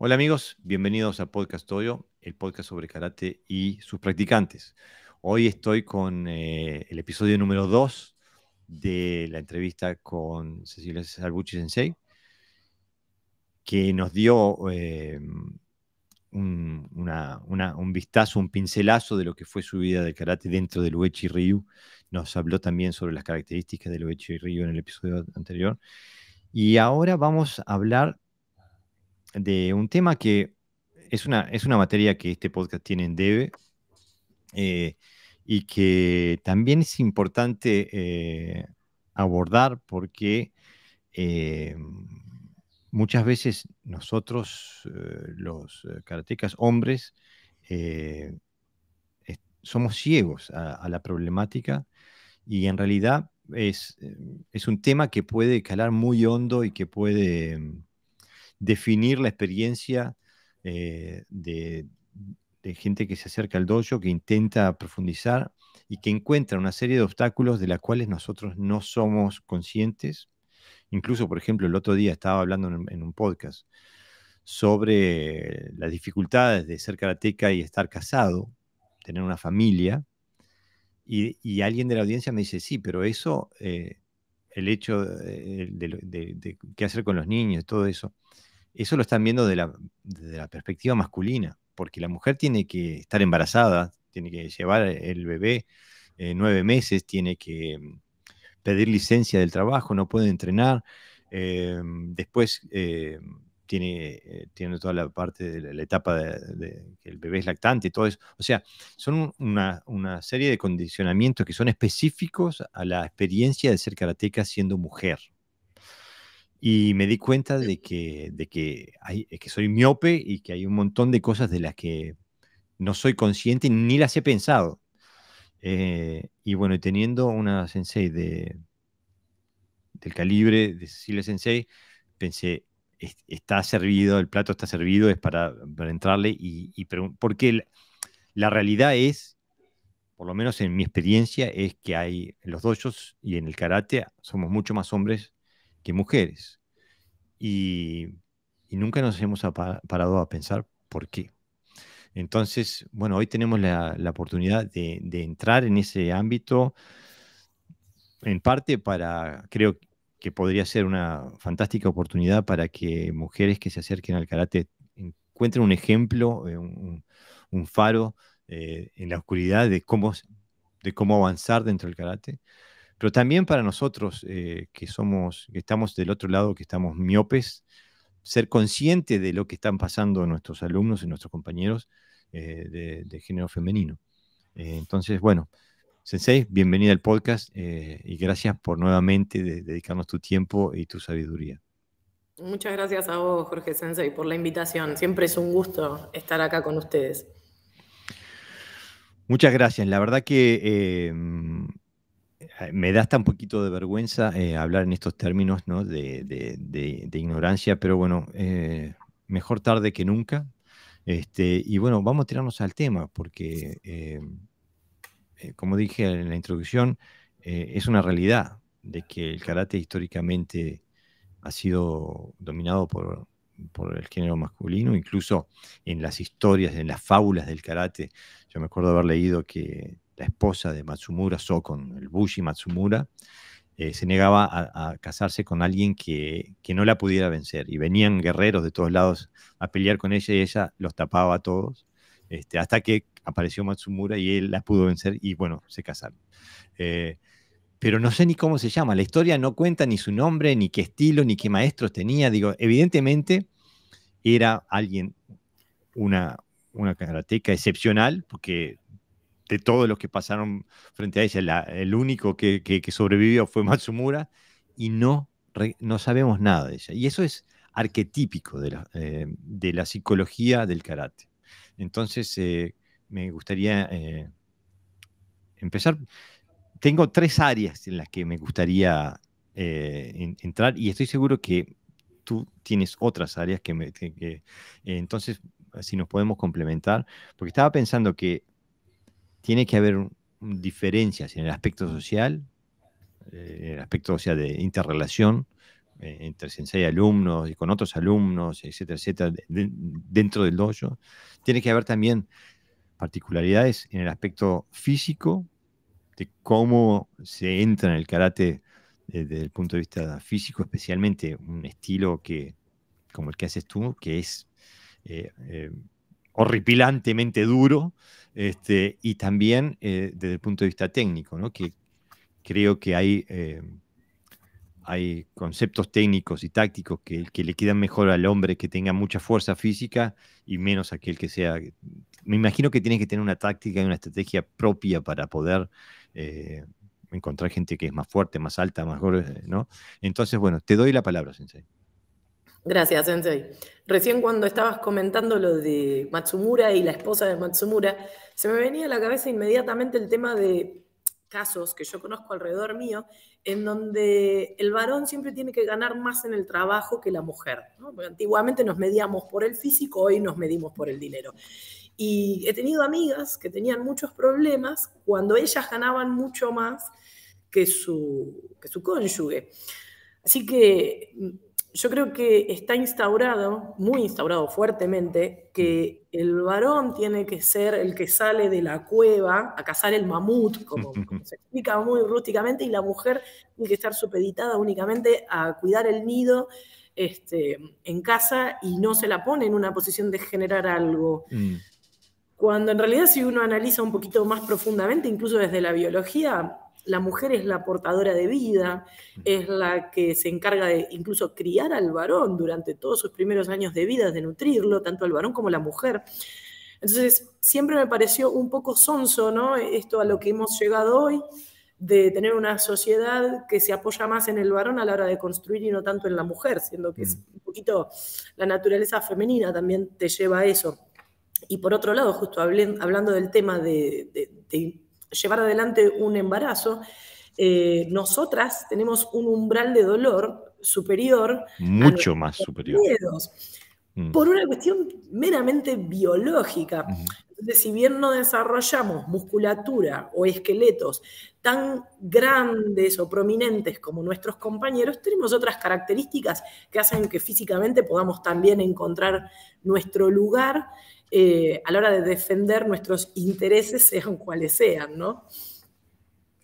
Hola amigos, bienvenidos a Podcast Toyo, el podcast sobre karate y sus practicantes. Hoy estoy con eh, el episodio número 2 de la entrevista con Cecilia Salbucci Sensei, que nos dio eh, un, vistazo, un pincelazo de lo que fue su vida de karate dentro del Uechi Ryu. Nos habló también sobre las características del Uechi Ryu en el episodio anterior. Y ahora vamos a hablar de un tema que es una, es una materia que este podcast tiene en debe eh, y que también es importante eh, abordar porque eh, muchas veces nosotros, los karatecas hombres, somos ciegos a, a, la problemática y en realidad es, es, un tema que puede calar muy hondo y que puede definir la experiencia eh, de, gente que se acerca al dojo, que intenta profundizar y que encuentra una serie de obstáculos de las cuales nosotros no somos conscientes. Incluso, por ejemplo, el otro día estaba hablando en, un podcast sobre las dificultades de ser karateca y estar casado, tener una familia, y, alguien de la audiencia me dice, sí, pero eso, eh, el hecho eh, de, de, qué hacer con los niños, todo eso eso lo están viendo desde la, perspectiva masculina, porque la mujer tiene que estar embarazada, tiene que llevar el bebé eh, nueve meses, tiene que mm, pedir licencia del trabajo, no puede entrenar, eh, después eh, tiene, toda la parte de la, etapa de, que el bebé es lactante y todo eso. O sea, son una, una, serie de condicionamientos que son específicos a la experiencia de ser karateca siendo mujer y me di cuenta de que, de que, eh, que soy miope y que hay un montón de cosas de las que no soy consciente ni las he pensado. Eh, y bueno, teniendo una sensei de, del calibre de Cecilia Sensei, pensé, está servido, el plato está servido, es para, entrarle y, porque la, realidad es, por lo menos en mi experiencia, es que hay en los dojos y en el karate somos mucho más hombres mujeres. Y, nunca nos hemos parado a pensar por qué. Entonces, bueno, hoy tenemos la, oportunidad de, entrar en ese ámbito, en parte para, creo que podría ser una fantástica oportunidad para que mujeres que se acerquen al karate encuentren un ejemplo, eh, un, faro eh, en la oscuridad de cómo, de cómo avanzar dentro del karate. Pero también para nosotros eh, que somos, que estamos del otro lado, que estamos miopes, ser conscientes de lo que están pasando nuestros alumnos y nuestros compañeros eh, de, género femenino. Eh, entonces, bueno, Sensei, bienvenida al podcast y gracias por nuevamente dedicarnos tu tiempo y tu sabiduría. Muchas gracias a vos, Jorge Sensei, por la invitación. Siempre es un gusto estar acá con ustedes. Muchas gracias. La verdad que eh, me da hasta un poquito de vergüenza eh, hablar en estos términos de, ignorancia, pero bueno, eh, mejor tarde que nunca. Este, y bueno, vamos a tirarnos al tema, porque como dije en la introducción, es una realidad de que el karate históricamente ha sido dominado por, por el género masculino, incluso en las historias, en las fábulas del karate. Yo me acuerdo haber leído que la esposa de Matsumura Sokon, el Bushi Matsumura, eh, se negaba a, casarse con alguien que, no la pudiera vencer. Y venían guerreros de todos lados a pelear con ella y ella los tapaba a todos, este, hasta que apareció Matsumura y él la pudo vencer y bueno, se casaron. Eh, pero no sé ni cómo se llama, la historia no cuenta ni su nombre, ni qué estilo, ni qué maestros tenía. Digo, evidentemente era alguien, una, una excepcional, porque de todos los que pasaron frente a ella, el único que, sobrevivió fue Matsumura y no, no sabemos nada de ella. Y eso es arquetípico de la, eh, de la psicología del karate. Entonces, eh, me gustaría eh, empezar. Tengo tres áreas en las que me gustaría entrar y estoy seguro que tú tienes otras áreas que... Me, que entonces, si nos podemos complementar, porque estaba pensando que tiene que haber diferencias en el aspecto social, eh, en el aspecto de interrelación eh, entre sensei y alumnos y con otros alumnos, etcétera, etcétera, dentro del dojo. Tiene que haber también particularidades en el aspecto físico, de cómo se entra en el karate eh, desde el punto de vista físico, especialmente un estilo que, como el que haces tú, que es horripilantemente duro, este, y también eh, desde el punto de vista técnico, ¿no? que creo que hay, eh, hay conceptos técnicos y tácticos que, que, le quedan mejor al hombre que tenga mucha fuerza física y menos aquel que sea... Me imagino que tienes que tener una táctica y una estrategia propia para poder... Eh, encontrar gente que es más fuerte, más alta, más gorda, ¿no? Entonces, bueno, te doy la palabra, Sensei. Gracias, Sensei. Recién cuando estabas comentando lo de Matsumura y la esposa de Matsumura, se me venía a la cabeza inmediatamente el tema de casos que yo conozco alrededor mío, en donde el varón siempre tiene que ganar más en el trabajo que la mujer. Antiguamente nos medíamos por el físico, hoy nos medimos por el dinero. Y he tenido amigas que tenían muchos problemas cuando ellas ganaban mucho más que su, que su cónyuge. Así que yo creo que está instaurado, muy instaurado fuertemente, que el varón tiene que ser el que sale de la cueva a cazar el mamut, como, se explica muy rústicamente, y la mujer tiene que estar supeditada únicamente a cuidar el nido este, en casa y no se la pone en una posición de generar algo. Mm. Cuando en realidad si uno analiza un poquito más profundamente, incluso desde la biología, la mujer es la portadora de vida, es la que se encarga de incluso criar al varón durante todos sus primeros años de vida, de nutrirlo, tanto al varón como a la mujer. Entonces, siempre me pareció un poco sonso, ¿no? Esto a lo que hemos llegado hoy, de tener una sociedad que se apoya más en el varón a la hora de construir y no tanto en la mujer, siendo que es un poquito la naturaleza femenina también te lleva a eso. Y por otro lado, justo hablando del tema de llevar adelante un embarazo, eh, nosotras tenemos un umbral de dolor superior. Mucho más superior. Mm. Por una cuestión meramente biológica. Mm. si bien no desarrollamos musculatura o esqueletos tan grandes o prominentes como nuestros compañeros, tenemos otras características que hacen que físicamente podamos también encontrar nuestro lugar eh, a la hora de defender nuestros intereses, sean cuales sean, ¿no?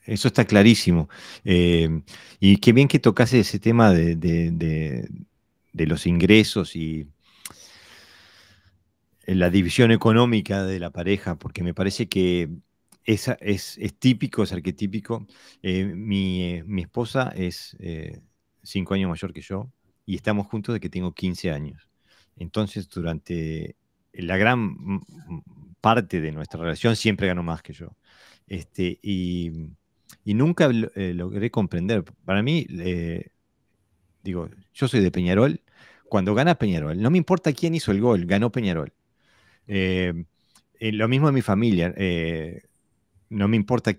Eso está clarísimo. Eh, y qué bien que tocase ese tema de, los ingresos y eh, la división económica de la pareja, porque me parece que es, es, típico, es arquetípico. mi, esposa es cinco años mayor que yo y estamos juntos de que tengo 15 años. Entonces, durante la gran mm, mm, parte de nuestra relación siempre ganó más que yo. Este, y, nunca eh, logré comprender. Para mí, digo, yo soy de Peñarol. Cuando gana Peñarol, no me importa quién hizo el gol, ganó Peñarol. Eh, eh, lo mismo en mi familia. no me importa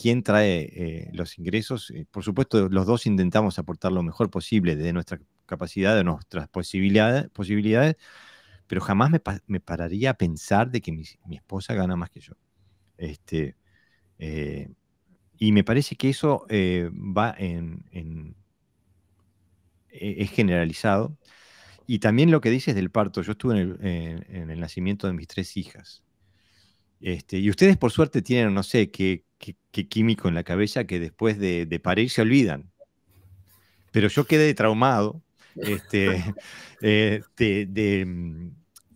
quién trae los ingresos. por supuesto, los dos intentamos aportar lo mejor posible desde nuestra capacidad, de nuestras posibilidades pero jamás me, pararía a pensar de que mi, esposa gana más que yo. Este, eh, y me parece que eso eh, va en, e-, es generalizado. Y también lo que dices del parto. Yo estuve en el, eh, nacimiento de mis tres hijas. Este, y ustedes, por suerte, tienen, no sé, qué, químico en la cabeza que después de parir se olvidan. Pero yo quedé traumado este, eh, mm,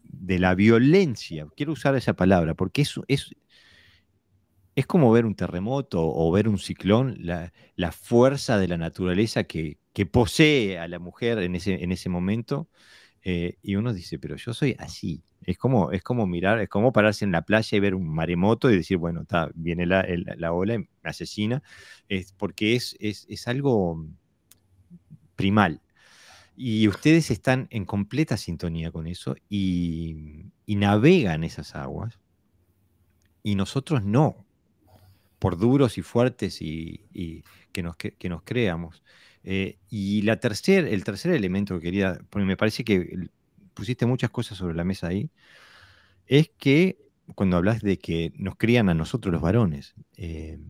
de, la violencia. Quiero usar esa palabra, porque es, es, es como ver un terremoto o ver un ciclón, la, fuerza de la naturaleza que, posee a la mujer en ese, en ese momento. Eh, y uno dice, pero yo soy así. Es como, es como mirar, es como pararse en la playa y ver un maremoto y decir, bueno, viene la, ola y me asesina. Es porque es, es, es algo primal, y ustedes están en completa sintonía con eso y, navegan esas aguas y nosotros no, por duros y fuertes y, que, nos, nos creamos. Eh, y la el tercer elemento que quería, porque me parece que pusiste muchas cosas sobre la mesa ahí, es que cuando hablas de que nos crían a nosotros los varones, eh,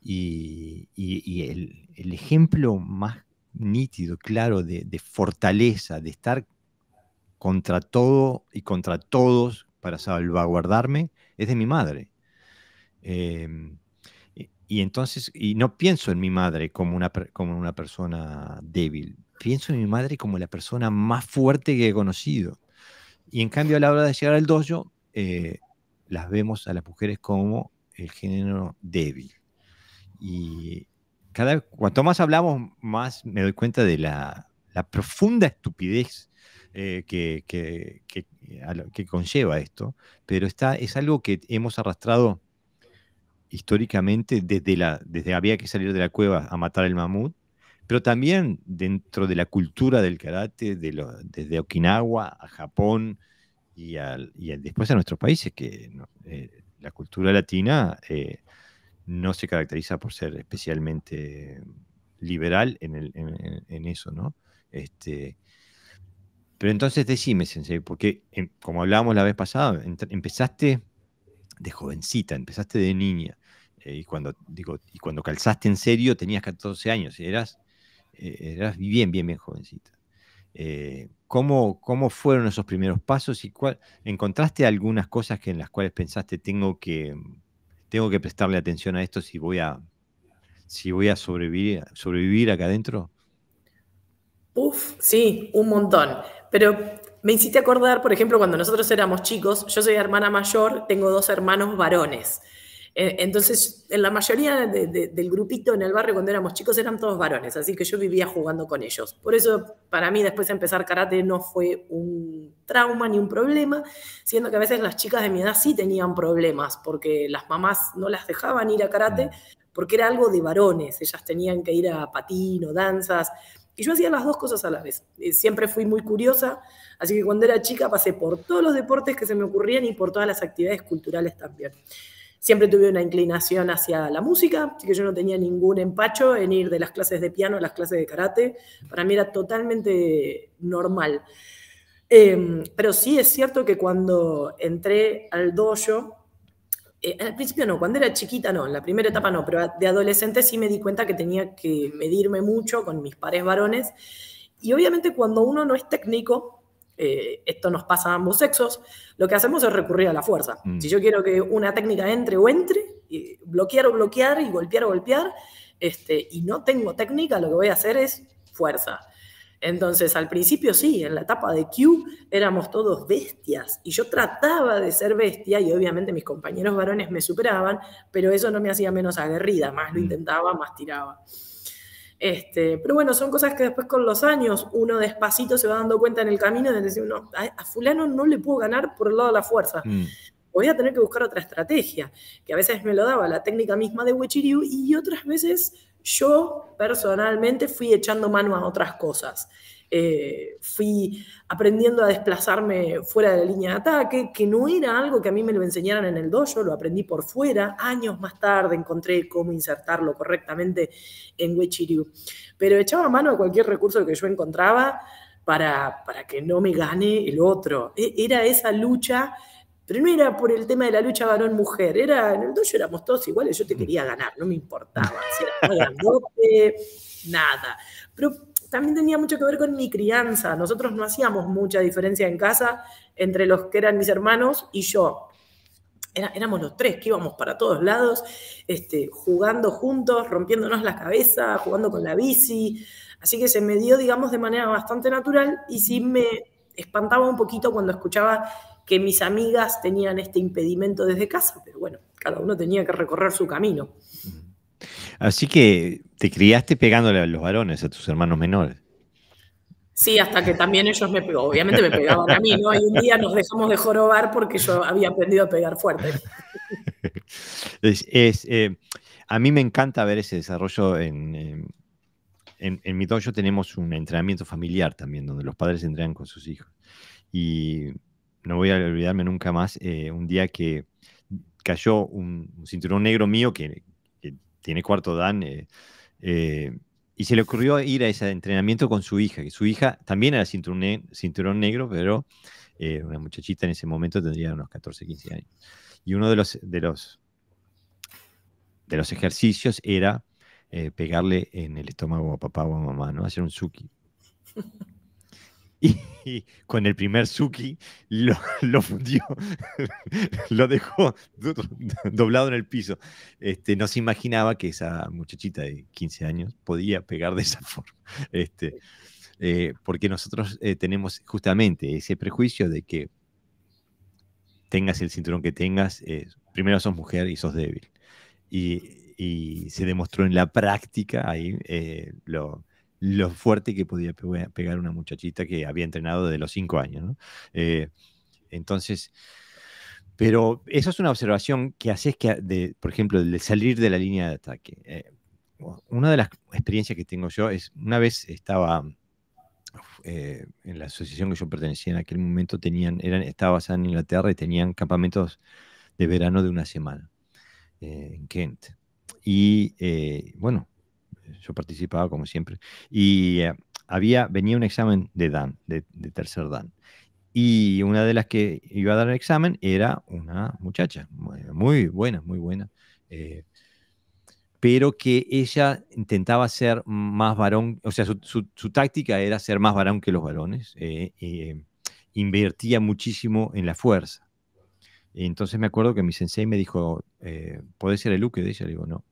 y, el, el, ejemplo más nítido, claro, de, fortaleza, de estar contra todo y contra todos para salvaguardarme, es de mi madre. Em, y entonces, y no pienso en mi madre como una, como una persona débil, pienso en mi madre como la persona más fuerte que he conocido. Y en cambio, a la hora de llegar al dojo, eh, las vemos a las mujeres como el género débil. Y, cada, cuanto más hablamos, más me doy cuenta de la, profunda estupidez eh, que, que, conlleva esto, pero está, es algo que hemos arrastrado históricamente desde, la, desde había que salir de la cueva a matar el mamut, pero también dentro de la cultura del karate, de desde Okinawa a Japón y, después a nuestros países, que eh, la cultura latina eh, no se caracteriza por ser especialmente liberal en, eso, ¿no? Este, pero entonces decime, Sensei, porque em, como hablábamos la vez pasada, empezaste de jovencita, empezaste de niña, eh, y, cuando, digo, y cuando calzaste en serio tenías 14 años, y eh, eras, bien, bien, bien jovencita. Eh, ¿cómo, ¿Cómo fueron esos primeros pasos y cuál, encontraste algunas cosas que en las cuales pensaste tengo que tengo que prestarle atención a esto si voy a, si voy a sobrevivir, sobrevivir acá adentro? Uf, sí, un montón. Pero me a acordar, por ejemplo, cuando nosotros éramos chicos, yo soy hermana mayor, tengo dos hermanos varones. Eh, entonces, en la mayoría del grupito en el barrio cuando éramos chicos eran todos varones, así que yo vivía jugando con ellos. Por eso, para mí, después de empezar karate no fue un trauma ni un problema, siendo que a veces las chicas de mi edad sí tenían problemas, porque las mamás no las dejaban ir a karate, porque era algo de varones, ellas tenían que ir a patín o danzas. Y yo hacía las dos cosas a la vez. Eh, siempre fui muy curiosa, así que cuando era chica pasé por todos los deportes que se me ocurrían y por todas las actividades culturales también siempre tuve una inclinación hacia la música, así que yo no tenía ningún empacho en ir de las clases de piano a las clases de karate. Para mí era totalmente normal. Em, pero sí es cierto que cuando entré al dojo, eh, al principio no, cuando era chiquita no, en la primera etapa no, pero de adolescente sí me di cuenta que tenía que medirme mucho con mis pares varones. Y obviamente cuando uno no es técnico, eh, esto nos pasa a ambos sexos, lo que hacemos es recurrir a la fuerza. Mm. Si yo quiero que una técnica entre o entre, y bloquear o bloquear y golpear o golpear, este, y no tengo técnica, lo que voy a hacer es fuerza. Entonces, al principio sí, en la etapa de Q éramos todos bestias y yo trataba de ser bestia y obviamente mis compañeros varones me superaban, pero eso no me hacía menos aguerrida, más lo mm. intentaba, más tiraba. Este, pero bueno, son cosas que después con los años uno despacito se va dando cuenta en el camino de decir, a, fulano no le puedo ganar por el lado de la fuerza. Mm. Voy a tener que buscar otra estrategia, que a veces me lo daba la técnica misma de Wichiriu y otras veces yo personalmente fui echando mano a otras cosas. Eh, fui aprendiendo a desplazarme fuera de la línea de ataque, que no era algo que a mí me lo enseñaran en el dojo, lo aprendí por fuera, años más tarde encontré cómo insertarlo correctamente en Wechiryu, pero echaba mano a cualquier recurso que yo encontraba para, para que no me gane el otro. E, era esa lucha pero no era por el tema de la lucha varón-mujer, era, en el dojo éramos todos iguales, yo te mm. quería ganar, no me importaba, nada. Pero también tenía mucho que ver con mi crianza. Nosotros no hacíamos mucha diferencia en casa entre los que eran mis hermanos y yo. éramos los tres que íbamos para todos lados, este, jugando juntos, rompiéndonos la cabeza, jugando con la bici. Así que se me dio, digamos, de manera bastante natural y sí me espantaba un poquito cuando escuchaba que mis amigas tenían este impedimento desde casa, pero bueno, cada uno tenía que recorrer su camino. Mm. Así que te criaste pegándole a los varones, a tus hermanos menores. Sí, hasta que también ellos me pegaban, obviamente me pegaban a mí, ¿no? Y un día nos dejamos de jorobar porque yo había aprendido a pegar fuerte. Es, eh, a mí me encanta ver ese desarrollo en, en, en mi dojo tenemos un entrenamiento familiar también, donde los padres entrenan con sus hijos. Y no voy a olvidarme nunca más eh, un día que cayó un, cinturón negro mío que tiene cuarto Dan, eh, eh, y se le ocurrió ir a ese entrenamiento con su hija, que su hija también era cinturón, negro, pero eh, una muchachita en ese momento tendría unos 14, 15 años. Y uno de los, de los, de los ejercicios era pegarle en el estómago a papá o a mamá, ¿no? Hacer un suki. y, con el primer Suki lo, lo fundió, lo dejó doblado en el piso. Este, no se imaginaba que esa muchachita de 15 años podía pegar de esa forma. Este, eh, porque nosotros eh, tenemos justamente ese prejuicio de que tengas el cinturón que tengas, eh, primero sos mujer y sos débil. Y, y, se demostró en la práctica ahí lo, lo fuerte que podía pegar una muchachita que había entrenado desde los cinco años. Eh, entonces, pero esa es una observación que haces, que por ejemplo, de salir de la línea de ataque. Eh, una de las experiencias que tengo yo es, una vez estaba eh, en la asociación que yo pertenecía en aquel momento, tenían, eran, estaba basada en Inglaterra y tenían campamentos de verano de una semana en Kent. Y bueno, yo participaba como siempre, y eh, había, venía un examen de DAN, de, tercer DAN. Y una de las que iba a dar el examen era una muchacha, muy buena, muy buena, eh, pero que ella intentaba ser más varón, o sea, su, táctica era ser más varón que los varones, eh, invertía muchísimo en la fuerza. entonces me acuerdo que mi sensei me dijo, puede ser el Luke de ella? Le digo, no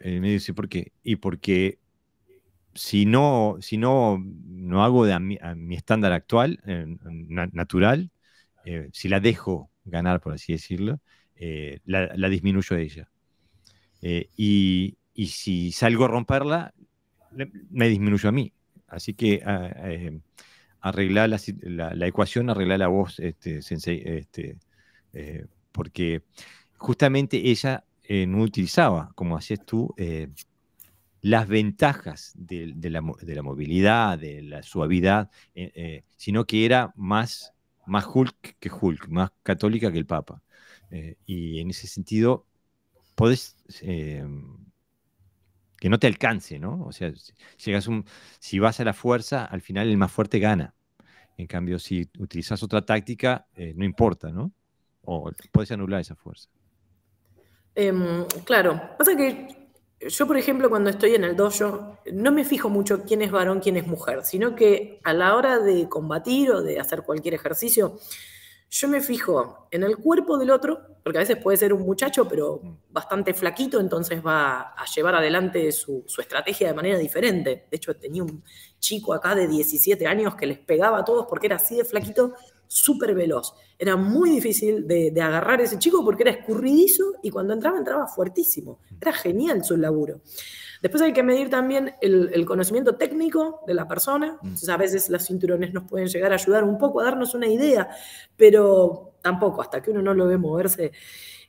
me dice, ¿por qué? Y porque si no, si no, no hago de a, mi, estándar actual, eh, natural, eh, si la dejo ganar, por así decirlo, eh, la, disminuyo a ella. Y, si salgo a romperla, me disminuyo a mí. Así que ah, arreglar la, ecuación, arreglar la voz, porque justamente ella eh, no utilizaba, como hacías tú, eh, las ventajas de, la, movilidad, de la suavidad, eh, sino que era más, más Hulk que Hulk, más católica que el Papa. y en ese sentido, puedes que no te alcance, ¿no? O sea, si, llegas un, si vas a la fuerza, al final el más fuerte gana. En cambio, si utilizas otra táctica, no importa, ¿no? O puedes anular esa fuerza. Em, claro, pasa que yo, por ejemplo, cuando estoy en el dojo, no me fijo mucho quién es varón, quién es mujer, sino que a la hora de combatir o de hacer cualquier ejercicio, yo me fijo en el cuerpo del otro, porque a veces puede ser un muchacho, pero bastante flaquito, entonces va a llevar adelante su, su, estrategia de manera diferente. De hecho, tenía un chico acá de 17 años que les pegaba a todos porque era así de flaquito súper veloz. Era muy difícil de, agarrar a ese chico porque era escurridizo y cuando entraba, entraba fuertísimo. Era genial su laburo. Después hay que medir también el, conocimiento técnico de la persona. Mm. a veces los cinturones nos pueden llegar a ayudar un poco a darnos una idea, pero tampoco, hasta que uno no lo ve moverse.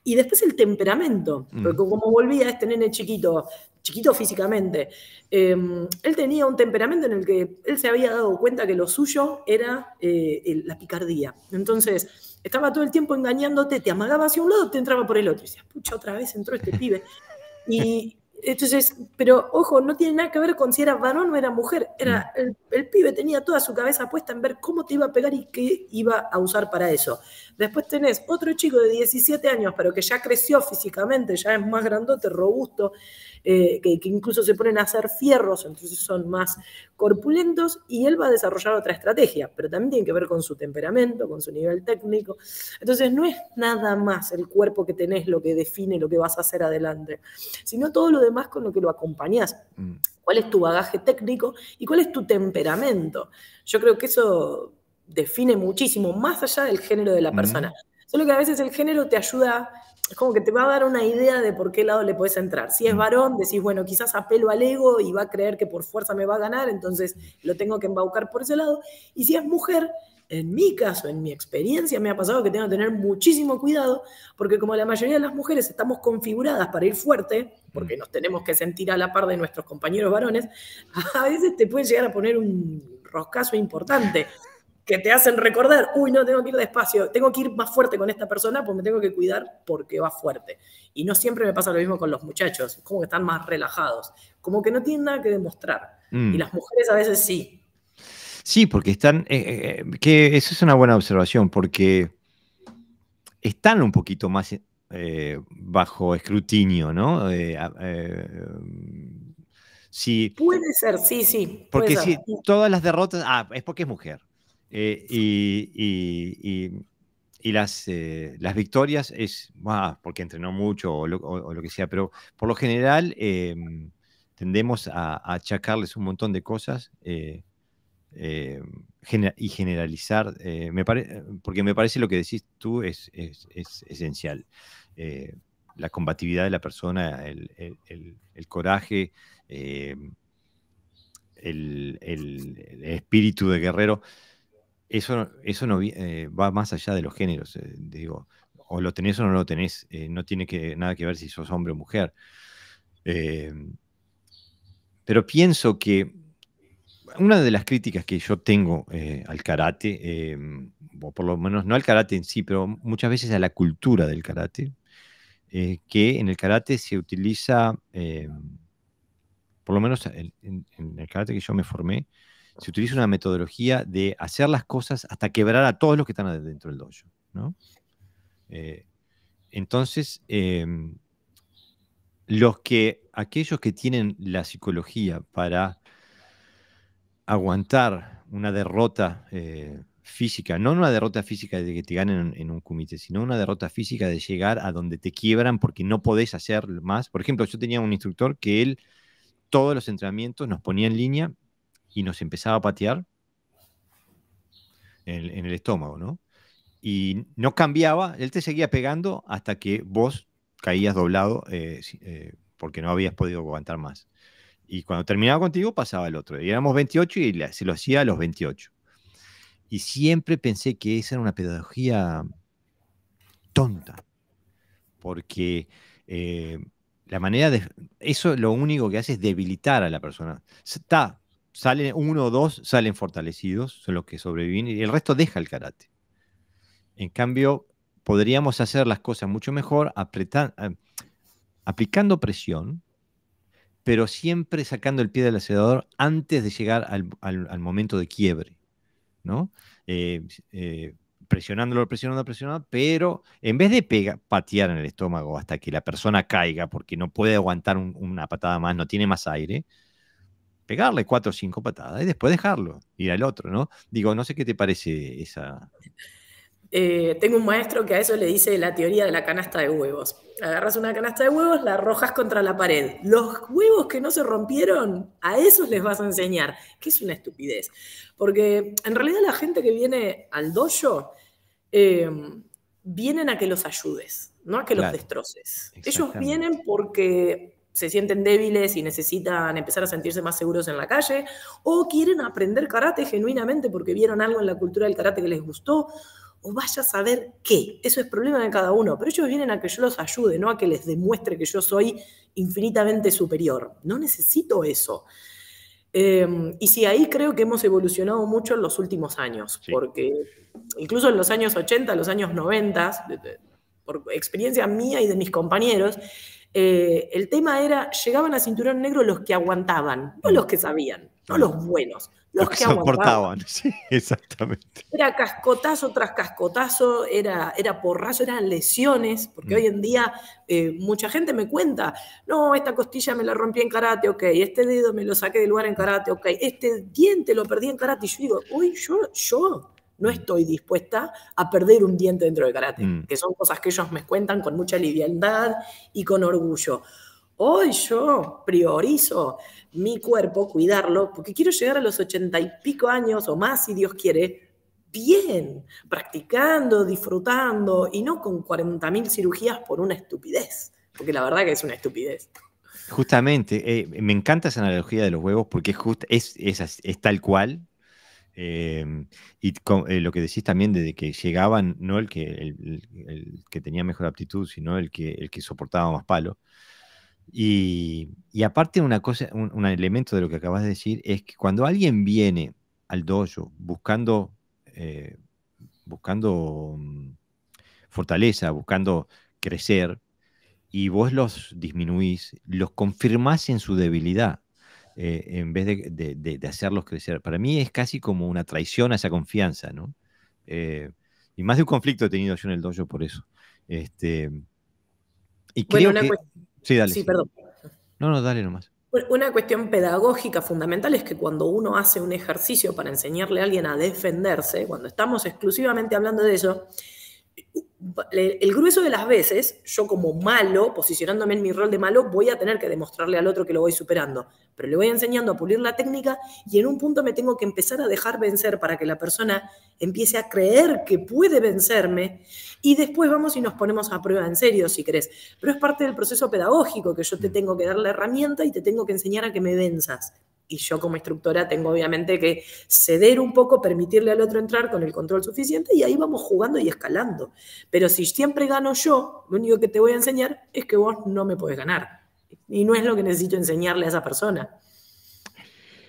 Y después el temperamento, mm. porque como volvía a este nene chiquito chiquito físicamente. Em, él tenía un temperamento en el que él se había dado cuenta que lo suyo era eh, la picardía. Entonces, estaba todo el tiempo engañándote, te amagaba hacia un lado, te entraba por el otro. Y decías, pucha, otra vez entró este pibe. Y, entonces, pero ojo, no tiene nada que ver con si era varón o era mujer. Era, mm. el, pibe tenía toda su cabeza puesta en ver cómo te iba a pegar y qué iba a usar para eso. Después tenés otro chico de 17 años, pero que ya creció físicamente, ya es más grandote, robusto, eh, que, incluso se ponen a hacer fierros, entonces son más corpulentos y él va a desarrollar otra estrategia, pero también tiene que ver con su temperamento, con su nivel técnico. Entonces, no es nada más el cuerpo que tenés lo que define lo que vas a hacer adelante, sino todo lo de más con lo que lo acompañas mm. ¿Cuál es tu bagaje técnico y cuál es tu temperamento? Yo creo que eso define muchísimo, más allá del género de la persona. Solo que a veces el género te ayuda, es como que te va a dar una idea de por qué lado le puedes entrar. Si es mm. varón, decís, bueno, quizás apelo al ego y va a creer que por fuerza me va a ganar, entonces lo tengo que embaucar por ese lado. Y si es mujer, en mi caso, en mi experiencia, me ha pasado que tengo que tener muchísimo cuidado, porque como la mayoría de las mujeres estamos configuradas para ir fuerte, porque mm. nos tenemos que sentir a la par de nuestros compañeros varones, a veces te pueden llegar a poner un roscazo importante que te hacen recordar, uy, no, tengo que ir despacio, tengo que ir más fuerte con esta persona, porque me tengo que cuidar porque va fuerte. Y no siempre me pasa lo mismo con los muchachos, como que están más relajados, como que no tienen nada que demostrar. Mm. Y las mujeres a veces sí, Sí, porque están, eh, eh, eh, que eso es una buena observación, porque están un poquito más eh, bajo escrutinio, ¿no? puede ser, sí, sí. Porque si todas las derrotas, ah, es porque es mujer. y, las, las victorias es, ah, porque entrenó mucho o lo, que sea, pero por lo general tendemos a, achacarles un montón de cosas eh, y generalizar, eh, eh, porque me parece lo que decís tú es, esencial. la combatividad de la persona, el, coraje, el, espíritu de guerrero, eso, eso no va más allá de los géneros, digo, o lo tenés o no lo tenés, no tiene que, nada que ver si sos hombre o mujer. pero pienso que una de las críticas que yo tengo eh, al karate, em, o por lo menos no al karate en sí, pero muchas veces a la cultura del karate, es que en el karate se utiliza, em, por lo menos en, el karate que yo me formé, se utiliza una metodología de hacer las cosas hasta quebrar a todos los que están dentro del dojo. Eh, entonces, em, los que, aquellos que tienen la psicología para aguantar una derrota eh, física, no una derrota física de que te ganen en, un comité, sino una derrota física de llegar a donde te quiebran porque no podés hacer más. Por ejemplo, yo tenía un instructor que él todos los entrenamientos nos ponía en línea y nos empezaba a patear en, el estómago, ¿no? Y no cambiaba, él te seguía pegando hasta que vos caías doblado eh, eh, porque no habías podido aguantar más. Y cuando terminaba contigo pasaba el otro. Y éramos 28 y se lo hacía a los 28. Y siempre pensé que esa era una pedagogía tonta, porque eh, la manera de... Eso lo único que hace es debilitar a la persona. Está, salen uno o dos, salen fortalecidos, son los que sobreviven, y el resto deja el karate. En cambio, podríamos hacer las cosas mucho mejor eh, aplicando presión, pero siempre sacando el pie del acelerador antes de llegar al, momento de quiebre, ¿no? Eh, eh, presionándolo, presionando, presionando, pero en vez de patear en el estómago hasta que la persona caiga porque no puede aguantar una patada más, no tiene más aire, pegarle cuatro o cinco patadas y después dejarlo, ir al otro, ¿no? Digo, no sé qué te parece esa, eh, tengo un maestro que a eso le dice la teoría de la canasta de huevos. Agarras una canasta de huevos, la arrojas contra la pared. Los huevos que no se rompieron, a esos les vas a enseñar, que es una estupidez. Porque en realidad la gente que viene al dojo em, vienen a que los ayudes, no a que los destroces. Ellos vienen porque se sienten débiles y necesitan empezar a sentirse más seguros en la calle, o quieren aprender karate genuinamente porque vieron algo en la cultura del karate que les gustó, o vaya a saber qué. Eso es problema de cada uno, pero ellos vienen a que yo los ayude, no a que les demuestre que yo soy infinitamente superior. No necesito eso. Em, y sí, ahí creo que hemos evolucionado mucho en los últimos años, porque incluso en los años 80, los años 90, por experiencia mía y de mis compañeros, eh, el tema era, llegaban a cinturón negro los que aguantaban, no mm. los que sabían, no los mm. buenos, los, que, soportaban. Sí, exactamente. Era cascotazo tras cascotazo, era, era porrazo, eran lesiones, porque mm. hoy en día eh, mucha gente me cuenta, no, esta costilla me la rompí en karate, ok, este dedo me lo saqué del lugar en karate, ok, este diente lo perdí en karate, y yo digo, uy, yo, yo no mm. estoy dispuesta a perder un diente dentro de karate, mm. que son cosas que ellos me cuentan con mucha liviandad y con orgullo. Hoy yo priorizo mi cuerpo, cuidarlo, porque quiero llegar a los ochenta y pico años o más, si Dios quiere, bien, practicando, disfrutando, y no con 40.000 cirugías por una estupidez, porque la verdad que es una estupidez. Justamente, eh, me encanta esa analogía de los huevos porque es, tal cual, em, y eh, lo que decís también de que llegaban no el que, tenía mejor aptitud, sino el que, el que soportaba más palo. Y, aparte una cosa, un, elemento de lo que acabas de decir es que cuando alguien viene al dojo buscando, eh, buscando mm, fortaleza, buscando crecer, y vos los disminuís, los confirmás en su debilidad, eh, en vez de, hacerlos crecer. Para mí es casi como una traición a esa confianza, ¿no? Eh, y más de un conflicto he tenido yo en el dojo por eso. Este, y creo que... Sí, dale. Sí, perdón. No, no, dale nomás. Una cuestión pedagógica fundamental es que cuando uno hace un ejercicio para enseñarle a alguien a defenderse, cuando estamos exclusivamente hablando de eso, el grueso de las veces, yo como malo, posicionándome en mi rol de malo, voy a tener que demostrarle al otro que lo voy superando, pero le voy enseñando a pulir la técnica y en un punto me tengo que empezar a dejar vencer para que la persona empiece a creer que puede vencerme y después vamos y nos ponemos a prueba en serio, si crees. Pero es parte del proceso pedagógico que yo te mm. tengo que dar la herramienta y te tengo que enseñar a que me venzas y yo como instructora tengo obviamente que ceder un poco, permitirle al otro entrar con el control suficiente y ahí vamos jugando y escalando. Pero si siempre gano yo, lo único que te voy a enseñar es que vos no me podés ganar. Y no es lo que necesito enseñarle a esa persona.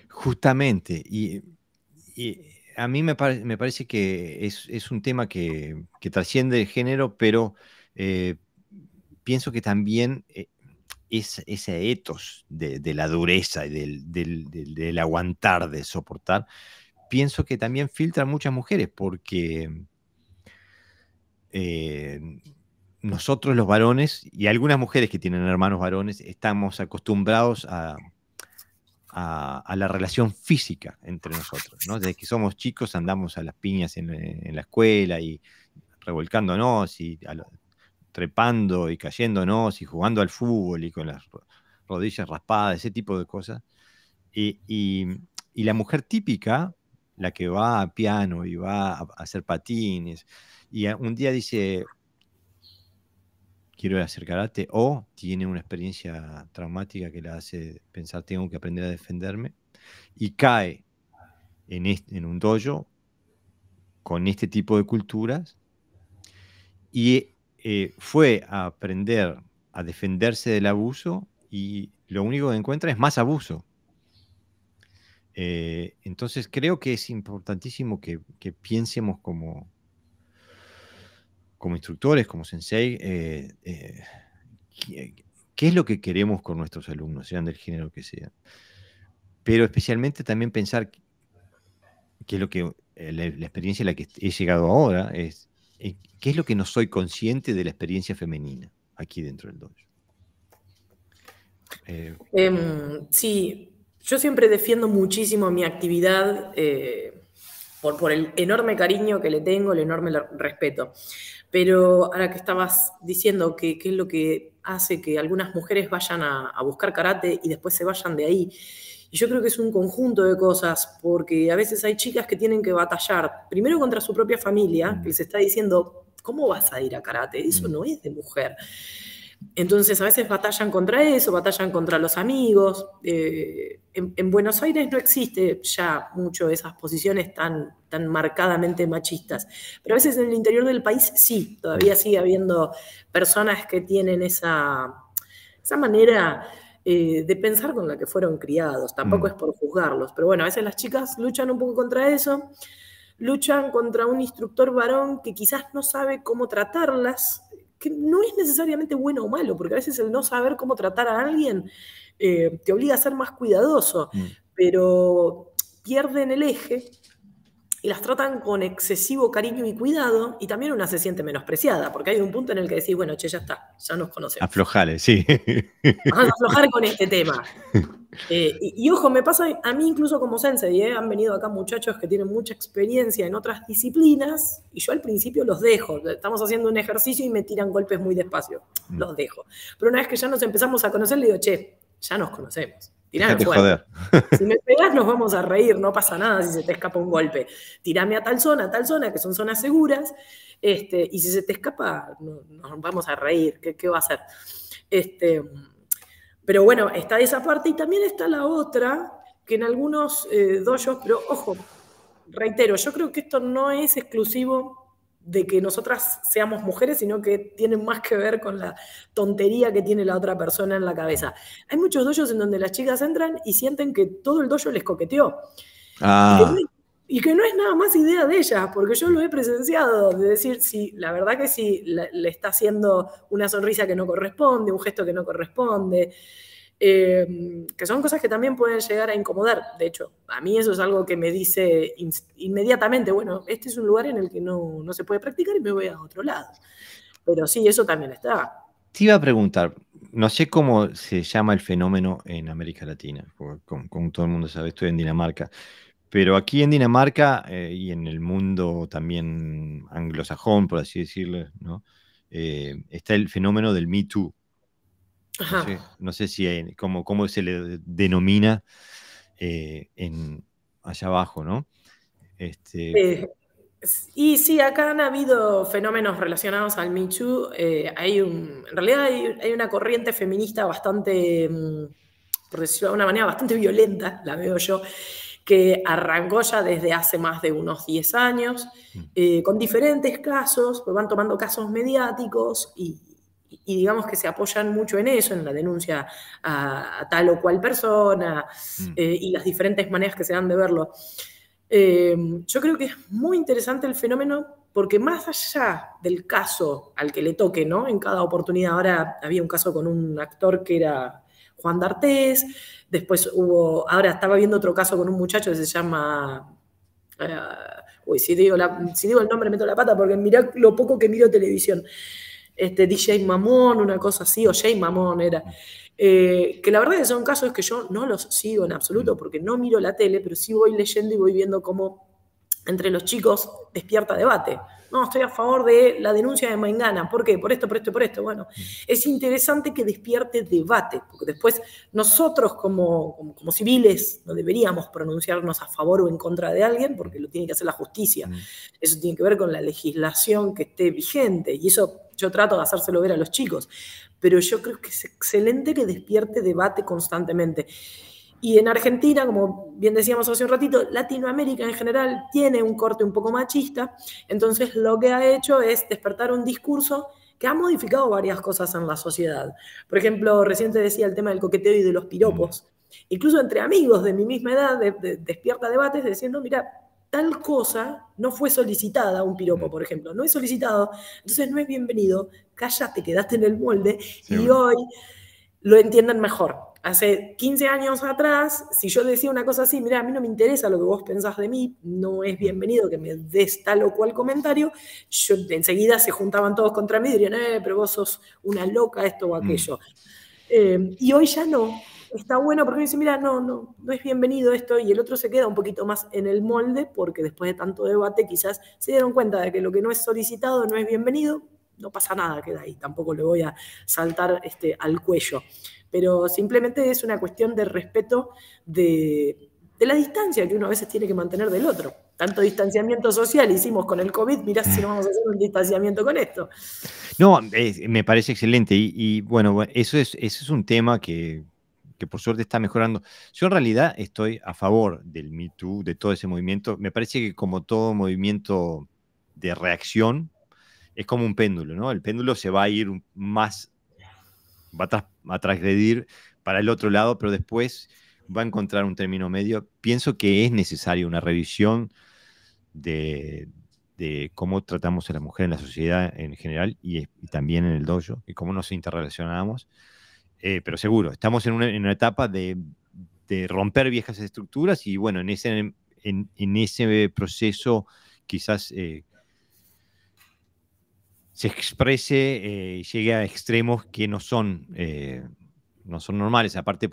Justamente, y, a mí me, parece que es, un tema que, trasciende el género, pero eh, pienso que también eh, ese etos de, la dureza y del, aguantar, de soportar, pienso que también filtra muchas mujeres porque eh, nosotros los varones y algunas mujeres que tienen hermanos varones estamos acostumbrados a, la relación física entre nosotros, ¿no? Desde que somos chicos andamos a las piñas en, la escuela y revolcándonos y trepando y cayéndonos y jugando al fútbol y con las rodillas raspadas, ese tipo de cosas. Y, la mujer típica, la que va a piano y va a hacer patines, y un día dice, quiero hacer karate, o tiene una experiencia traumática que la hace pensar, tengo que aprender a defenderme, y cae en, en un dojo con este tipo de culturas, y eh, fue a aprender a defenderse del abuso y lo único que encuentra es más abuso. Eh, entonces creo que es importantísimo que, piensemos como, como instructores, como sensei, eh, qué, es lo que queremos con nuestros alumnos, sean del género que sean. Pero especialmente también pensar que, es lo que la, la, experiencia a la que he llegado ahora es eh, ¿Qué es lo que no soy consciente de la experiencia femenina aquí dentro del dojo? Eh, em, eh, sí, yo siempre defiendo muchísimo mi actividad por, el enorme cariño que le tengo, el enorme respeto. Pero ahora que estabas diciendo que, es lo que hace que algunas mujeres vayan a, a buscar karate y después se vayan de ahí, y yo creo que es un conjunto de cosas, porque a veces hay chicas que tienen que batallar, primero contra su propia familia, mm. que les está diciendo, ¿cómo vas a ir a karate? Eso mm. no es de mujer. Entonces a veces batallan contra eso, batallan contra los amigos. Eh, en, Buenos Aires no existe ya mucho de esas posiciones tan, tan marcadamente machistas, pero a veces en el interior del país sí, todavía sigue habiendo personas que tienen esa, esa manera eh, de pensar con la que fueron criados. Tampoco mm. es por juzgarlos, pero bueno, a veces las chicas luchan un poco contra eso, luchan contra un instructor varón que quizás no sabe cómo tratarlas, que no es necesariamente bueno o malo, porque a veces el no saber cómo tratar a alguien eh, te obliga a ser más cuidadoso, mm. pero pierden el eje y las tratan con excesivo cariño y cuidado, y también una se siente menospreciada, porque hay un punto en el que decís, bueno, che, ya está, ya nos conocemos. Aflojales, sí. Vamos a aflojar con este tema. Eh, y, ojo, me pasa a mí incluso como sensei, eh, han venido acá muchachos que tienen mucha experiencia en otras disciplinas, y yo al principio los dejo, estamos haciendo un ejercicio y me tiran golpes muy despacio, mm. los dejo. Pero una vez que ya nos empezamos a conocer, le digo, che, ya nos conocemos Tirame Si me pegas nos vamos a reír, no pasa nada si se te escapa un golpe. Tirame a tal zona, a tal zona, que son zonas seguras, este, y si se te escapa nos vamos a reír, ¿qué, qué va a hacer? Este, pero bueno, está esa parte y también está la otra, que en algunos eh, doyos, pero ojo, reitero, yo creo que esto no es exclusivo de que nosotras seamos mujeres, sino que tienen más que ver con la tontería que tiene la otra persona en la cabeza. Hay muchos doyos en donde las chicas entran y sienten que todo el doyo les coqueteó. Ah. Y, que, no es nada más idea de ellas, porque yo lo he presenciado, de decir, sí, la verdad que sí, le está haciendo una sonrisa que no corresponde, un gesto que no corresponde. Eh, que son cosas que también pueden llegar a incomodar. De hecho, a mí eso es algo que me dice inmediatamente, bueno, este es un lugar en el que no, no, se puede practicar y me voy a otro lado. Pero sí, eso también está. Te iba a preguntar, no sé cómo se llama el fenómeno en América Latina, como todo el mundo sabe, estoy en Dinamarca, pero aquí en Dinamarca eh, y en el mundo también anglosajón, por así decirlo, ¿no? Eh, está el fenómeno del Me Too, no, sé, si hay, cómo, se le denomina eh, en, allá abajo, ¿no? Este eh, y sí, acá han habido fenómenos relacionados al Michu. Eh, hay en realidad hay, una corriente feminista bastante, mm, por decirlo de una manera, bastante violenta, la veo yo, que arrancó ya desde hace más de unos 10 años, mm. con diferentes casos, pues van tomando casos mediáticos y, y digamos que se apoyan mucho en eso, en la denuncia a, tal o cual persona mm. eh, y las diferentes maneras que se dan de verlo. Eh, yo creo que es muy interesante el fenómeno porque más allá del caso al que le toque, ¿no? En cada oportunidad, ahora había un caso con un actor que era Juan D'Artés, después hubo, ahora estaba viendo otro caso con un muchacho que se llama... Eh, uy, si digo, si digo el nombre meto la pata porque mira lo poco que miro televisión este, DJ Mamón, una cosa así, o Jay Mamón era. Eh, que la verdad que son casos que yo no los sigo en absoluto mm. porque no miro la tele, pero sí voy leyendo y voy viendo cómo entre los chicos despierta debate. No, estoy a favor de la denuncia de Maingana. ¿Por qué? Por esto, por esto, por esto. Bueno, mm. es interesante que despierte debate, porque después nosotros como, como, como civiles no deberíamos pronunciarnos a favor o en contra de alguien, porque lo tiene que hacer la justicia. Mm. Eso tiene que ver con la legislación que esté vigente, y eso yo trato de hacérselo ver a los chicos, pero yo creo que es excelente que despierte debate constantemente. Y en Argentina, como bien decíamos hace un ratito, Latinoamérica en general tiene un corte un poco machista, entonces lo que ha hecho es despertar un discurso que ha modificado varias cosas en la sociedad. Por ejemplo, reciente decía el tema del coqueteo y de los piropos. Mm. Incluso entre amigos de mi misma edad despierta debates diciendo, mira, tal cosa no fue solicitada, un piropo, mm. por ejemplo, no es solicitado, entonces no es bienvenido, cállate, quedaste en el molde y hoy lo entiendan mejor. Hace 15 años atrás, si yo decía una cosa así, mira, a mí no me interesa lo que vos pensás de mí, no es bienvenido que me des tal o cual comentario, yo, enseguida se juntaban todos contra mí y dirían, eh, pero vos sos una loca, esto o mm. aquello. Eh, y hoy ya no, está bueno porque dice, mira, no, no, no es bienvenido esto, y el otro se queda un poquito más en el molde, porque después de tanto debate quizás se dieron cuenta de que lo que no es solicitado no es bienvenido, no pasa nada, queda ahí, tampoco le voy a saltar este, al cuello. Pero simplemente es una cuestión de respeto de, la distancia que uno a veces tiene que mantener del otro. Tanto distanciamiento social hicimos con el COVID, mirá si no vamos a hacer un distanciamiento con esto. No, me parece excelente y, bueno, eso es, eso es un tema que, que por suerte está mejorando. Yo en realidad estoy a favor del Me Too, de todo ese movimiento. Me parece que como todo movimiento de reacción, es como un péndulo, ¿no? El péndulo se va a ir más, va a, trasgredir para el otro lado, pero después va a encontrar un término medio. Pienso que es necesaria una revisión de, cómo tratamos a la mujer en la sociedad en general y, y, también en el dojo y cómo nos interrelacionamos eh, pero seguro, estamos en una, etapa de, romper viejas estructuras y bueno, en ese, proceso quizás eh, se exprese eh, y llegue a extremos que no son, no son normales. Aparte,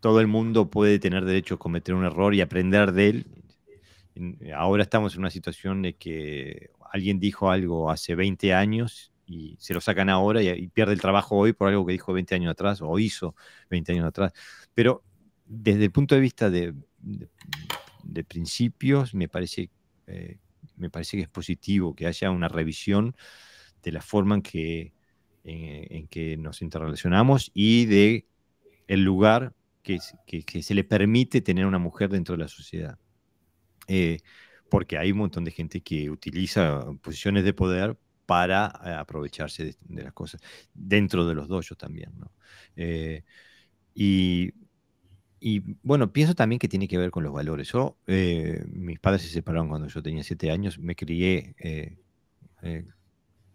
todo el mundo puede tener derecho a cometer un error y aprender de él. Ahora estamos en una situación de que alguien dijo algo hace 20 años y se lo sacan ahora y, pierde el trabajo hoy por algo que dijo 20 años atrás o hizo 20 años atrás. Pero desde el punto de vista de, principios, me parece, eh, me parece que es positivo que haya una revisión de la forma en que, que nos interrelacionamos y de el lugar que, se le permite tener una mujer dentro de la sociedad. Eh, porque hay un montón de gente que utiliza posiciones de poder para eh, aprovecharse de, las cosas dentro de los yo también. Eh, y, y, bueno, pienso también que tiene que ver con los valores. Yo, eh, mis padres se separaron cuando yo tenía siete años, me crié,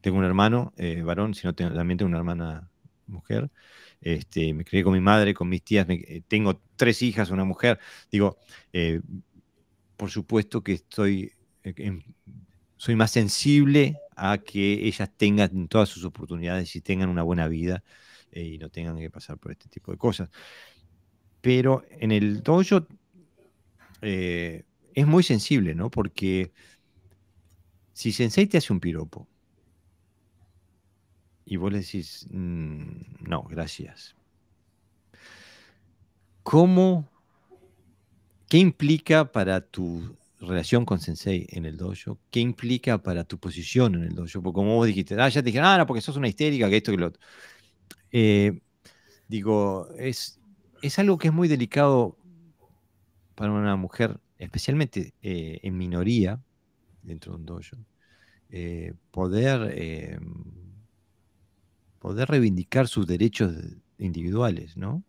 tengo un hermano varón, si tengo, también tengo una hermana mujer. Este, me crié con mi madre, con mis tías, tengo tres hijas, una mujer. Digo, por supuesto que estoy, soy más sensible a que ellas tengan todas sus oportunidades y tengan una buena vida eh, y no tengan que pasar por este tipo de cosas. Pero en el dojo eh, es muy sensible, ¿no? Porque si Sensei te hace un piropo y vos le decís, mm, no, gracias. ¿Cómo? ¿Qué implica para tu relación con Sensei en el dojo, qué implica para tu posición en el dojo, porque como vos dijiste, ah, ya te dijeron, ah, no, porque sos una histérica, que esto, que lo otro. Eh, digo, es, es algo que es muy delicado para una mujer, especialmente eh, en minoría, dentro de un dojo, eh, poder, poder reivindicar sus derechos individuales, ¿no?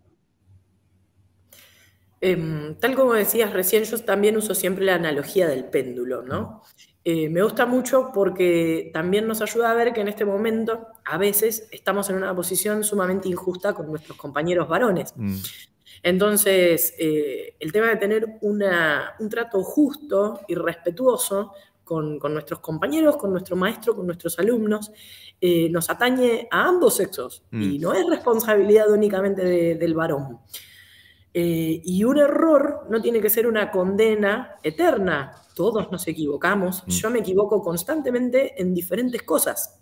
Em, tal como decías recién, yo también uso siempre la analogía del péndulo, ¿no? Mm. Eh, me gusta mucho porque también nos ayuda a ver que en este momento a veces estamos en una posición sumamente injusta con nuestros compañeros varones. Mm. Entonces, eh, el tema de tener un trato justo y respetuoso con, nuestros compañeros, con nuestro maestro, con nuestros alumnos, eh, nos atañe a ambos sexos mm. y no es responsabilidad únicamente del varón. Eh, y un error no tiene que ser una condena eterna. Todos nos equivocamos. Mm. Yo me equivoco constantemente en diferentes cosas.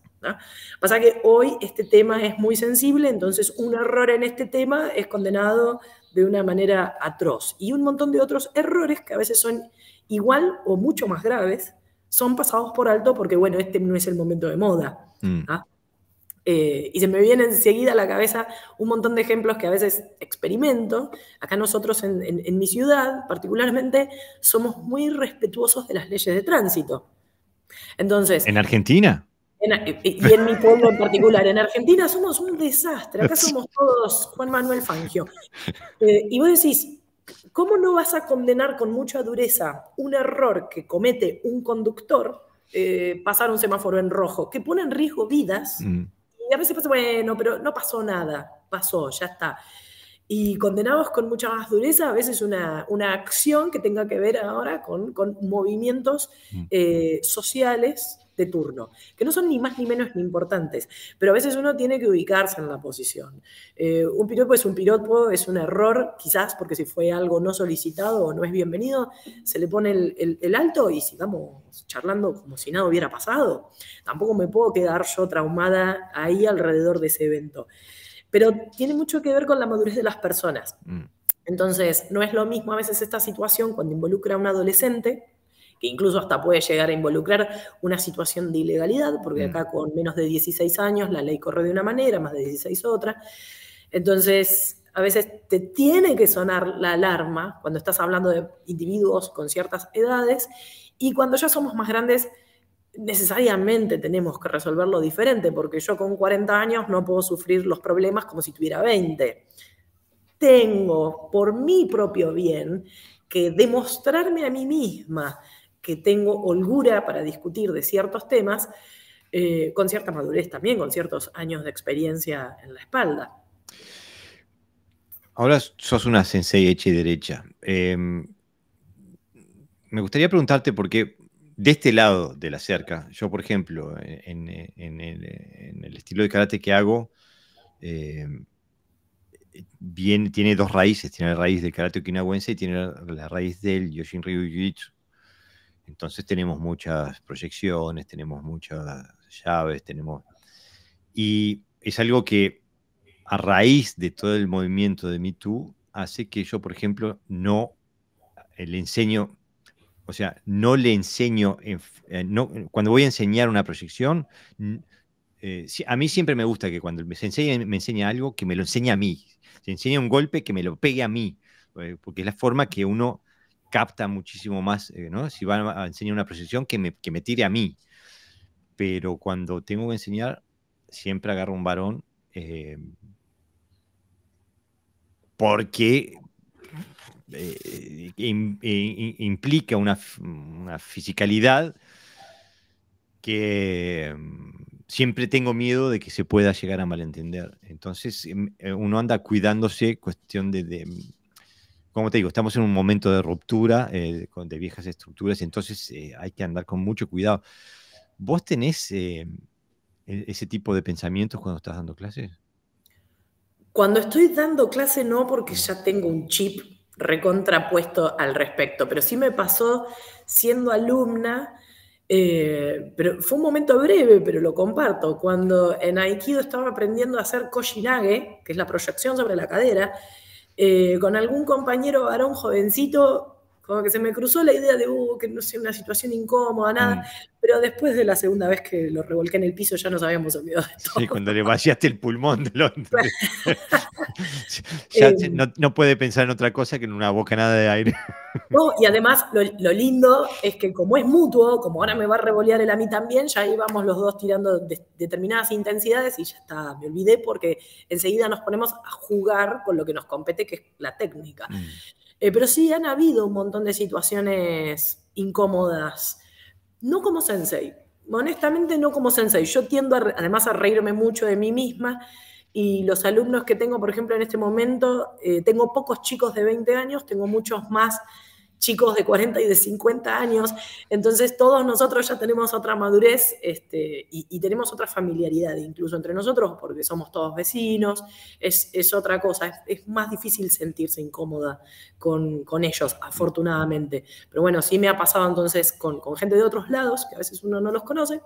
Pasa que hoy este tema es muy sensible, entonces un error en este tema es condenado de una manera atroz. Y un montón de otros errores que a veces son igual o mucho más graves, son pasados por alto porque, bueno, este no es el momento de moda. Mm. Eh, y se me vienen enseguida a la cabeza un montón de ejemplos que a veces experimento. Acá nosotros en, mi ciudad, particularmente, somos muy respetuosos de las leyes de tránsito. Entonces. ¿En Argentina? y en mi pueblo en particular. En Argentina somos un desastre. Acá somos todos Juan Manuel Fangio. Eh, y vos decís, ¿cómo no vas a condenar con mucha dureza un error que comete un conductor eh, pasar un semáforo en rojo, que pone en riesgo vidas? Mm. Y a veces pasa, bueno, pero no pasó nada, pasó, ya está. Y condenamos con mucha más dureza a veces una, acción que tenga que ver ahora con, movimientos mm. eh, sociales de turno, que no son ni más ni menos ni importantes, pero a veces uno tiene que ubicarse en la posición. Eh, un piropo es un piropo, es un error, quizás porque si fue algo no solicitado o no es bienvenido, se le pone el, el alto y sigamos charlando como si nada hubiera pasado. Tampoco me puedo quedar yo traumada ahí alrededor de ese evento. Pero tiene mucho que ver con la madurez de las personas. Mm. Entonces, no es lo mismo a veces esta situación cuando involucra a un adolescente, que incluso hasta puede llegar a involucrar una situación de ilegalidad, porque mm. acá con menos de 16 años la ley corre de una manera, más de 16 otra. Entonces, a veces te tiene que sonar la alarma cuando estás hablando de individuos con ciertas edades y cuando ya somos más grandes necesariamente tenemos que resolverlo diferente, porque yo con 40 años no puedo sufrir los problemas como si tuviera 20. Tengo, por mi propio bien, que demostrarme a mí misma que tengo holgura para discutir de ciertos temas, eh, con cierta madurez también, con ciertos años de experiencia en la espalda. Ahora sos una sensei hecha y derecha. Em, me gustaría preguntarte por qué de este lado de la cerca, yo por ejemplo, en, el, estilo de karate que hago, em, tiene dos raíces, tiene la raíz del karate okinawense y tiene la, raíz del Yoshin Ryu entonces tenemos muchas proyecciones, tenemos muchas llaves, tenemos... Y es algo que a raíz de todo el movimiento de Me Too hace que yo, por ejemplo, no le enseño, o sea, no le enseño, eh, cuando voy a enseñar una proyección, eh, a mí siempre me gusta que cuando me enseña, me enseña algo, que me lo enseñe a mí. Se enseña un golpe que me lo pegue a mí, eh, porque es la forma que uno capta muchísimo más, eh, ¿no? Si van a enseñar una procesión que me, que tire a mí. Pero cuando tengo que enseñar, siempre agarro un varón. Eh, porque eh, implica una, una, fisicalidad que mm, siempre tengo miedo de que se pueda llegar a malentender. Entonces em, uno anda cuidándose cuestión de, como te digo, estamos en un momento de ruptura eh, de viejas estructuras, entonces eh, hay que andar con mucho cuidado. ¿Vos tenés eh, e-, ese tipo de pensamientos cuando estás dando clases? Cuando estoy dando clase no, porque mm. ya tengo un chip recontrapuesto al respecto, pero sí me pasó siendo alumna, pero fue un momento breve, pero lo comparto, cuando en Aikido estaba aprendiendo a hacer Koshinage, que es la proyección sobre la cadera, eh, con algún compañero varón jovencito como que se me cruzó la idea de, uh, que no sé, una situación incómoda, nada. Mm. Pero después de la segunda vez que lo revolqué en el piso ya nos habíamos olvidado de todo. Y cuando le vaciaste el pulmón de Londres. ya eh, no, puede pensar en otra cosa que en una nada de aire. y además lo, lindo es que como es mutuo, como ahora me va a revolear el a mí también, ya íbamos los dos tirando determinadas intensidades y ya está, me olvidé porque enseguida nos ponemos a jugar con lo que nos compete, que es la técnica. Mm. Eh, pero sí han habido un montón de situaciones incómodas, no como sensei, honestamente no como sensei, yo tiendo además a reírme mucho de mí misma y los alumnos que tengo, por ejemplo, en este momento, eh, tengo pocos chicos de 20 años, tengo muchos más chicos de 40 y de 50 años, entonces todos nosotros ya tenemos otra madurez este, y, tenemos otra familiaridad incluso entre nosotros, porque somos todos vecinos, es, otra cosa, es, más difícil sentirse incómoda con, ellos, afortunadamente. Pero bueno, sí me ha pasado entonces con, con gente de otros lados, que a veces uno no los conoce.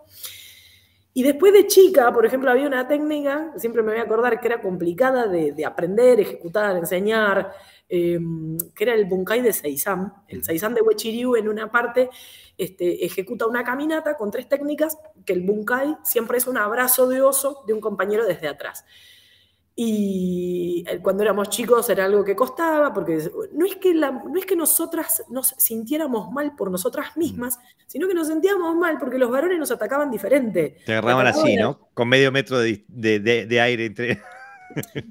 Y después de chica, por ejemplo, había una técnica, siempre me voy a acordar, que era complicada de, de aprender, ejecutar, enseñar, Em, que era el Bunkai de Seizan. El Seizan de Wechiriu en una parte este, ejecuta una caminata con tres técnicas, que el Bunkai siempre es un abrazo de oso de un compañero desde atrás. Y eh, cuando éramos chicos era algo que costaba, porque no es que, no que nosotras nos sintiéramos mal por nosotras mismas, sino que nos sentíamos mal porque los varones nos atacaban diferente. Te agarraban así, ¿no? Con medio metro de aire entre...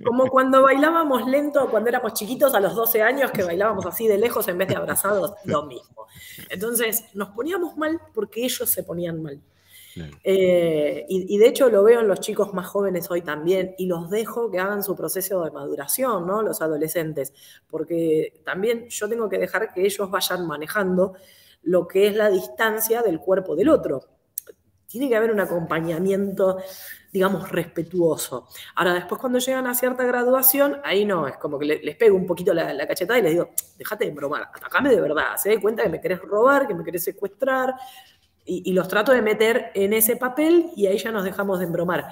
Como cuando bailábamos lento cuando éramos chiquitos a los 12 años, que bailábamos así de lejos en vez de abrazados, lo mismo. Entonces nos poníamos mal porque ellos se ponían mal. Eh, y, y, de hecho lo veo en los chicos más jóvenes hoy también y los dejo que hagan su proceso de maduración, ¿no? Los adolescentes, porque también yo tengo que dejar que ellos vayan manejando lo que es la distancia del cuerpo del otro. Tiene que haber un acompañamiento digamos, respetuoso. Ahora, después cuando llegan a cierta graduación, ahí no, es como que les pego un poquito la, cachetada y les digo, déjate de bromar, atacame de verdad, se dé cuenta que me querés robar, que me querés secuestrar, y, los trato de meter en ese papel y ahí ya nos dejamos de embromar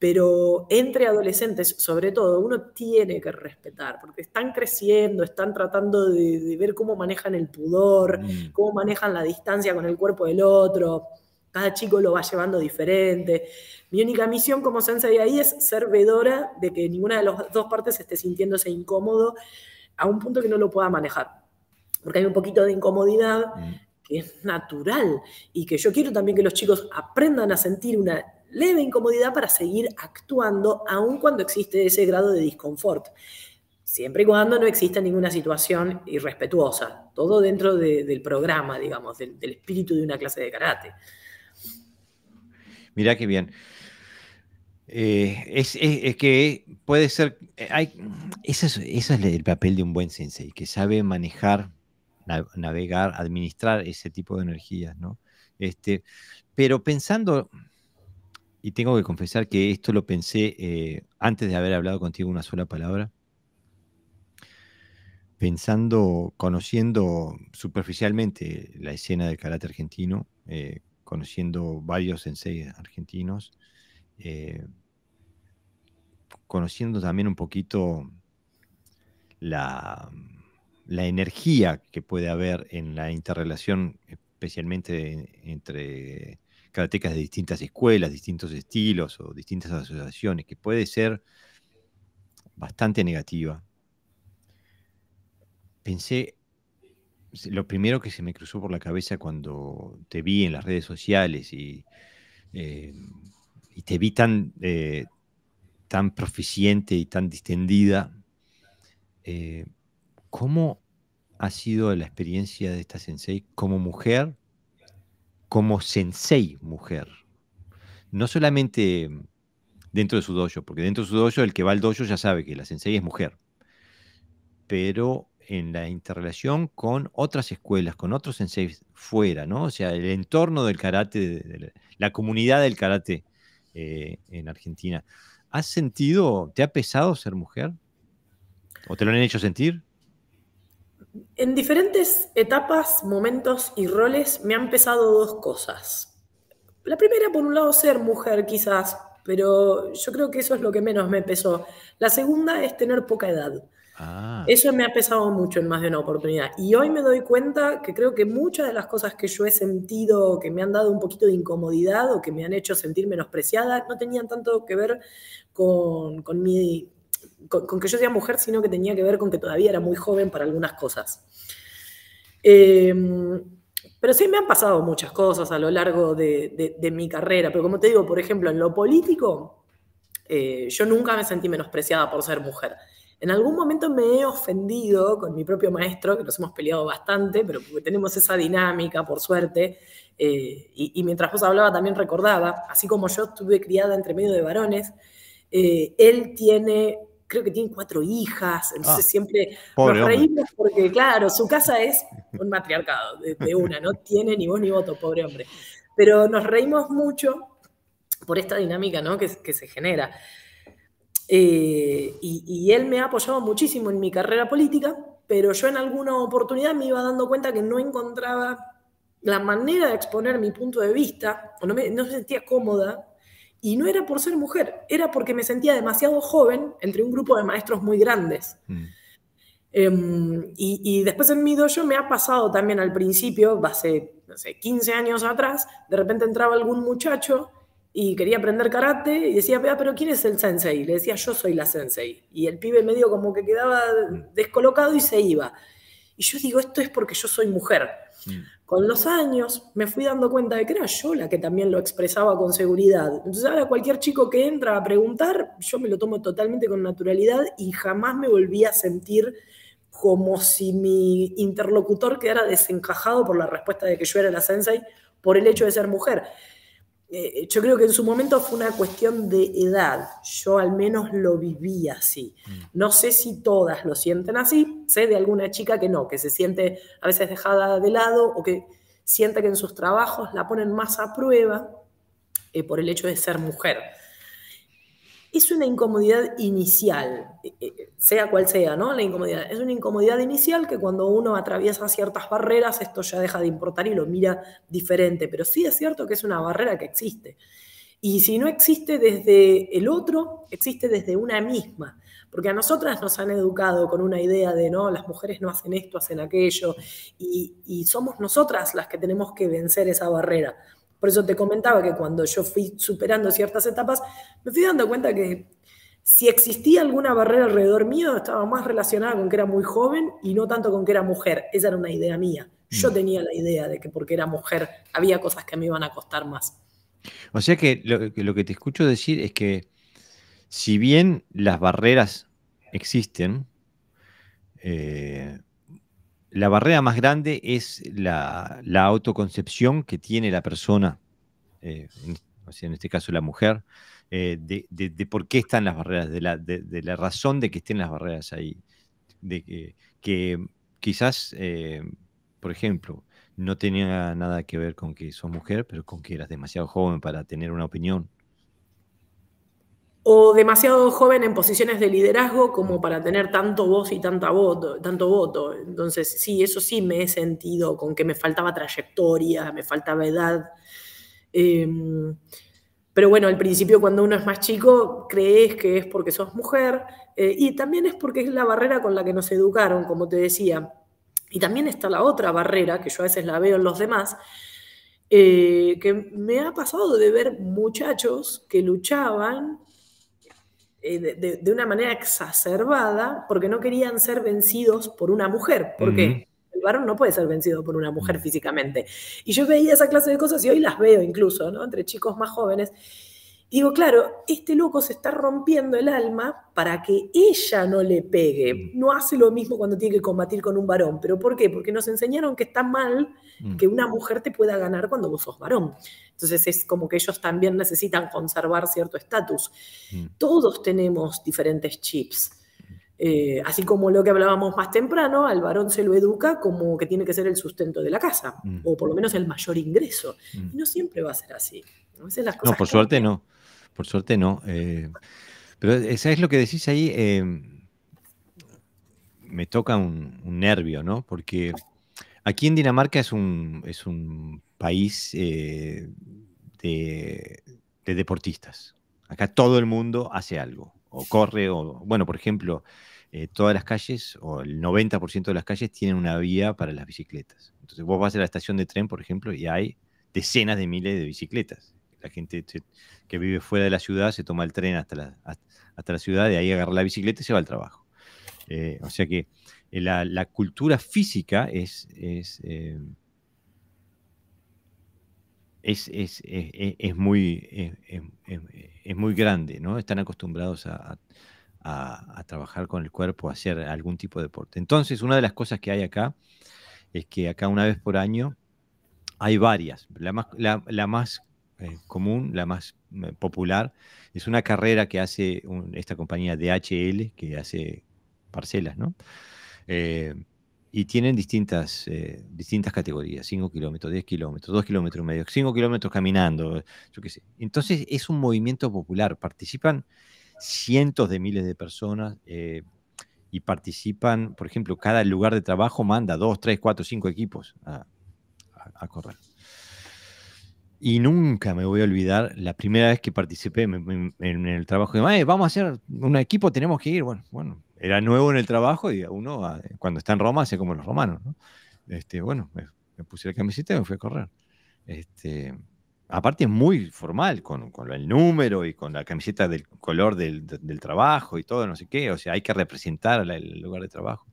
pero entre adolescentes, sobre todo, uno tiene que respetar, porque están creciendo, están tratando de, ver cómo manejan el pudor, mm. cómo manejan la distancia con el cuerpo del otro. Cada chico lo va llevando diferente. Mi única misión como sensei ahí es ser vedora de que ninguna de las dos partes esté sintiéndose incómodo a un punto que no lo pueda manejar. Porque hay un poquito de incomodidad mm. que es natural y que yo quiero también que los chicos aprendan a sentir una leve incomodidad para seguir actuando aun cuando existe ese grado de disconfort siempre y cuando no exista ninguna situación irrespetuosa, todo dentro del programa, digamos, del, espíritu de una clase de karate. Mirá qué bien. Eh, es, que puede ser. Eh, hay, ese, es, el papel de un buen sensei, que sabe manejar, navegar, administrar ese tipo de energías, Este, pero pensando, y tengo que confesar que esto lo pensé eh, antes de haber hablado contigo una sola palabra, pensando, conociendo superficialmente la escena del carácter argentino, conociendo varios ensayos argentinos, eh, conociendo también un poquito la, la, energía que puede haber en la interrelación, especialmente entre karatecas de distintas escuelas, distintos estilos o distintas asociaciones, que puede ser bastante negativa. Pensé lo primero que se me cruzó por la cabeza cuando te vi en las redes sociales y, eh, te vi eh, tan, proficiente y tan distendida, eh, ¿cómo ha sido la experiencia de esta sensei como mujer, como sensei mujer? No solamente dentro de su dojo, porque dentro de su dojo el que va al dojo ya sabe que la sensei es mujer, pero en la interrelación con otras escuelas, con otros senseis fuera, ¿no? O sea, el entorno del karate, la comunidad del karate eh, en Argentina. ¿Has sentido, te ha pesado ser mujer? ¿O te lo han hecho sentir? En diferentes etapas, momentos y roles me han pesado dos cosas. La primera, por un lado, ser mujer quizás, pero yo creo que eso es lo que menos me pesó. La segunda es tener poca edad. Ah. Eso me ha pesado mucho en más de una oportunidad. Y hoy me doy cuenta que creo que muchas de las cosas que yo he sentido, que me han dado un poquito de incomodidad o que me han hecho sentir menospreciada, no tenían tanto que ver con, con que yo sea mujer, sino que tenía que ver con que todavía era muy joven para algunas cosas. Em, pero sí me han pasado muchas cosas a lo largo de, mi carrera. Pero como te digo, por ejemplo, en lo político, eh, yo nunca me sentí menospreciada por ser mujer. En algún momento me he ofendido con mi propio maestro, que nos hemos peleado bastante, pero tenemos esa dinámica, por suerte. Eh, y, mientras vos hablaba también recordaba, así como yo estuve criada entre medio de varones, eh, él tiene, creo que tiene cuatro hijas, entonces ah, siempre nos reímos porque, claro, su casa es un matriarcado de, una, no tiene ni voz ni voto, pobre hombre. Pero nos reímos mucho por esta dinámica ¿no? que se genera. Eh, y, él me ha apoyado muchísimo en mi carrera política, pero yo en alguna oportunidad me iba dando cuenta que no encontraba la manera de exponer mi punto de vista, no me, sentía cómoda, y no era por ser mujer, era porque me sentía demasiado joven entre un grupo de maestros muy grandes. Mm. Em, y, después en mi dojo me ha pasado también al principio, hace no sé, 15 años atrás, de repente entraba algún muchacho y quería aprender karate y decía, pero ¿quién es el sensei? Le decía, yo soy la sensei. Y el pibe medio como que quedaba descolocado y se iba. Y yo digo, esto es porque yo soy mujer. Mm. Con los años me fui dando cuenta de que era yo la que también lo expresaba con seguridad. Entonces ahora cualquier chico que entra a preguntar, yo me lo tomo totalmente con naturalidad y jamás me volví a sentir como si mi interlocutor quedara desencajado por la respuesta de que yo era la sensei por el hecho de ser mujer. Eh, yo creo que en su momento fue una cuestión de edad. Yo al menos lo viví así. Mm. No sé si todas lo sienten así. Sé de alguna chica que no, que se siente a veces dejada de lado o que siente que en sus trabajos la ponen más a prueba eh, por el hecho de ser mujer es una incomodidad inicial, eh, eh, sea cual sea, ¿no? La incomodidad. Es una incomodidad inicial que cuando uno atraviesa ciertas barreras, esto ya deja de importar y lo mira diferente. Pero sí es cierto que es una barrera que existe. Y si no existe desde el otro, existe desde una misma. Porque a nosotras nos han educado con una idea de, no, las mujeres no hacen esto, hacen aquello. Y, y somos nosotras las que tenemos que vencer esa barrera. Por eso te comentaba que cuando yo fui superando ciertas etapas, me fui dando cuenta que si existía alguna barrera alrededor mío, estaba más relacionada con que era muy joven y no tanto con que era mujer. Esa era una idea mía. Yo mm. tenía la idea de que porque era mujer había cosas que me iban a costar más. O sea que lo, que lo, que te escucho decir es que si bien las barreras existen, eh, la barrera más grande es la, autoconcepción que tiene la persona, eh, en, este caso la mujer, eh, de, por qué están las barreras, de la, razón de que estén las barreras ahí. De que, quizás, eh, por ejemplo, no tenía nada que ver con que sos mujer, pero con que eras demasiado joven para tener una opinión o demasiado joven en posiciones de liderazgo como para tener tanto voz y tanta voto, tanto voto. Entonces, sí, eso sí me he sentido con que me faltaba trayectoria, me faltaba edad. Em, pero bueno, al principio cuando uno es más chico, crees que es porque sos mujer eh, y también es porque es la barrera con la que nos educaron, como te decía. Y también está la otra barrera, que yo a veces la veo en los demás, eh, que me ha pasado de ver muchachos que luchaban eh, de, una manera exacerbada porque no querían ser vencidos por una mujer. porque El varón no puede ser vencido por una mujer mm. físicamente. Y yo veía esa clase de cosas y hoy las veo incluso, ¿no? Entre chicos más jóvenes. Digo, claro, este loco se está rompiendo el alma para que ella no le pegue. Mm. No hace lo mismo cuando tiene que combatir con un varón. ¿Pero por qué? Porque nos enseñaron que está mal mm. que una mujer te pueda ganar cuando vos sos varón. Entonces es como que ellos también necesitan conservar cierto estatus. Mm. Todos tenemos diferentes chips. Eh, así como lo que hablábamos más temprano, al varón se lo educa como que tiene que ser el sustento de la casa, mm. o por lo menos el mayor ingreso. Mm. Y no siempre va a ser así. no, por suerte no. Por suerte no. Eh, pero es lo que decís ahí? Eh, me toca un, nervio, ¿no? Porque aquí en Dinamarca es un, es un país eh, de deportistas. Acá todo el mundo hace algo o corre, o bueno, por ejemplo, eh, todas las calles, o el 90% de las calles, tienen una vía para las bicicletas. Entonces vos vas a la estación de tren, por ejemplo, y hay decenas de miles de bicicletas. La gente que vive fuera de la ciudad se toma el tren hasta la, hasta, la ciudad, de ahí agarra la bicicleta y se va al trabajo. Eh, o sea que eh, la, cultura física es es, es, muy, es, muy grande, ¿no? Están acostumbrados a, trabajar con el cuerpo, a hacer algún tipo de deporte. Entonces, una de las cosas que hay acá es que acá una vez por año hay varias. La más, eh, común, la más eh, popular, es una carrera que hace esta compañía DHL, que hace parcelas, ¿no? Eh, y tienen distintas, eh, distintas categorías, 5 kilómetros, 10 kilómetros, 2 kilómetros y medio, 5 kilómetros caminando, yo qué sé. Entonces es un movimiento popular, participan cientos de miles de personas eh, y participan, por ejemplo, cada lugar de trabajo manda 2, 3, 4, 5 equipos a, correr. Y nunca me voy a olvidar la primera vez que participé en, el trabajo de, eh, vamos a hacer un equipo, tenemos que ir. Bueno, bueno, era nuevo en el trabajo y uno cuando está en Roma hace como los romanos, ¿no? Este, bueno, me, puse la camiseta y me fui a correr. Este, aparte es muy formal con, el número y con la camiseta del color del, trabajo y todo, no sé qué. O sea, hay que representar el lugar de trabajo.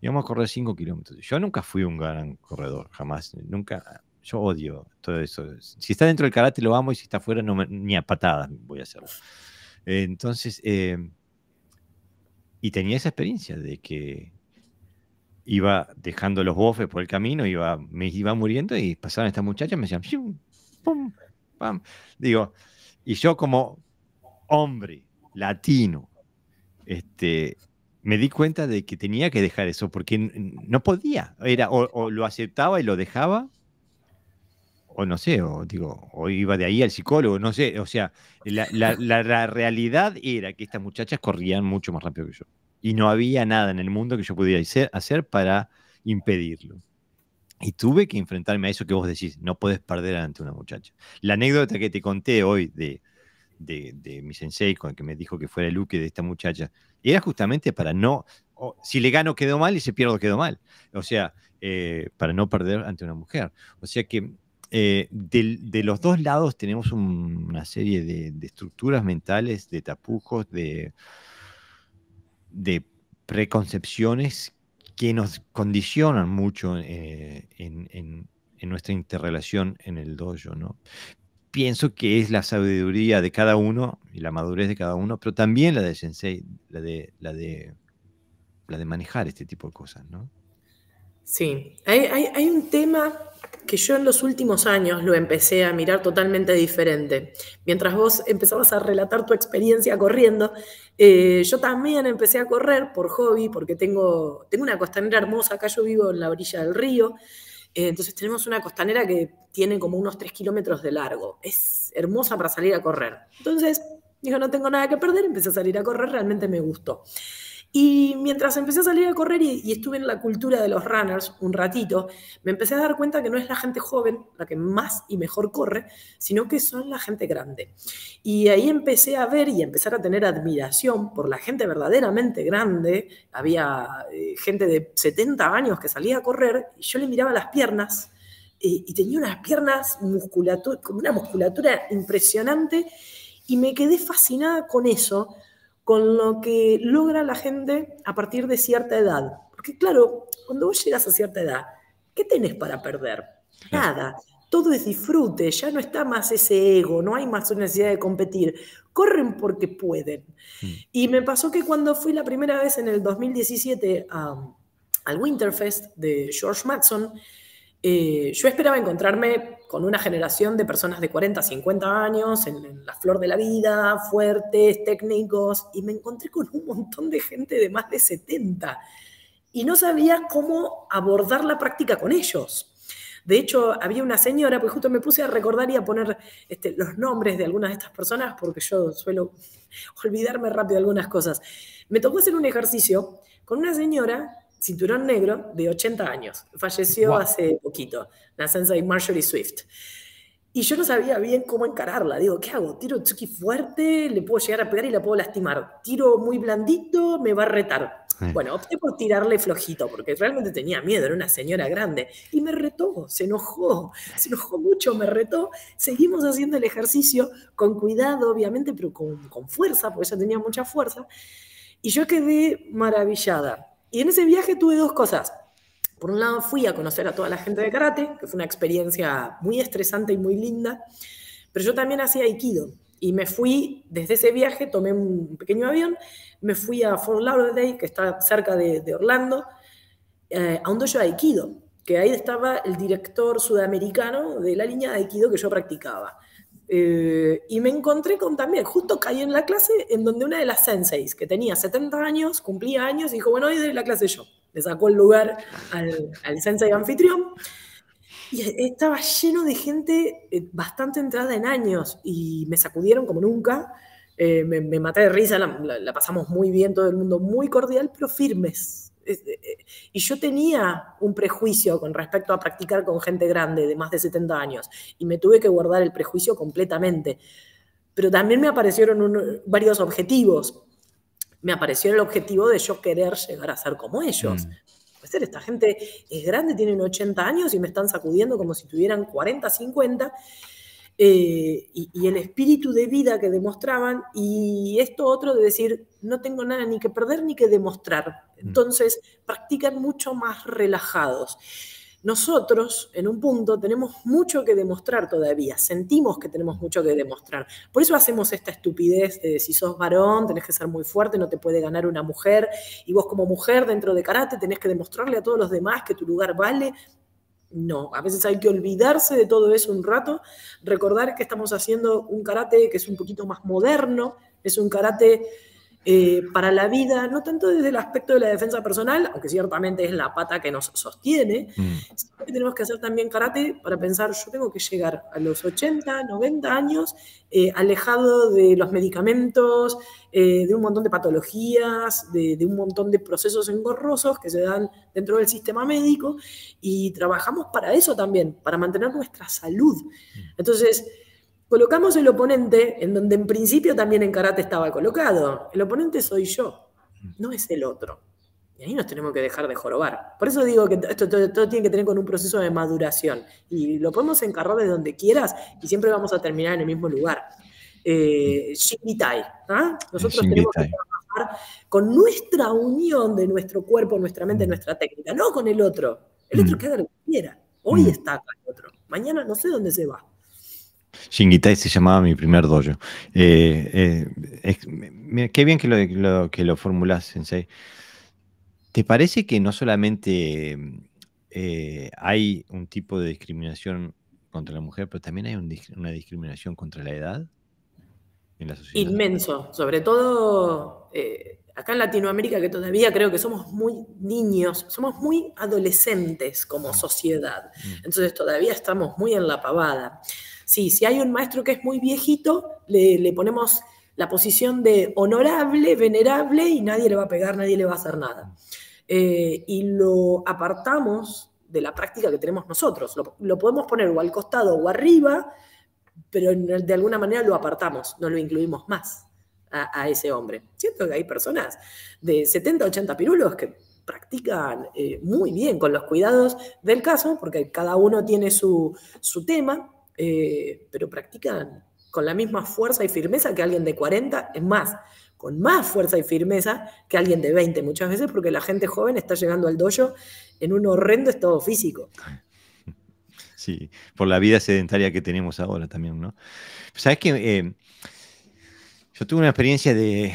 Íbamos a correr 5 kilómetros. Yo nunca fui un gran corredor, jamás. Nunca. Yo odio todo eso. Si está dentro del karate lo amo y si está fuera ni a patadas voy a hacerlo. Entonces, eh, y tenía esa experiencia de que iba dejando los bofes por el camino, iba, me iba muriendo y pasaban estas muchachas y me decían, ¡Pum! pam. Digo, y yo como hombre latino, este, me di cuenta de que tenía que dejar eso, porque no podía. Era, o lo aceptaba y lo dejaba, o no sé, o digo, o iba de ahí al psicólogo, no sé, o sea, la, la, realidad era que estas muchachas corrían mucho más rápido que yo. Y no había nada en el mundo que yo pudiera hacer, para impedirlo. Y tuve que enfrentarme a eso que vos decís, no puedes perder ante una muchacha. La anécdota que te conté hoy de, de, mi sensei, con el que me dijo que fuera el luque de esta muchacha, era justamente para no, si le gano quedó mal y si pierdo quedó mal. O sea, eh, para no perder ante una mujer. O sea que eh, de, los dos lados tenemos una serie de, estructuras mentales, de tapujos, de, preconcepciones que nos condicionan mucho eh, en, nuestra interrelación en el dojo, ¿no? Pienso que es la sabiduría de cada uno y la madurez de cada uno, pero también la de sensei, la de, la de manejar este tipo de cosas, ¿no? Sí, hay, un tema que yo en los últimos años lo empecé a mirar totalmente diferente. Mientras vos empezabas a relatar tu experiencia corriendo, eh, yo también empecé a correr por hobby, porque tengo, tengo una costanera hermosa, acá yo vivo en la orilla del río, eh, entonces tenemos una costanera que tiene como unos 3 kilómetros de largo, es hermosa para salir a correr. Entonces, dijo, no tengo nada que perder, empecé a salir a correr, realmente me gustó. Y mientras empecé a salir a correr y, estuve en la cultura de los runners un ratito, me empecé a dar cuenta que no es la gente joven la que más y mejor corre, sino que son la gente grande. Y ahí empecé a ver y empezar a tener admiración por la gente verdaderamente grande. Había eh, gente de 70 años que salía a correr y yo le miraba las piernas eh, y tenía unas piernas musculatura, con una musculatura impresionante y me quedé fascinada con eso con lo que logra la gente a partir de cierta edad. Porque claro, cuando vos llegas a cierta edad, ¿qué tenés para perder? Nada. Todo es disfrute, ya no está más ese ego, no hay más necesidad de competir. Corren porque pueden. Mm. Y me pasó que cuando fui la primera vez en el 2017 al Winterfest de George Matson, eh, yo esperaba encontrarme con una generación de personas de 40, 50 años, en, la flor de la vida, fuertes, técnicos, y me encontré con un montón de gente de más de 70 y no sabía cómo abordar la práctica con ellos. De hecho, había una señora, pues justo me puse a recordar y a poner este, los nombres de algunas de estas personas, porque yo suelo olvidarme rápido algunas cosas. Me tocó hacer un ejercicio con una señora cinturón negro de 80 años. Falleció hace poquito, la de Marjorie Swift. Y yo no sabía bien cómo encararla. Digo, ¿qué hago? ¿Tiro tsuki fuerte? ¿Le puedo llegar a pegar y la puedo lastimar? ¿Tiro muy blandito? ¿Me va a retar? Bueno, opté por tirarle flojito, porque realmente tenía miedo, era una señora grande. Y me retó, se enojó, se enojó mucho, me retó. Seguimos haciendo el ejercicio con cuidado, obviamente, pero con, con fuerza, porque ella tenía mucha fuerza. Y yo quedé maravillada y en ese viaje tuve dos cosas. Por un lado, fui a conocer a toda la gente de karate, que fue una experiencia muy estresante y muy linda, pero yo también hacía aikido. Y me fui, desde ese viaje, tomé un pequeño avión, me fui a Fort Lauderdale, que está cerca de, Orlando, eh, a un dojo de aikido, que ahí estaba el director sudamericano de la línea de aikido que yo practicaba. Eh, y me encontré con también, justo caí en la clase en donde una de las senseis, que tenía 70 años, cumplía años, y dijo, bueno, hoy doy la clase yo. Le sacó el lugar al, al sensei anfitrión. Y estaba lleno de gente eh, bastante entrada en años y me sacudieron como nunca. Eh, me, maté de risa, la pasamos muy bien, todo el mundo muy cordial, pero firmes, eh, eh, y yo tenía un prejuicio con respecto a practicar con gente grande de más de 70 años y me tuve que guardar el prejuicio completamente. Pero también me aparecieron varios objetivos. Me apareció el objetivo de yo querer llegar a ser como ellos. Mm. Puede ser, esta gente es grande, tienen 80 años y me están sacudiendo como si tuvieran 40, 50. Eh, y, el espíritu de vida que demostraban y esto otro de decir, no tengo nada ni que perder ni que demostrar. Mm. Entonces, practican mucho más relajados. Nosotros, en un punto, tenemos mucho que demostrar todavía, sentimos que tenemos mucho que demostrar. Por eso hacemos esta estupidez de si sos varón, tenés que ser muy fuerte, no te puede ganar una mujer, y vos como mujer dentro de karate tenés que demostrarle a todos los demás que tu lugar vale no, a veces hay que olvidarse de todo eso un rato, recordar que estamos haciendo un karate que es un poquito más moderno, es un karate eh, para la vida, no tanto desde el aspecto de la defensa personal, aunque ciertamente es la pata que nos sostiene, mm. sino que tenemos que hacer también karate para pensar, yo tengo que llegar a los 80, 90 años, eh, alejado de los medicamentos, eh, de un montón de patologías, de, de un montón de procesos engorrosos que se dan dentro del sistema médico, y trabajamos para eso también, para mantener nuestra salud. Mm. Entonces, colocamos el oponente en donde en principio también en karate estaba colocado. El oponente soy yo, no es el otro. Y ahí nos tenemos que dejar de jorobar. Por eso digo que esto todo, tiene que tener con un proceso de maduración. Y lo podemos encargar de donde quieras y siempre vamos a terminar en el mismo lugar. Eh, ¿ah? Nosotros tenemos que trabajar con nuestra unión de nuestro cuerpo, nuestra mente, nuestra técnica, no con el otro. El otro mm. queda donde quiera. Hoy mm. está acá el otro. Mañana no sé dónde se va. Shingitai se llamaba mi primer dojo. Eh, eh, qué bien que lo, que lo formulás, Sensei. ¿Te parece que no solamente eh, hay un tipo de discriminación contra la mujer, pero también hay una discriminación contra la edad en la sociedad? Inmenso, sobre todo acá en Latinoamérica, que todavía creo que somos muy niños, somos muy adolescentes como ah. sociedad. Mm. Entonces todavía estamos muy en la pavada. Sí, si hay un maestro que es muy viejito, le, ponemos la posición de honorable, venerable y nadie le va a pegar, nadie le va a hacer nada. Eh, y lo apartamos de la práctica que tenemos nosotros. Lo, podemos poner o al costado o arriba, pero de alguna manera lo apartamos, no lo incluimos más a, ese hombre. Siento que hay personas de 70, 80 pirulos que practican eh, muy bien con los cuidados del caso, porque cada uno tiene su, su tema, eh, pero practican con la misma fuerza y firmeza que alguien de 40, es más, con más fuerza y firmeza que alguien de 20 muchas veces, porque la gente joven está llegando al dojo en un horrendo estado físico. Sí, por la vida sedentaria que tenemos ahora también, ¿no? Pues, Sabes que eh, yo tuve una experiencia de,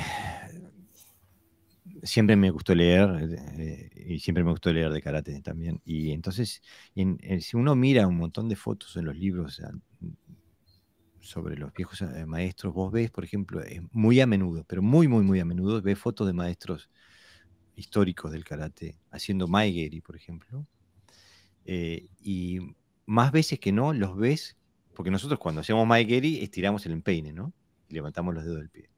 siempre me gustó leer eh, eh, y siempre me gustó leer de karate también. Y entonces, eh, si uno mira un montón de fotos en los libros ah, sobre los viejos maestros, vos ves, por ejemplo, muy a menudo, pero muy, muy, muy a menudo, ves fotos de maestros históricos del karate haciendo maigeri, por ejemplo. y más veces que no los ves, porque nosotros cuando hacemos maigeri estiramos el empeine, ¿no? levantamos los dedos del pie.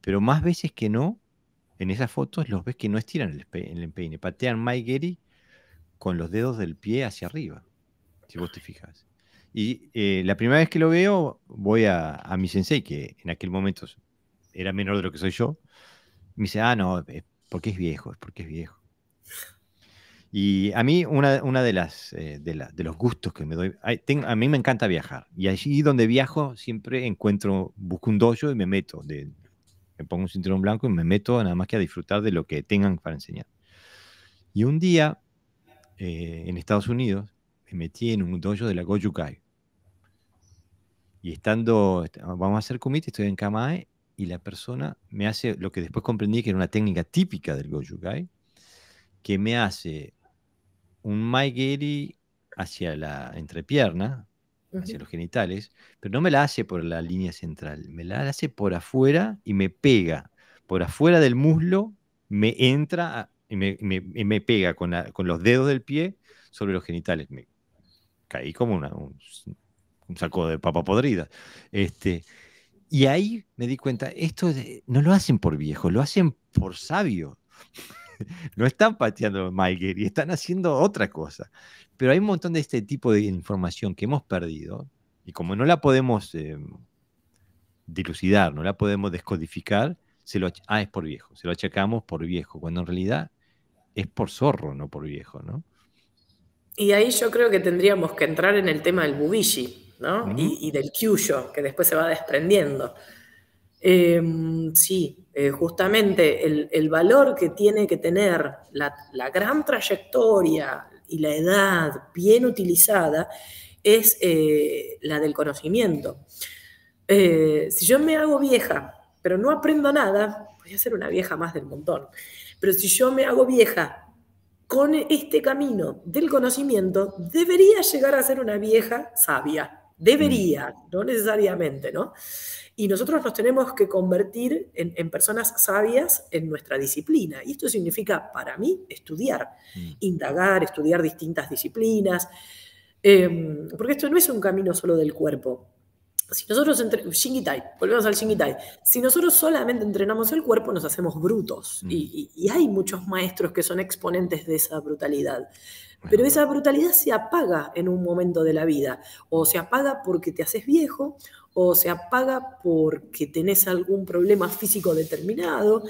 Pero más veces que no, en esas fotos los ves que no estiran el, el empeine, patean Mike Gary con los dedos del pie hacia arriba, si vos te fijas. Y eh, la primera vez que lo veo, voy a, mi sensei, que en aquel momento era menor de lo que soy yo, me dice, ah, no, porque es viejo, es porque es viejo. Y a mí, una, de las eh, de, los gustos que me doy, a, mí me encanta viajar. Y allí donde viajo, siempre encuentro, busco un dojo y me meto de, me pongo un cinturón blanco y me meto nada más que a disfrutar de lo que tengan para enseñar. Y un día, eh, en Estados Unidos, me metí en un dojo de la goju Goju-Kai. Y estando, ah, vamos a hacer kumite, estoy en Kamae, y la persona me hace lo que después comprendí que era una técnica típica del goju Goju-Kai, que me hace un maigeri hacia la entrepierna, hacia los genitales, pero no me la hace por la línea central, me la hace por afuera y me pega. Por afuera del muslo me entra y, me, pega con, los dedos del pie sobre los genitales. Me caí como una, un, saco de papa podrida. Este, y ahí me di cuenta, esto no lo hacen por viejo, lo hacen por sabio. no están pateando Michael y están haciendo otra cosa. Pero hay un montón de este tipo de información que hemos perdido y como no la podemos em, dilucidar, no la podemos descodificar, se lo, ah, es por viejo, se lo achacamos por viejo, cuando en realidad es por zorro, no por viejo, Y ahí yo creo que tendríamos que entrar en el tema del bubishi, ¿no? y, del kyuyo, que después se va desprendiendo. Em, sí, eh, justamente el, valor que tiene que tener la, gran trayectoria y la edad bien utilizada es eh, la del conocimiento. Eh, si yo me hago vieja, pero no aprendo nada, voy a ser una vieja más del montón, pero si yo me hago vieja con este camino del conocimiento, debería llegar a ser una vieja sabia Debería, mm. no necesariamente, ¿no? Y nosotros nos tenemos que convertir en, personas sabias en nuestra disciplina. Y esto significa, para mí, estudiar, mm. indagar, estudiar distintas disciplinas, em, porque esto no es un camino solo del cuerpo. Si nosotros, volvemos al si nosotros solamente entrenamos el cuerpo, nos hacemos brutos. Mm. Y, hay muchos maestros que son exponentes de esa brutalidad. Pero esa brutalidad se apaga en un momento de la vida. O se apaga porque te haces viejo, o se apaga porque tenés algún problema físico determinado.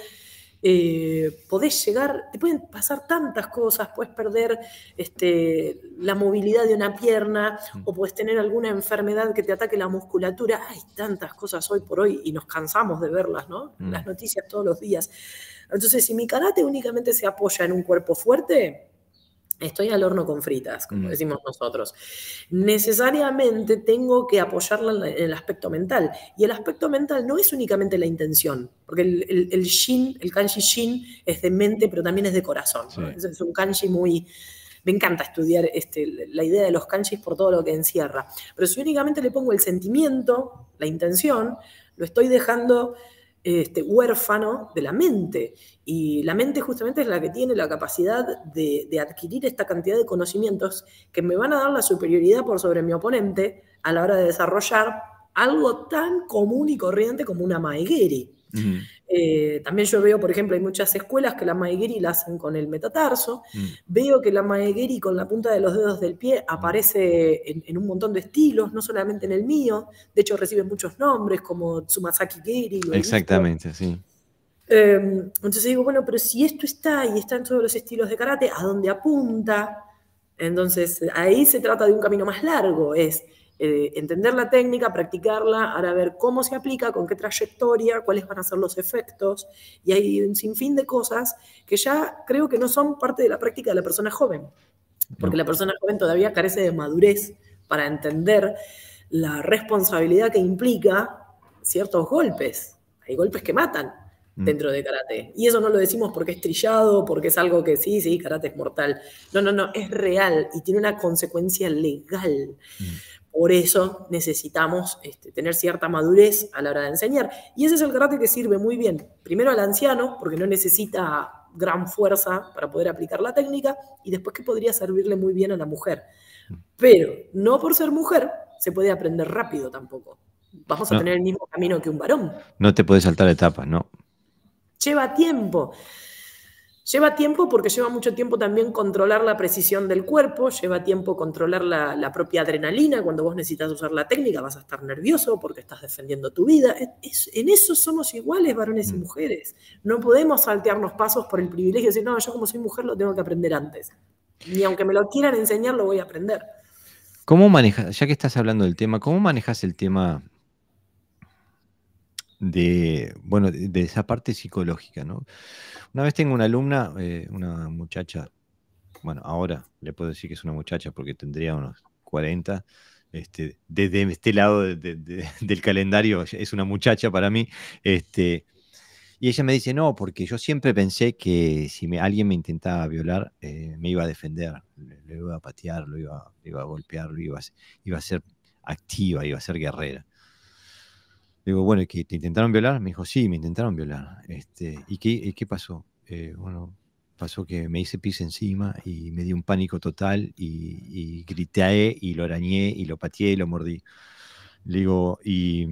Eh, podés llegar, te pueden pasar tantas cosas, puedes perder este, la movilidad de una pierna mm. o puedes tener alguna enfermedad que te ataque la musculatura. Hay tantas cosas hoy por hoy y nos cansamos de verlas, ¿no? Mm. Las noticias todos los días. Entonces, si mi karate únicamente se apoya en un cuerpo fuerte, Estoy al horno con fritas, como mm. decimos nosotros. Necesariamente tengo que apoyarla en el aspecto mental. Y el aspecto mental no es únicamente la intención, porque el, el, el shin, el kanji shin, es de mente, pero también es de corazón. Es, un kanji muy... Me encanta estudiar este, la idea de los kanjis por todo lo que encierra. Pero si únicamente le pongo el sentimiento, la intención, lo estoy dejando este, huérfano de la mente. Y la mente justamente es la que tiene la capacidad de, adquirir esta cantidad de conocimientos que me van a dar la superioridad por sobre mi oponente a la hora de desarrollar algo tan común y corriente como una maigueri. Eh, también yo veo, por ejemplo, hay muchas escuelas que la maegeri la hacen con el metatarso. Mm. Veo que la maegeri con la punta de los dedos del pie mm. aparece en, un montón de estilos, no solamente en el mío. De hecho, recibe muchos nombres como Tsumazaki Geri. Exactamente, sí. Em, entonces digo, bueno, pero si esto está y está en todos los estilos de karate, ¿a dónde apunta? Entonces, ahí se trata de un camino más largo, es eh, entender la técnica, practicarla, ahora ver cómo se aplica, con qué trayectoria, cuáles van a ser los efectos. Y hay un sinfín de cosas que ya creo que no son parte de la práctica de la persona joven, porque la persona joven todavía carece de madurez para entender la responsabilidad que implica ciertos golpes. Hay golpes que matan mm. dentro de karate. Y eso no lo decimos porque es trillado, porque es algo que sí, sí, karate es mortal. No, no, no, es real y tiene una consecuencia legal. Mm. Por eso necesitamos este, tener cierta madurez a la hora de enseñar. Y ese es el karate que sirve muy bien. Primero al anciano, porque no necesita gran fuerza para poder aplicar la técnica, y después que podría servirle muy bien a la mujer. Pero no por ser mujer se puede aprender rápido tampoco. Vamos a tener el mismo camino que un varón. No te puedes saltar etapas, ¿no? Lleva tiempo. Lleva tiempo porque lleva mucho tiempo también controlar la precisión del cuerpo, lleva tiempo controlar la, propia adrenalina, cuando vos necesitas usar la técnica vas a estar nervioso porque estás defendiendo tu vida. en eso somos iguales varones y mm. mujeres. No podemos saltearnos pasos por el privilegio de decir, no, yo como soy mujer lo tengo que aprender antes. Ni aunque me lo quieran enseñar, lo voy a aprender. ¿Cómo manejas, ya que estás hablando del tema, cómo manejas el tema de, bueno, de esa parte psicológica, ¿no? Una vez tengo una alumna, eh, una muchacha, bueno, ahora le puedo decir que es una muchacha porque tendría unos 40, este, desde este lado del calendario es una muchacha para mí, este, y ella me dice, no, porque yo siempre pensé que si me, alguien me intentaba violar, eh, me iba a defender, lo iba a patear, lo iba, iba a golpear, iba a ser activa, iba a ser guerrera. Digo, bueno, ¿que te intentaron violar? Me dijo, sí, me intentaron violar. Este, ¿y, qué, y qué pasó? Eh, bueno, pasó que me hice pis encima y me dio un pánico total y, y, grité y lo arañé y lo pateé y lo mordí. Le digo, y,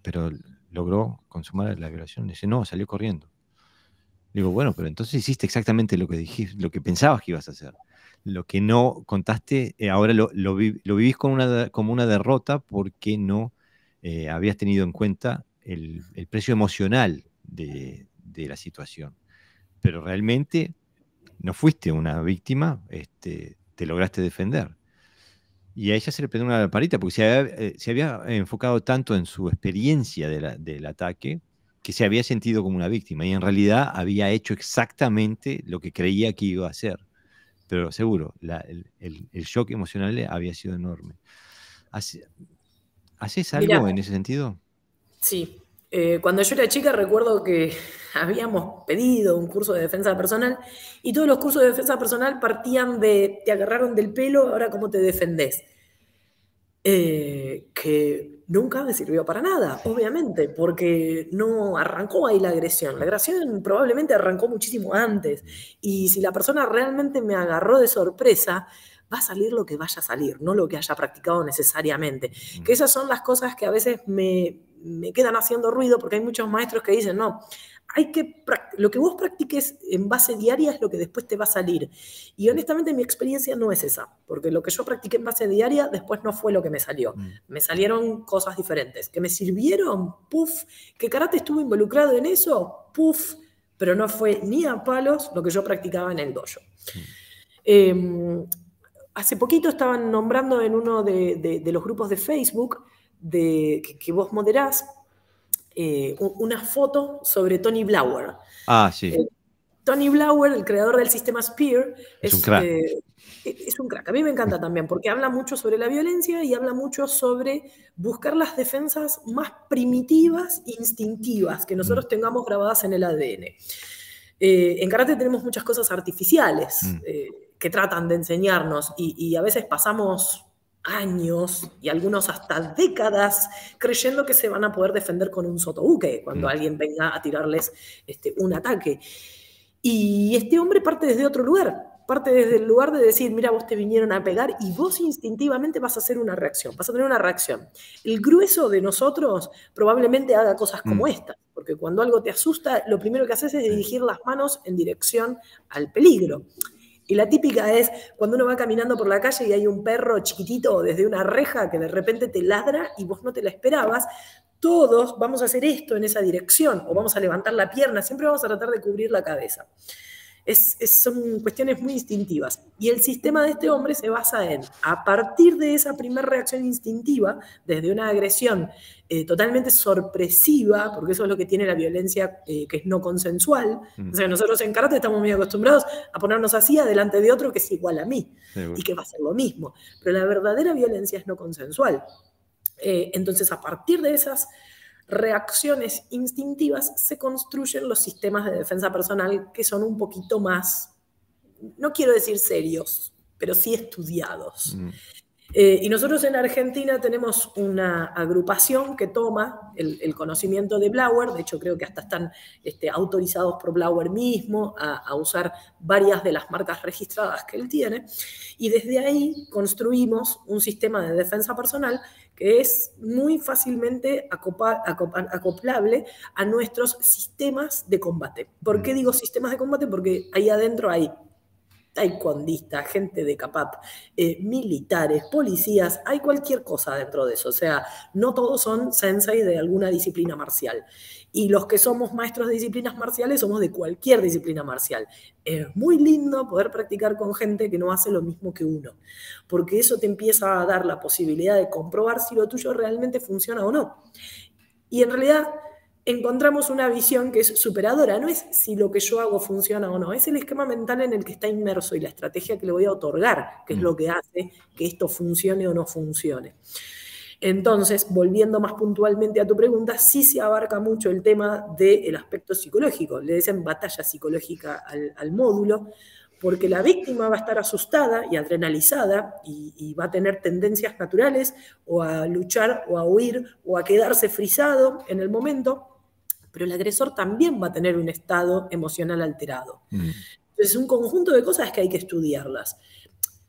pero logró consumar la violación. dice, no, salió corriendo. Le digo, bueno, pero entonces hiciste exactamente lo que dijiste, lo que pensabas que ibas a hacer. Lo que no contaste, eh, ahora lo, lo, vivís como una, como una derrota porque no eh, habías tenido en cuenta el, precio emocional de, la situación. Pero realmente no fuiste una víctima, este, te lograste defender. Y a ella se le prendió una palita porque eh, se había, enfocado tanto en su experiencia del ataque que se había sentido como una víctima y en realidad había hecho exactamente lo que creía que iba a hacer. Pero seguro, el, shock emocional había sido enorme. Así, ¿Haces algo en ese sentido? Sí. Eh, cuando yo era chica recuerdo que habíamos pedido un curso de defensa personal y todos los cursos de defensa personal partían de te agarraron del pelo, ahora cómo te defendés. Eh, que nunca me sirvió para nada, obviamente, porque no arrancó ahí la agresión. La agresión probablemente arrancó muchísimo antes. Y si la persona realmente me agarró de sorpresa, va a salir lo que vaya a salir, no lo que haya practicado necesariamente. Que esas son las cosas que a veces me, quedan haciendo ruido porque hay muchos maestros que dicen, no, hay que lo que vos practiques en base diaria es lo que después te va a salir. Y honestamente mi experiencia no es esa, porque lo que yo practiqué en base diaria después no fue lo que me salió. Mm. Me salieron cosas diferentes, que me sirvieron, puff, que karate estuvo involucrado en eso, puff, pero no fue ni a palos lo que yo practicaba en el dojo. Mm. Em, hace poquito estaban nombrando en uno de, los grupos de Facebook que, vos moderás eh, una foto sobre Tony Blauer. Ah, sí. Eh, Tony Blauer, el creador del sistema Spear, es, un crack. Eh, e, es un crack. A mí me encanta también porque habla mucho sobre la violencia y habla mucho sobre buscar las defensas más primitivas instintivas que nosotros mm. tengamos grabadas en el ADN. en karate tenemos muchas cosas artificiales. Mm que tratan de enseñarnos y, a veces pasamos años y algunos hasta décadas creyendo que se van a poder defender con un sotobuque cuando mm. alguien venga a tirarles este, un ataque. Y este hombre parte desde otro lugar, parte desde el lugar de decir, mira, vos te vinieron a pegar y vos instintivamente vas a hacer una reacción, vas a tener una reacción. El grueso de nosotros probablemente haga cosas como mm. esta, porque cuando algo te asusta, lo primero que haces es dirigir las manos en dirección al peligro. Y la típica es cuando uno va caminando por la calle y hay un perro chiquitito desde una reja que de repente te ladra y vos no te la esperabas, todos vamos a hacer esto en esa dirección o vamos a levantar la pierna, siempre vamos a tratar de cubrir la cabeza son cuestiones muy instintivas. Y el sistema de este hombre se basa en, a partir de esa primera reacción instintiva, desde una agresión eh, totalmente sorpresiva, porque eso es lo que tiene la violencia eh, que es no consensual. Mm. O sea, nosotros en karate estamos muy acostumbrados a ponernos así delante de otro que es igual a mí y que va a ser lo mismo. Pero la verdadera violencia es no consensual. Eh, entonces, a partir de esas reacciones instintivas se construyen los sistemas de defensa personal que son un poquito más, no quiero decir serios, pero sí estudiados. Mm. Eh, y nosotros en Argentina tenemos una agrupación que toma el, conocimiento de Blauer, de hecho creo que hasta están este, autorizados por Blauer mismo a, a, usar varias de las marcas registradas que él tiene, y desde ahí construimos un sistema de defensa personal que es muy fácilmente acoplable a nuestros sistemas de combate. ¿Por qué mm. digo sistemas de combate? Porque ahí adentro hay taekwondistas, gente de CAPAP, eh, militares, policías, hay cualquier cosa dentro de eso. O sea, no todos son sensei de alguna disciplina marcial. Y los que somos maestros de disciplinas marciales somos de cualquier disciplina marcial. Es muy lindo poder practicar con gente que no hace lo mismo que uno, porque eso te empieza a dar la posibilidad de comprobar si lo tuyo realmente funciona o no. Y en realidad encontramos una visión que es superadora, no es si lo que yo hago funciona o no, es el esquema mental en el que está inmerso y la estrategia que le voy a otorgar, que es mm. lo que hace que esto funcione o no funcione. Entonces, volviendo más puntualmente a tu pregunta, sí se abarca mucho el tema del aspecto psicológico, le dicen batalla psicológica al, módulo, porque la víctima va a estar asustada y adrenalizada y, va a tener tendencias naturales o a luchar o a huir o a quedarse frisado en el momento, pero el agresor también va a tener un estado emocional alterado. Mm. Entonces, es un conjunto de cosas que hay que estudiarlas.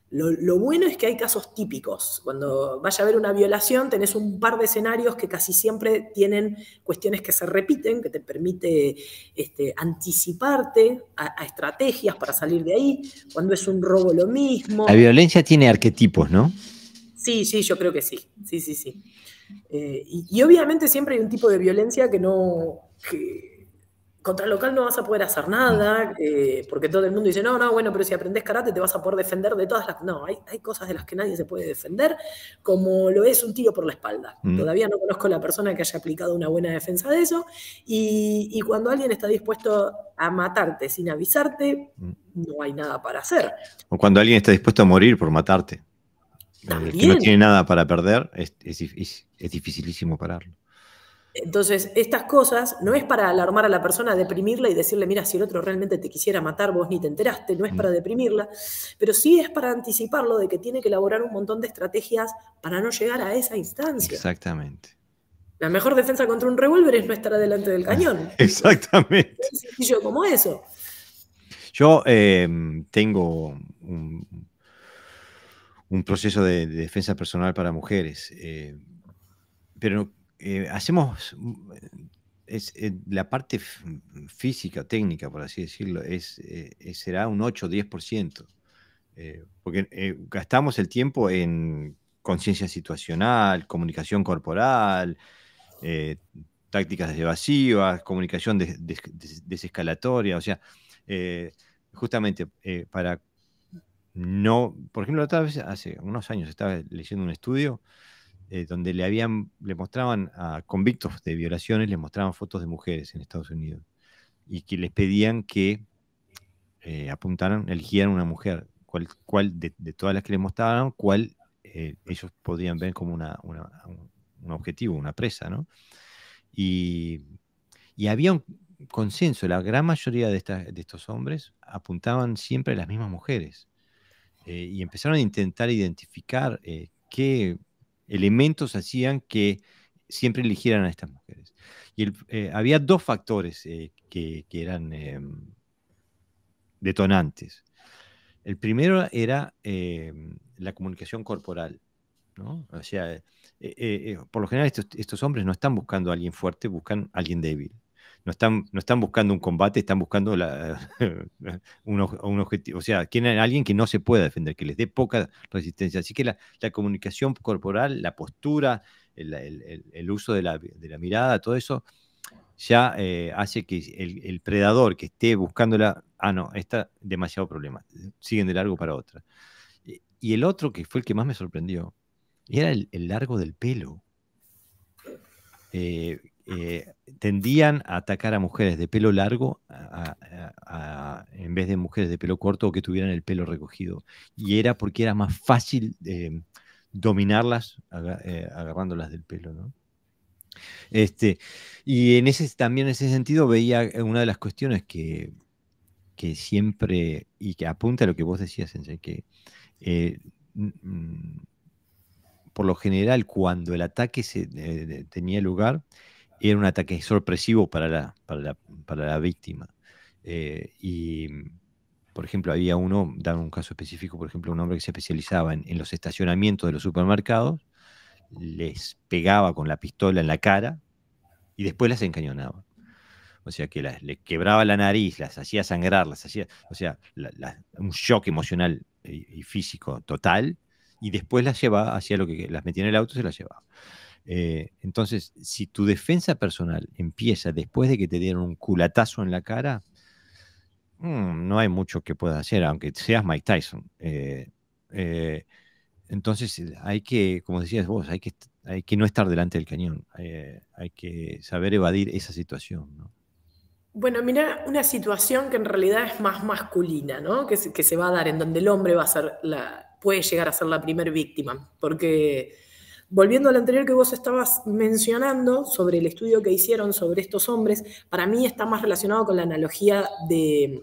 Lo, bueno es que hay casos típicos. Cuando vaya a haber una violación, tenés un par de escenarios que casi siempre tienen cuestiones que se repiten, que te permite este, anticiparte a, estrategias para salir de ahí. Cuando es un robo, lo mismo. La violencia tiene arquetipos, ¿no? Sí, sí, yo creo que sí. Sí, sí, sí. Eh, y, obviamente siempre hay un tipo de violencia que no contra local no vas a poder hacer nada, mm. porque todo el mundo dice, no, no, bueno, pero si aprendes karate te vas a poder defender de todas las... No, hay, cosas de las que nadie se puede defender, como lo es un tiro por la espalda. Mm. Todavía no conozco la persona que haya aplicado una buena defensa de eso, y, cuando alguien está dispuesto a matarte sin avisarte, mm. no hay nada para hacer. O cuando alguien está dispuesto a morir por matarte. que no tiene nada para perder, es dificilísimo pararlo. Entonces, estas cosas no es para alarmar a la persona, deprimirla y decirle, mira, si el otro realmente te quisiera matar, vos ni te enteraste, no es mm. para deprimirla, pero sí es para anticiparlo de que tiene que elaborar un montón de estrategias para no llegar a esa instancia. Exactamente. La mejor defensa contra un revólver es no estar adelante del ah, cañón. Exactamente. Es sencillo como eso. Yo em, tengo un, proceso de, defensa personal para mujeres, eh, pero pero eh, hacemos mm, eh, la parte mm, física, técnica, por así decirlo, eh, será un 8 o 10%, porque gastamos el tiempo en conciencia situacional, comunicación corporal, tácticas evasivas, comunicación desescalatoria, o sea, justamente para no, por ejemplo, otra hace unos años estaba leyendo un estudio, eh, donde le habían, le mostraban a convictos de violaciones, les mostraban fotos de mujeres en Estados Unidos y que les pedían que eh, apuntaran, eligieran una mujer, cuál, cuál de, todas las que les mostraban, cuál eh, ellos podían ver como una, un objetivo, una presa, ¿no? Y, había un consenso, la gran mayoría de, estos hombres apuntaban siempre a las mismas mujeres. y empezaron a intentar identificar qué, elementos hacían que siempre eligieran a estas mujeres. Y eh, había dos factores eh, que, eran em, detonantes. El primero era em, la comunicación corporal. O sea, eh, por lo general estos, hombres no están buscando a alguien fuerte, buscan a alguien débil no están, no están buscando un combate, están buscando un, objetivo, o sea, quieren alguien que no se pueda defender, que les dé poca resistencia. Así que la, comunicación corporal, la postura, el, uso de la, mirada, todo eso, ya eh, hace que el, predador que esté buscándola, ah, no, está demasiado problema, siguen de largo para otra. Y el otro que fue el que más me sorprendió, era el, largo del pelo. Eh, eh, tendían a atacar a mujeres de pelo largo en vez de mujeres de pelo corto o que tuvieran el pelo recogido. Y era porque era más fácil eh, dominarlas eh, agarrándolas del pelo, Este, y en ese, también en ese sentido veía una de las cuestiones que, siempre, y que apunta a lo que vos decías, que por lo general cuando el ataque se, tenía lugar, era un ataque sorpresivo para la, para la, para la víctima. Eh, y, por ejemplo, había uno, dame un caso específico, por ejemplo, un hombre que se especializaba en, los estacionamientos de los supermercados, les pegaba con la pistola en la cara y después las encañonaba. O sea, que las, les quebraba la nariz, las hacía sangrar, las hacía, o sea, un shock emocional y, físico total, y después las llevaba, hacía lo que las metía en el auto y se las llevaba. Eh, entonces, si tu defensa personal empieza después de que te dieron un culatazo en la cara, mm, no hay mucho que puedas hacer, aunque seas Mike Tyson. Eh, eh, entonces, hay que, como decías vos, hay que, hay que no estar delante del cañón, hay que saber evadir esa situación. Bueno, mira, una situación que en realidad es más masculina, ¿no? Que se, va a dar, en donde el hombre va a ser puede llegar a ser la primer víctima, porque Volviendo al anterior que vos estabas mencionando sobre el estudio que hicieron sobre estos hombres, para mí está más relacionado con la analogía de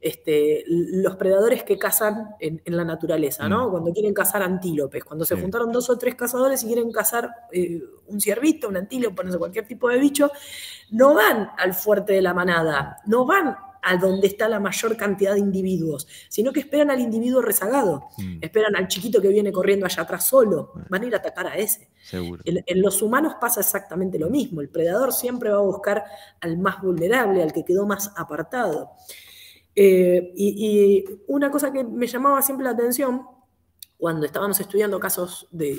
este, los predadores que cazan en, la naturaleza, ¿no? Mm. Cuando quieren cazar antílopes, cuando se juntaron dos o tres cazadores y quieren cazar eh, un ciervito, un antílope, no sé, cualquier tipo de bicho, no van al fuerte de la manada, no van a donde está la mayor cantidad de individuos, sino que esperan al individuo rezagado, mm. esperan al chiquito que viene corriendo allá atrás solo, van a ir a atacar a ese. En, los humanos pasa exactamente lo mismo, el predador siempre va a buscar al más vulnerable, al que quedó más apartado. Eh, y, una cosa que me llamaba siempre la atención, cuando estábamos estudiando casos de,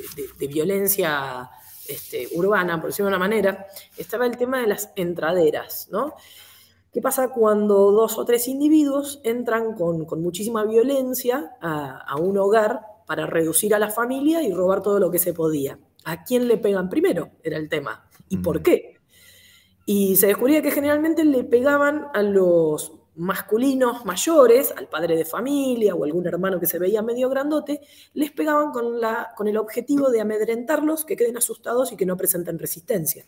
violencia este, urbana, por decirlo de una manera, estaba el tema de las entraderas, ¿no? ¿Qué pasa cuando dos o tres individuos entran con, muchísima violencia a, un hogar para reducir a la familia y robar todo lo que se podía? ¿A quién le pegan primero? Era el tema. ¿Y por mm. qué? Y se descubría que generalmente le pegaban a los masculinos mayores, al padre de familia o algún hermano que se veía medio grandote, les pegaban con, la, con el objetivo de amedrentarlos, que queden asustados y que no presenten resistencia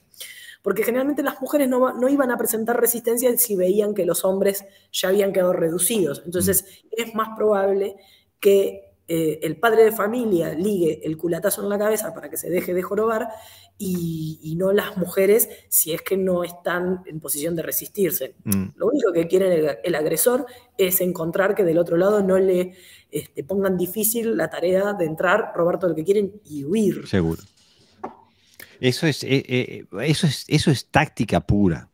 porque generalmente las mujeres no, iban a presentar resistencia si veían que los hombres ya habían quedado reducidos. Entonces mm. es más probable que eh, el padre de familia ligue el culatazo en la cabeza para que se deje de jorobar y, no las mujeres si es que no están en posición de resistirse. Mm. Lo único que quiere el, agresor es encontrar que del otro lado no le este, pongan difícil la tarea de entrar, robar todo lo que quieren y huir. Seguro. Eso es, eh, eh, eso es, eso es táctica pura.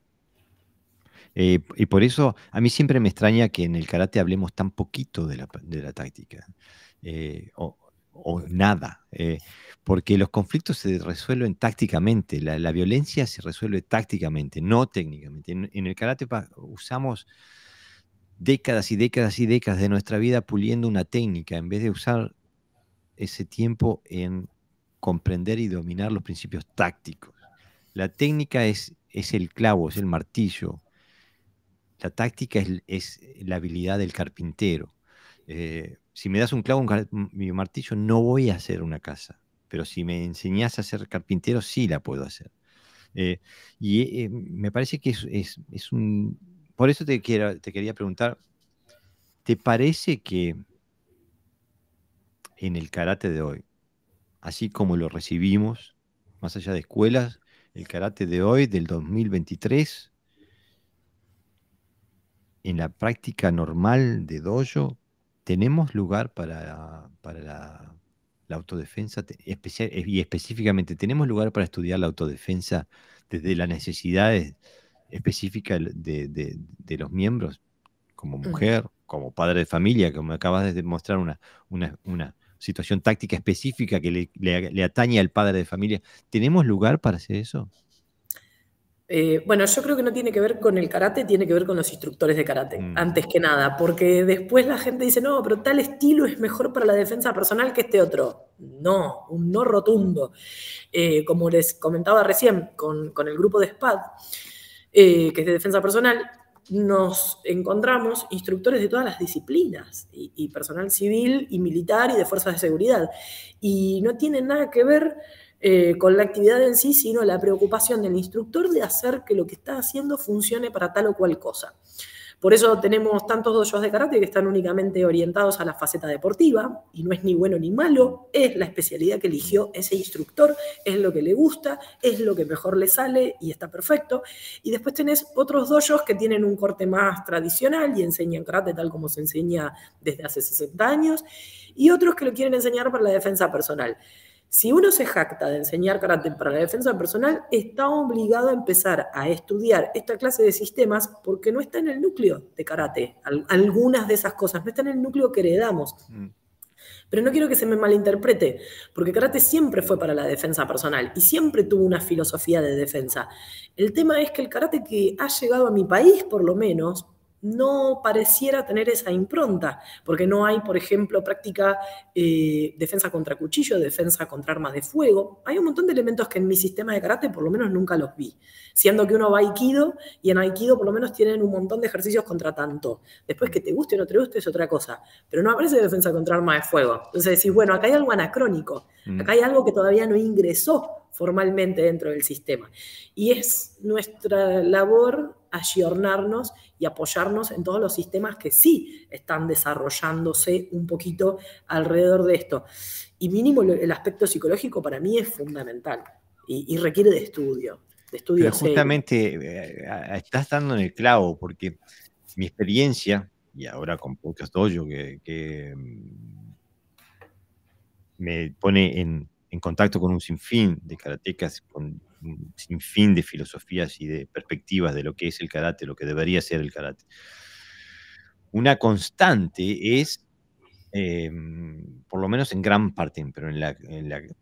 Eh, y por eso a mí siempre me extraña que en el karate hablemos tan poquito de la, táctica o, nada, porque los conflictos se resuelven tácticamente, la, violencia se resuelve tácticamente, no técnicamente. en el karate usamos décadas y décadas y décadas de nuestra vida puliendo una técnica en vez de usar ese tiempo en comprender y dominar los principios tácticos. La técnica es, es el clavo, es el martillo. La táctica es, la habilidad del carpintero. Eh, si me das un clavo un martillo, no voy a hacer una casa. Pero si me enseñas a ser carpintero, sí la puedo hacer. Eh, y eh, me parece que es, es, un... Por eso te, quiero, te quería preguntar, ¿te parece que en el karate de hoy, así como lo recibimos, más allá de escuelas, el karate de hoy, del 2023, en la práctica normal de dojo, tenemos lugar para, la, autodefensa, eh, y específicamente tenemos lugar para estudiar la autodefensa desde las necesidades específicas de, los miembros, como mm. mujer, como padre de familia, como me acabas de demostrar una, una situación táctica específica que le, atañe al padre de familia. ¿Tenemos lugar para hacer eso? Eh, bueno, yo creo que no tiene que ver con el karate, tiene que ver con los instructores de karate, mm. antes que nada, porque después la gente dice, no, pero tal estilo es mejor para la defensa personal que este otro. No, un no rotundo. Eh, como les comentaba recién con, el grupo de SPAD, eh, que es de defensa personal, nos encontramos instructores de todas las disciplinas, y, personal civil y militar y de fuerzas de seguridad. Y no tiene nada que ver eh, con la actividad en sí, sino la preocupación del instructor de hacer que lo que está haciendo funcione para tal o cual cosa. Por eso tenemos tantos dojos de karate que están únicamente orientados a la faceta deportiva, y no es ni bueno ni malo, es la especialidad que eligió ese instructor, es lo que le gusta, es lo que mejor le sale y está perfecto. Y después tenés otros dojos que tienen un corte más tradicional y enseñan karate tal como se enseña desde hace 60 años, y otros que lo quieren enseñar para la defensa personal. Si uno se jacta de enseñar karate para la defensa personal, está obligado a empezar a estudiar esta clase de sistemas porque no está en el núcleo de karate. algunas de esas cosas no están en el núcleo que heredamos. Mm. Pero no quiero que se me malinterprete, porque karate siempre fue para la defensa personal y siempre tuvo una filosofía de defensa. El tema es que el karate que ha llegado a mi país, por lo menos, no pareciera tener esa impronta, porque no hay, por ejemplo, práctica eh, defensa contra cuchillo, defensa contra armas de fuego. Hay un montón de elementos que en mi sistema de karate por lo menos nunca los vi, siendo que uno va a aikido y en aikido por lo menos tienen un montón de ejercicios contra tanto. Después que te guste o no te guste es otra cosa, pero no aparece defensa contra armas de fuego. Entonces decís, bueno, acá hay algo anacrónico, mm. acá hay algo que todavía no ingresó formalmente dentro del sistema. Y es nuestra labor ayornarnos y apoyarnos en todos los sistemas que sí están desarrollándose un poquito alrededor de esto. Y mínimo el aspecto psicológico para mí es fundamental y, requiere de estudio. justamente está eh, estás dando en el clavo porque mi experiencia, y ahora con Podcast Dojo, que mm, me pone en en contacto con un sinfín de karatecas, con un sinfín de filosofías y de perspectivas de lo que es el karate, lo que debería ser el karate. Una constante es, em, por lo menos en gran parte, pero en la,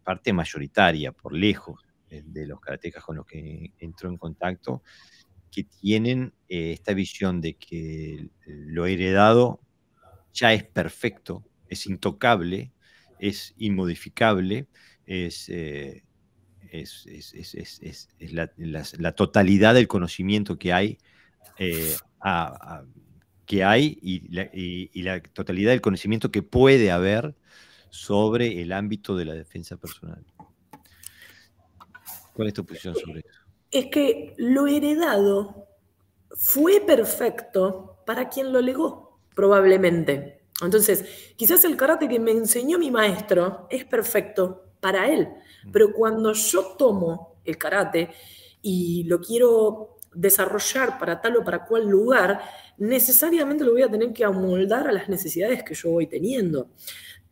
parte mayoritaria, por lejos, eh, de los karatecas con los que entró en contacto, que tienen eh, esta visión de que lo heredado ya es perfecto, es intocable, es inmodificable eh, es, es, la, totalidad del conocimiento que hay, eh, que hay y la, y, la, totalidad del conocimiento que puede haber sobre el ámbito de la defensa personal. ¿Cuál es tu posición sobre eso? Es que lo heredado fue perfecto para quien lo legó, probablemente. Entonces, quizás el karate que me enseñó mi maestro es perfecto para él. Mm. Pero cuando yo tomo el karate y lo quiero desarrollar para tal o para cual lugar, necesariamente lo voy a tener que amoldar a las necesidades que yo voy teniendo.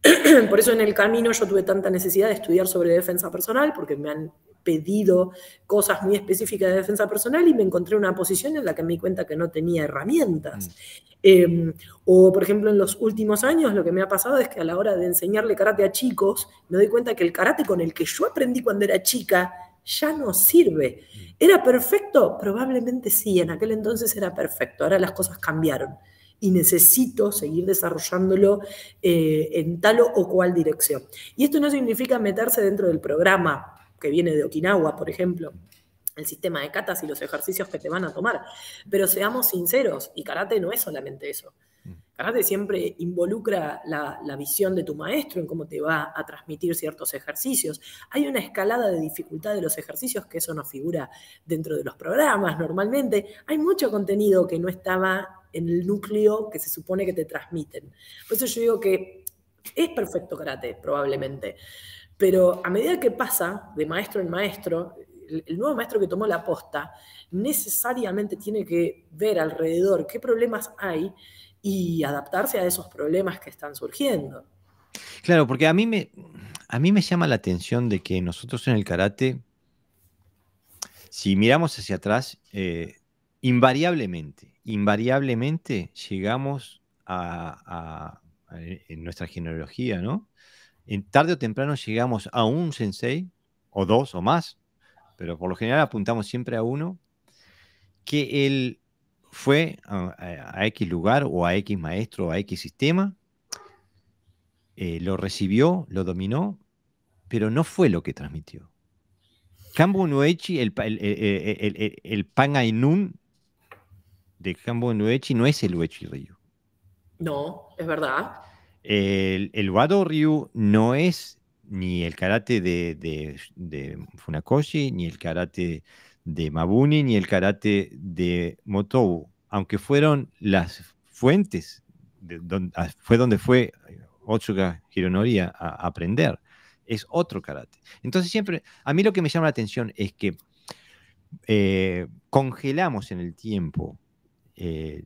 Por eso en el camino yo tuve tanta necesidad de estudiar sobre defensa personal, porque me han pedido cosas muy específicas de defensa personal y me encontré una posición en la que me di cuenta que no tenía herramientas. Mm. Em, o, por ejemplo, en los últimos años lo que me ha pasado es que a la hora de enseñarle karate a chicos, me doy cuenta que el karate con el que yo aprendí cuando era chica ya no sirve. Mm. ¿Era perfecto? Probablemente sí, en aquel entonces era perfecto, ahora las cosas cambiaron y necesito seguir desarrollándolo eh, en tal o cual dirección. Y esto no significa meterse dentro del programa, que viene de Okinawa, por ejemplo, el sistema de catas y los ejercicios que te van a tomar. Pero seamos sinceros, y karate no es solamente eso. Mm. Karate siempre involucra la, la, visión de tu maestro en cómo te va a transmitir ciertos ejercicios. Hay una escalada de dificultad de los ejercicios que eso no figura dentro de los programas normalmente. Hay mucho contenido que no estaba en el núcleo que se supone que te transmiten. Por eso yo digo que es perfecto karate, probablemente. Pero a medida que pasa de maestro en maestro, el nuevo maestro que tomó la posta necesariamente tiene que ver alrededor qué problemas hay y adaptarse a esos problemas que están surgiendo. Claro, porque a mí me, a mí me llama la atención de que nosotros en el karate, si miramos hacia atrás, eh, invariablemente, invariablemente llegamos a, a en nuestra genealogía, ¿no? en tarde o temprano llegamos a un sensei, o dos o más, pero por lo general apuntamos siempre a uno, que él fue a, X lugar o a X maestro o a X sistema, eh, lo recibió, lo dominó, pero no fue lo que transmitió. Nuechi, el, el, de Kambu Nuechi no es el Uechi Ryu. No, es verdad. El, Wado Ryu no es ni el karate de, Funakoshi, ni el karate de Mabuni, ni el karate de Motobu, aunque fueron las fuentes, de donde, ah, fue donde fue Otsuka Hironori a, aprender. Es otro karate. Entonces siempre, a mí lo que me llama la atención es que eh, congelamos en el tiempo eh,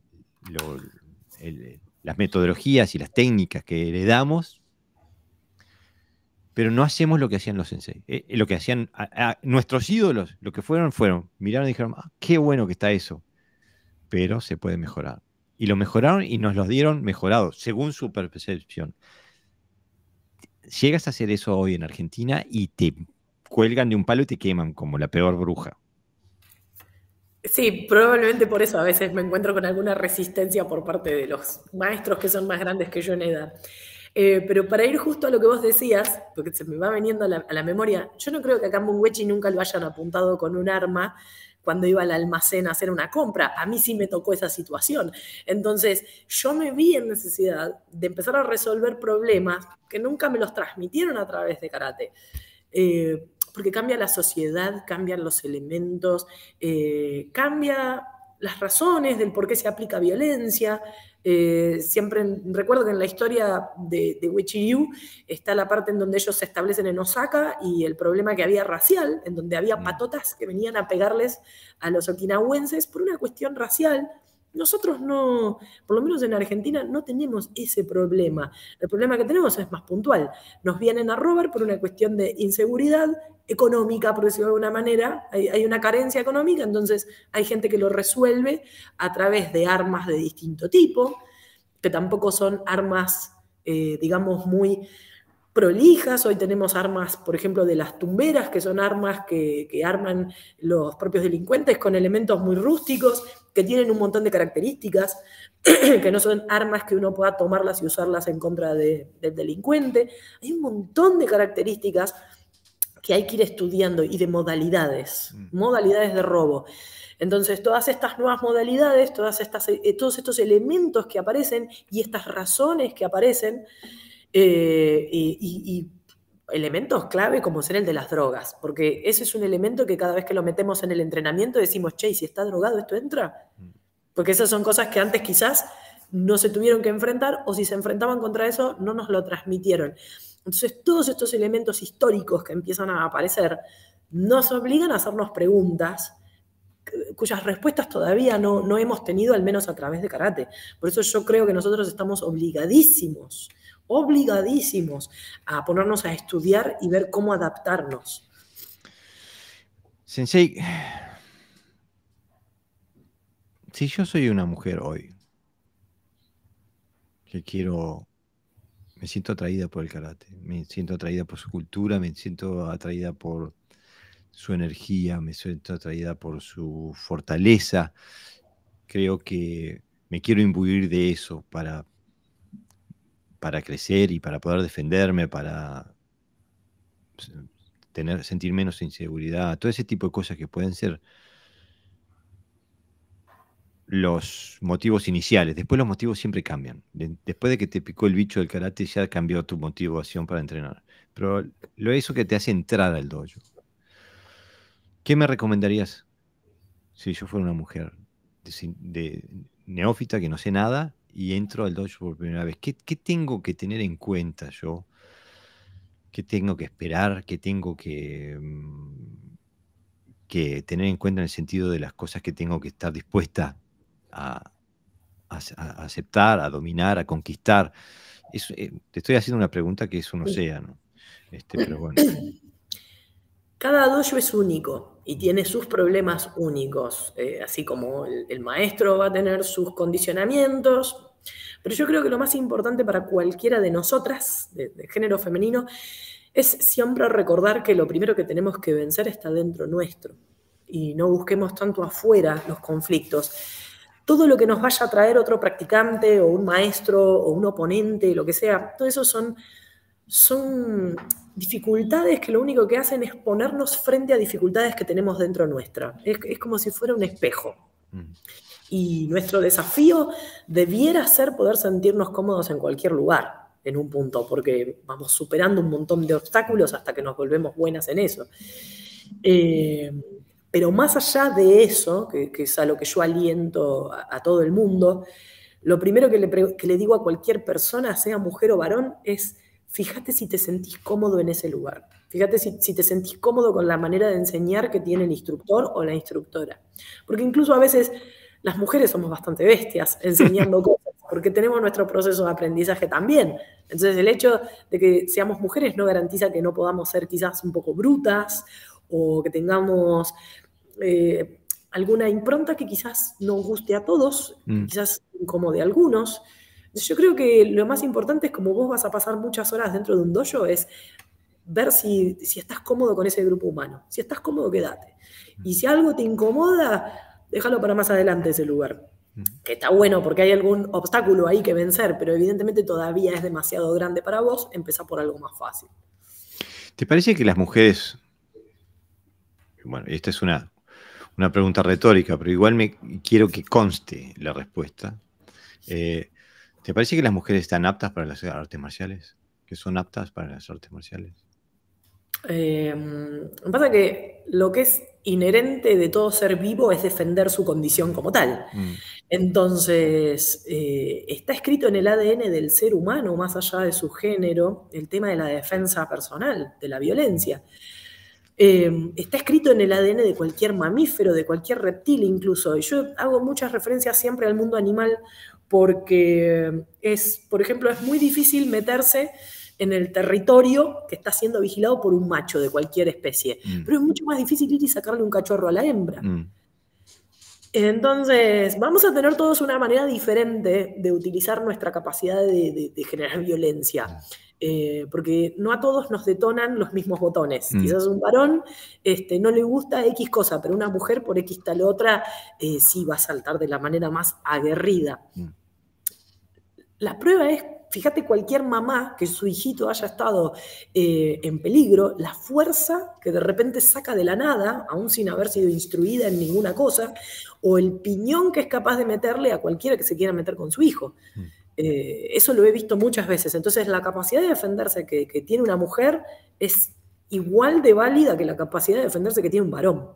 el, las metodologías y las técnicas que heredamos, pero no hacemos lo que hacían los sensei. Eh, eh, lo que hacían nuestros ídolos, lo que fueron, fueron. Miraron y dijeron, ah, qué bueno que está eso, pero se puede mejorar. Y lo mejoraron y nos los dieron mejorados, según su percepción. Llegas a hacer eso hoy en Argentina y te cuelgan de un palo y te queman como la peor bruja. Sí, probablemente por eso a veces me encuentro con alguna resistencia por parte de los maestros que son más grandes que yo en edad. Eh, pero para ir justo a lo que vos decías, porque se me va veniendo a la, memoria, yo no creo que acá en nunca lo hayan apuntado con un arma cuando iba al almacén a hacer una compra. A mí sí me tocó esa situación. Entonces, yo me vi en necesidad de empezar a resolver problemas que nunca me los transmitieron a través de karate. Eh, porque cambia la sociedad, cambian los elementos, eh, cambia las razones del por qué se aplica violencia. Eh, siempre recuerdo que en la historia de, de está la parte en donde ellos se establecen en Osaka y el problema que había racial, en donde había mm. patotas que venían a pegarles a los okinawenses por una cuestión racial. Nosotros no, por lo menos en Argentina, no tenemos ese problema. El problema que tenemos es más puntual. Nos vienen a robar por una cuestión de inseguridad económica, por decirlo de alguna manera. Hay, una carencia económica, entonces hay gente que lo resuelve a través de armas de distinto tipo, que tampoco son armas, eh, digamos, muy prolijas, hoy tenemos armas, por ejemplo, de las tumberas, que son armas que, que, arman los propios delincuentes con elementos muy rústicos, que tienen un montón de características, que no son armas que uno pueda tomarlas y usarlas en contra del delincuente. Hay un montón de características que hay que ir estudiando y de modalidades, mm. modalidades de robo. Entonces, todas estas nuevas modalidades, todas estas, eh, todos estos elementos que aparecen y estas razones que aparecen eh, y, y, elementos clave como ser el de las drogas, porque ese es un elemento que cada vez que lo metemos en el entrenamiento decimos, che, si está drogado esto entra? Mm. Porque esas son cosas que antes quizás no se tuvieron que enfrentar o si se enfrentaban contra eso no nos lo transmitieron. Entonces todos estos elementos históricos que empiezan a aparecer nos obligan a hacernos preguntas cuyas respuestas todavía no, no hemos tenido, al menos a través de karate. Por eso yo creo que nosotros estamos obligadísimos obligadísimos a ponernos a estudiar y ver cómo adaptarnos. Sensei, si yo soy una mujer hoy, que quiero, me siento atraída por el karate, me siento atraída por su cultura, me siento atraída por su energía, me siento atraída por su fortaleza. Creo que me quiero imbuir de eso para para crecer y para poder defenderme, para tener, sentir menos inseguridad, todo ese tipo de cosas que pueden ser los motivos iniciales. Después los motivos siempre cambian. después de que te picó el bicho del karate, ya cambió tu motivación para entrenar. Pero lo eso que te hace entrar al dojo. ¿Qué me recomendarías si yo fuera una mujer de, neófita que no sé nada y entro al dojo por primera vez, ¿qué, tengo que tener en cuenta yo? ¿Qué tengo que esperar? ¿Qué tengo que, mm, que tener en cuenta en el sentido de las cosas que tengo que estar dispuesta a, aceptar, a dominar, a conquistar? Eh, te estoy haciendo una pregunta que eso no sea, ¿no? Este, pero bueno. Cada dojo es único y tiene sus problemas únicos, eh, así como el, maestro va a tener sus condicionamientos, pero yo creo que lo más importante para cualquiera de nosotras, de, género femenino, es siempre recordar que lo primero que tenemos que vencer está dentro nuestro y no busquemos tanto afuera los conflictos. Todo lo que nos vaya a traer otro practicante o un maestro o un oponente, lo que sea, todo eso son son dificultades que lo único que hacen es ponernos frente a dificultades que tenemos dentro nuestra. Es, como si fuera un espejo. Mm. Y nuestro desafío debiera ser poder sentirnos cómodos en cualquier lugar, en un punto, porque vamos superando un montón de obstáculos hasta que nos volvemos buenas en eso. Eh, pero más allá de eso, que, es a lo que yo aliento a, todo el mundo, lo primero que le digo a cualquier persona, sea mujer o varón, es fíjate si te sentís cómodo en ese lugar. Fíjate si, te sentís cómodo con la manera de enseñar que tiene el instructor o la instructora. Porque incluso a veces las mujeres somos bastante bestias enseñando cosas, porque tenemos nuestro proceso de aprendizaje también. Entonces el hecho de que seamos mujeres no garantiza que no podamos ser quizás un poco brutas o que tengamos eh, alguna impronta que quizás no guste a todos, mm. quizás incomode a algunos. Yo creo que lo más importante es como vos vas a pasar muchas horas dentro de un dojo, es ver si, estás cómodo con ese grupo humano. Si estás cómodo, quédate. Y si algo te incomoda, déjalo para más adelante ese lugar. Que está bueno porque hay algún obstáculo ahí que vencer, pero evidentemente todavía es demasiado grande para vos, empezá por algo más fácil. ¿Te parece que las mujeres, bueno, esta es una, pregunta retórica, pero igual me quiero que conste la respuesta, eh, ¿Te parece que las mujeres están aptas para las artes marciales? ¿Que son aptas para las artes marciales? Em, pasa que lo que es inherente de todo ser vivo es defender su condición como tal. Mm. Entonces, eh, está escrito en el ADN del ser humano, más allá de su género, el tema de la defensa personal, de la violencia. Em, está escrito en el ADN de cualquier mamífero, de cualquier reptil incluso. Y yo hago muchas referencias siempre al mundo animal porque es, por ejemplo, es muy difícil meterse en el territorio que está siendo vigilado por un macho de cualquier especie, mm. pero es mucho más difícil ir y sacarle un cachorro a la hembra. Mm. Entonces, vamos a tener todos una manera diferente de utilizar nuestra capacidad de, generar violencia. Mm. Eh, porque no a todos nos detonan los mismos botones. Quizás un varón este, no le gusta X cosa, pero una mujer por X tal otra eh, sí va a saltar de la manera más aguerrida. La prueba es, fíjate, cualquier mamá que su hijito haya estado eh, en peligro, la fuerza que de repente saca de la nada, aún sin haber sido instruida en ninguna cosa, o el piñón que es capaz de meterle a cualquiera que se quiera meter con su hijo. Mm. Eh, eso lo he visto muchas veces. Entonces, la capacidad de defenderse que, que tiene una mujer es igual de válida que la capacidad de defenderse que tiene un varón.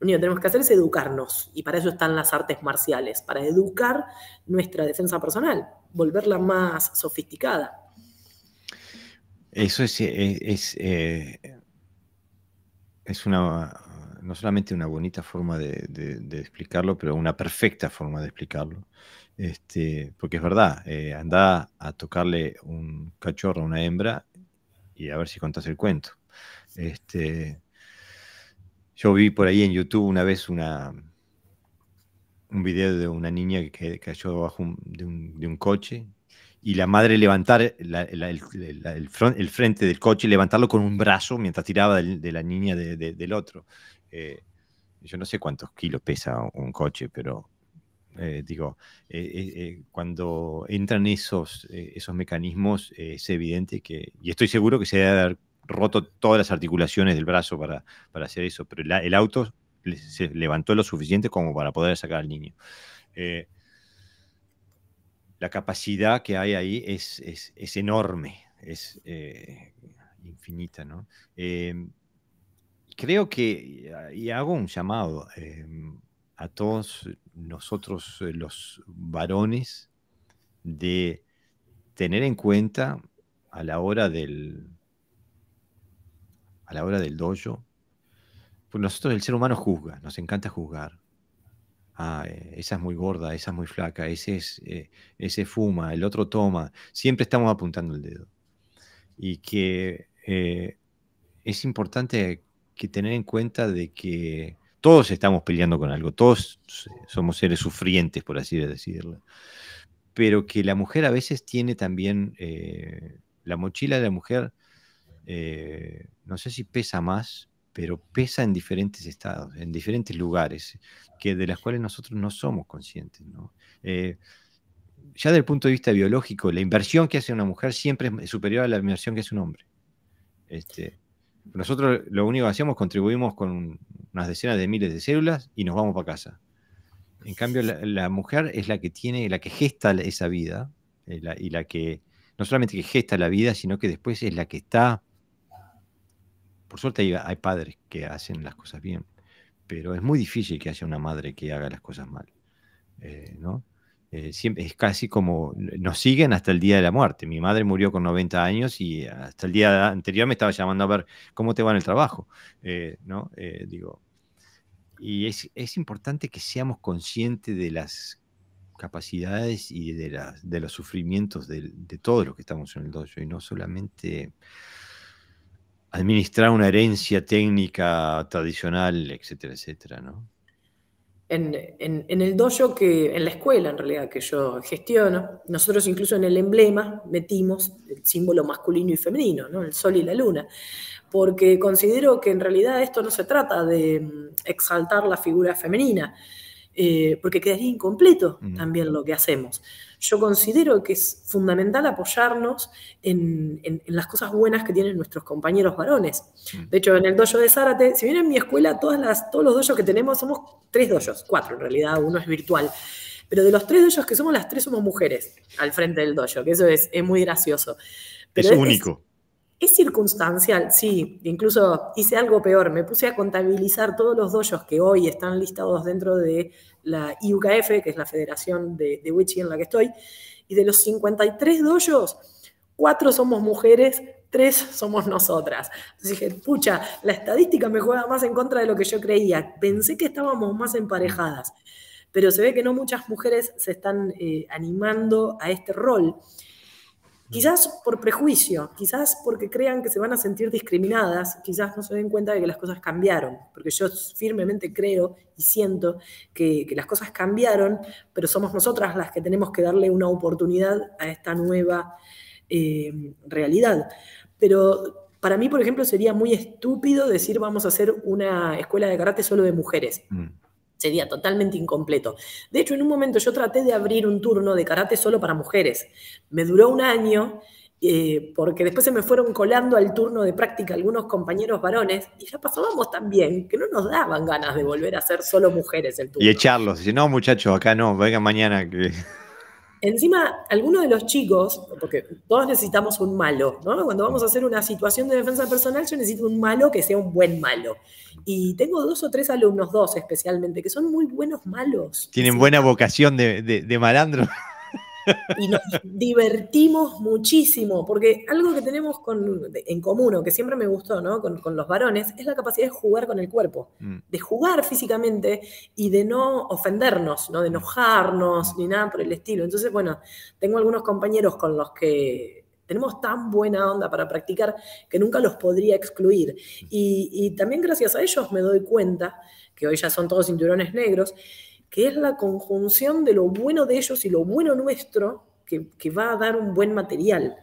Lo único que tenemos que hacer es educarnos, y para eso están las artes marciales, para educar nuestra defensa personal, volverla más sofisticada. Eso es, eh, eh, es, una, no solamente una bonita forma de, explicarlo, pero una perfecta forma de explicarlo. Este, porque es verdad, eh, anda a tocarle un cachorro a una hembra y a ver si contás el cuento. Este, yo vi por ahí en YouTube una vez una, un video de una niña que cayó debajo de, un, coche y la madre levantar el, frente del coche y levantarlo con un brazo mientras tiraba de la niña del otro. Eh, yo no sé cuántos kilos pesa un coche, pero eh, digo, eh, cuando entran esos, esos mecanismos es evidente que, y estoy seguro que se debe dar roto todas las articulaciones del brazo para, hacer eso, pero el auto se levantó lo suficiente como para poder sacar al niño. Eh, la capacidad que hay ahí es, enorme, es eh, infinita, ¿no? Eh, creo que, y hago un llamado a todos nosotros los varones de tener en cuenta a la hora del, a la hora del dojo. Pues nosotros, el ser humano, juzga, nos encanta juzgar. Ah, eh, esa es muy gorda, esa es muy flaca, ese, es, eh, ese fuma, el otro toma. Siempre estamos apuntando el dedo. Y que eh, es importante que tener en cuenta de que todos estamos peleando con algo, todos somos seres sufrientes, por así decirlo. Pero que la mujer a veces tiene también, la mochila de la mujer eh, no sé si pesa más, pero pesa en diferentes estados, en diferentes lugares, que de las cuales nosotros no somos conscientes. Eh, ya desde el punto de vista biológico, la inversión que hace una mujer siempre es superior a la inversión que hace un hombre. Este, nosotros lo único que hacemos, contribuimos con unas decenas de miles de células y nos vamos para casa. En cambio, la, mujer es la que tiene, la que gesta esa vida, eh, y la que no solamente que gesta la vida, sino que después es la que está por suerte hay, padres que hacen las cosas bien, pero es muy difícil que haya una madre que haga las cosas mal. Eh, ¿no? Eh, siempre, es casi como nos siguen hasta el día de la muerte. Mi madre murió con 90 años y hasta el día anterior me estaba llamando a ver cómo te va en el trabajo. Eh, ¿no? digo, y es, importante que seamos conscientes de las capacidades y de, las, de los sufrimientos de, de todos los que estamos en el dojo y no solamente administrar una herencia técnica tradicional, etcétera, etcétera, ¿no? En, el dojo que, en la escuela en realidad que yo gestiono, nosotros incluso en el emblema metimos el símbolo masculino y femenino, ¿no? el sol y la luna, porque considero que en realidad esto no se trata de mm, exaltar la figura femenina, eh, porque quedaría incompleto mm. también lo que hacemos. Yo considero que es fundamental apoyarnos en, las cosas buenas que tienen nuestros compañeros varones. Mm. De hecho, en el dojo de Zárate, si bien en mi escuela todos los dojos que tenemos somos tres dojos, cuatro en realidad, uno es virtual pero de los tres dojos que somos, las tres somos mujeres al frente del dojo, que eso es, muy gracioso. es, único. Es, es, circunstancial, sí. Incluso hice algo peor, me puse a contabilizar todos los dojos que hoy están listados dentro de la IUKF, que es la federación de, de Wichi en la que estoy, y de los 53 doyos cuatro somos mujeres, tres somos nosotras. Entonces dije, pucha, la estadística me juega más en contra de lo que yo creía. Pensé que estábamos más emparejadas, pero se ve que no muchas mujeres se están eh, animando a este rol. Quizás por prejuicio, quizás porque crean que se van a sentir discriminadas, quizás no se den cuenta de que las cosas cambiaron, porque yo firmemente creo y siento que, las cosas cambiaron, pero somos nosotras las que tenemos que darle una oportunidad a esta nueva eh, realidad. Pero para mí, por ejemplo, sería muy estúpido decir vamos a hacer una escuela de karate solo de mujeres. Mm sería totalmente incompleto. De hecho, en un momento yo traté de abrir un turno de karate solo para mujeres. Me duró un año eh, porque después se me fueron colando al turno de práctica algunos compañeros varones y ya pasábamos tan bien que no nos daban ganas de volver a ser solo mujeres el turno. Y echarlos, si no, muchachos, acá no, vengan mañana que... Encima, algunos de los chicos, porque todos necesitamos un malo, ¿no? Cuando vamos a hacer una situación de defensa personal, yo necesito un malo que sea un buen malo. Y tengo dos o tres alumnos, dos especialmente, que son muy buenos malos. Tienen buena vocación de, de, de malandro. y nos divertimos muchísimo, porque algo que tenemos con, en común, o que siempre me gustó, ¿no? Con, los varones, es la capacidad de jugar con el cuerpo, mm. de jugar físicamente y de no ofendernos, ¿no? De mm. enojarnos, ni nada por el estilo. Entonces, bueno, tengo algunos compañeros con los que tenemos tan buena onda para practicar que nunca los podría excluir. Mm. y, también gracias a ellos me doy cuenta, que hoy ya son todos cinturones negros, que es la conjunción de lo bueno de ellos y lo bueno nuestro que, va a dar un buen material.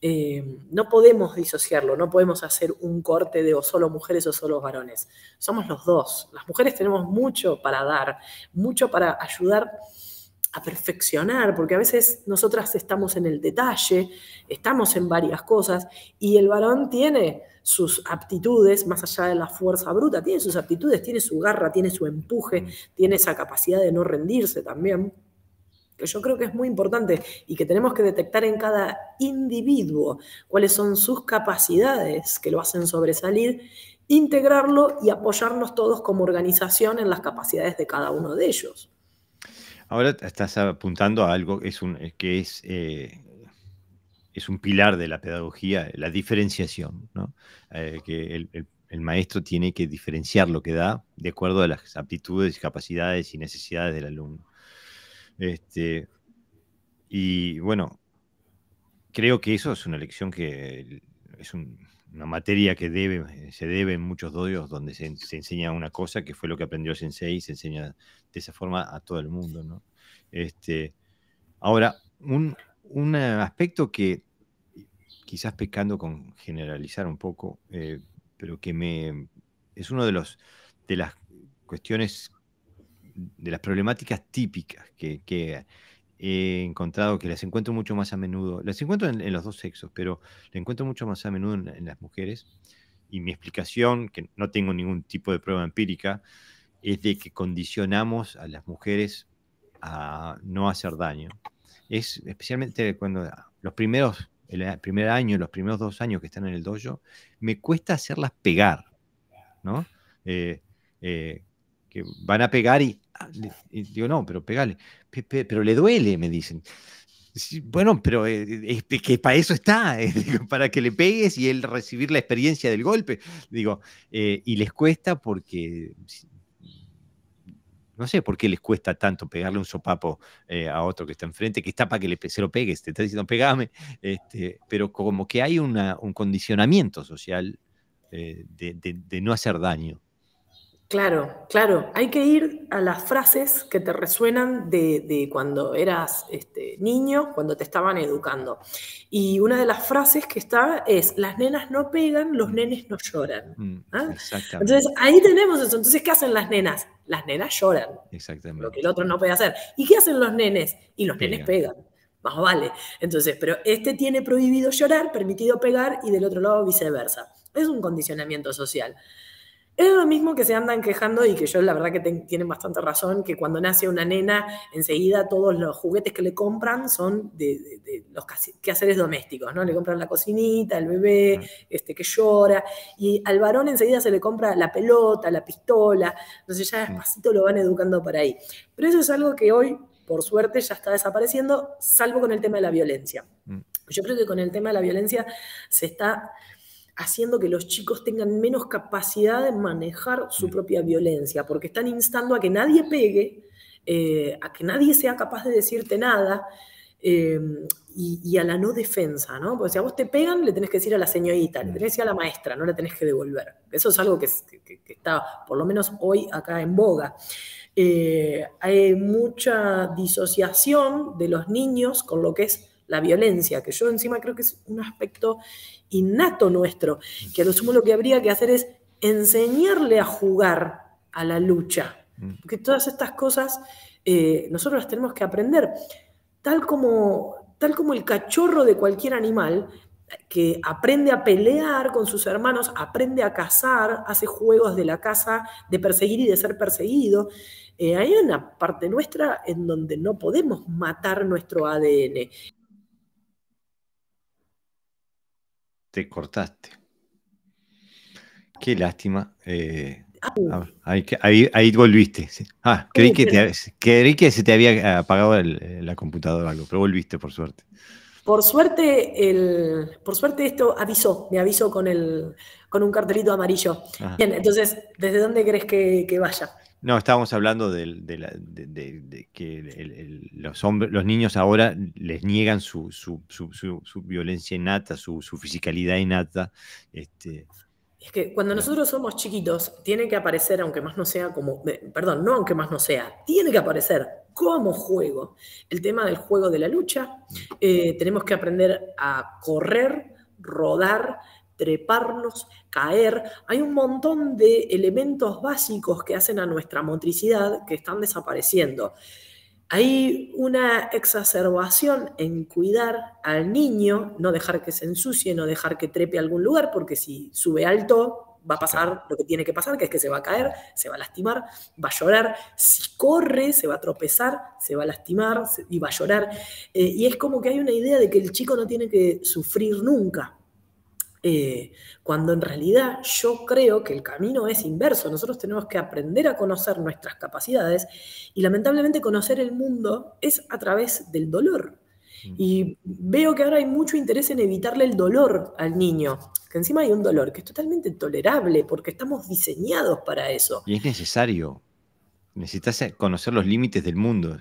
Eh, no podemos disociarlo, no podemos hacer un corte de o solo mujeres o solo varones. Somos los dos. Las mujeres tenemos mucho para dar, mucho para ayudar a perfeccionar, porque a veces nosotras estamos en el detalle, estamos en varias cosas, y el varón tiene sus aptitudes, más allá de la fuerza bruta, tiene sus aptitudes, tiene su garra, tiene su empuje, tiene esa capacidad de no rendirse también, que yo creo que es muy importante y que tenemos que detectar en cada individuo cuáles son sus capacidades que lo hacen sobresalir, integrarlo y apoyarnos todos como organización en las capacidades de cada uno de ellos. Ahora estás apuntando a algo que es, un, que es eh, es un pilar de la pedagogía, la diferenciación, eh, que el, maestro tiene que diferenciar lo que da de acuerdo a las aptitudes, capacidades y necesidades del alumno. Este, y bueno, creo que eso es una lección que es una materia que debe, se debe en muchos dodios donde se, enseña una cosa que fue lo que aprendió el Sensei y se enseña de esa forma a todo el mundo. Este, ahora, un, un aspecto que quizás pecando con generalizar un poco, eh, pero que me es uno de los de las cuestiones de las problemáticas típicas que, he encontrado, que las encuentro mucho más a menudo, las encuentro en, los dos sexos, pero las encuentro mucho más a menudo en, las mujeres. Y mi explicación, que no tengo ningún tipo de prueba empírica, es de que condicionamos a las mujeres a no hacer daño. Es especialmente cuando los primeros el primer año, los primeros dos años que están en el dojo, me cuesta hacerlas pegar, eh, eh, que van a pegar y, ah, digo, no, pero pegale, pero le duele, me dicen. bueno, pero eh, que para eso está, para que le pegues y él recibir la experiencia del golpe. Digo, y les cuesta porque no sé por qué les cuesta tanto pegarle un sopapo eh, a otro que está enfrente, que está para que se lo pegues, te está diciendo pegame, este, pero como que hay un condicionamiento social eh, de no hacer daño. Claro, claro. Hay que ir a las frases que te resuenan de, cuando eras este, niño, cuando te estaban educando. Y una de las frases que está es, las nenas no pegan, los nenes no lloran. Mm, ¿ah? Exactamente. Entonces, ahí tenemos eso. Entonces, ¿qué hacen las nenas? Las nenas lloran. Exactamente. Lo que el otro no puede hacer. ¿Y qué hacen los nenes? Y los nenes pegan. Más vale. Entonces, pero este tiene prohibido llorar, permitido pegar y del otro lado viceversa. Es un condicionamiento social. Es lo mismo que se andan quejando y que yo la verdad que tienen bastante razón, que cuando nace una nena, enseguida todos los juguetes que le compran son de, los quehaceres domésticos, ¿no? Le compran la cocinita, el bebé, este, que llora, y al varón enseguida se le compra la pelota, la pistola, entonces ya mm. despacito lo van educando para ahí. Pero eso es algo que hoy, por suerte, ya está desapareciendo, salvo con el tema de la violencia. Mm. Yo creo que con el tema de la violencia se está haciendo que los chicos tengan menos capacidad de manejar su propia violencia, porque están instando a que nadie pegue, eh, a que nadie sea capaz de decirte nada em, y, a la no defensa, ¿no? Porque si a vos te pegan, le tenés que decir a la señorita, le tenés que decir a la maestra, no le tenés que devolver. Eso es algo que, está, por lo menos hoy, acá en boga. Eh, hay mucha disociación de los niños con lo que es la violencia, que yo encima creo que es un aspecto innato nuestro, que a lo sumo lo que habría que hacer es enseñarle a jugar a la lucha. Mm. Porque todas estas cosas eh, nosotros las tenemos que aprender. Tal como, tal como el cachorro de cualquier animal que aprende a pelear con sus hermanos, aprende a cazar, hace juegos de la caza, de perseguir y de ser perseguido. Eh, hay una parte nuestra en donde no podemos matar nuestro ADN. cortaste. Qué lástima. Eh, ahí, volviste. Ah, creí que, que se te había apagado la computadora algo, pero volviste por suerte. Por suerte, el, por suerte esto avisó, me avisó con, con un cartelito amarillo. Ah. Bien, entonces, ¿desde dónde crees que vaya? No, estábamos hablando de, que los, niños ahora les niegan su, violencia innata, su, fisicalidad innata. Este, es que cuando nosotros somos chiquitos, tiene que aparecer, aunque más no sea como, perdón, no aunque más no sea, tiene que aparecer como juego el tema del juego de la lucha. Mm. Eh, tenemos que aprender a correr, rodar, treparnos, caer. Hay un montón de elementos básicos que hacen a nuestra motricidad que están desapareciendo. Hay una exacerbación en cuidar al niño, no dejar que se ensucie, no dejar que trepe a algún lugar, porque si sube alto va a pasar lo que tiene que pasar, que es que se va a caer, se va a lastimar, va a llorar. Si corre, se va a tropezar, se va a lastimar y va a llorar. Eh, y es como que hay una idea de que el chico no tiene que sufrir nunca eh, cuando en realidad yo creo que el camino es inverso. Nosotros tenemos que aprender a conocer nuestras capacidades y lamentablemente conocer el mundo es a través del dolor. Mm. Y veo que ahora hay mucho interés en evitarle el dolor al niño, que encima hay un dolor que es totalmente tolerable porque estamos diseñados para eso. Y es necesario. Necesitas eh, conocer los límites del mundo.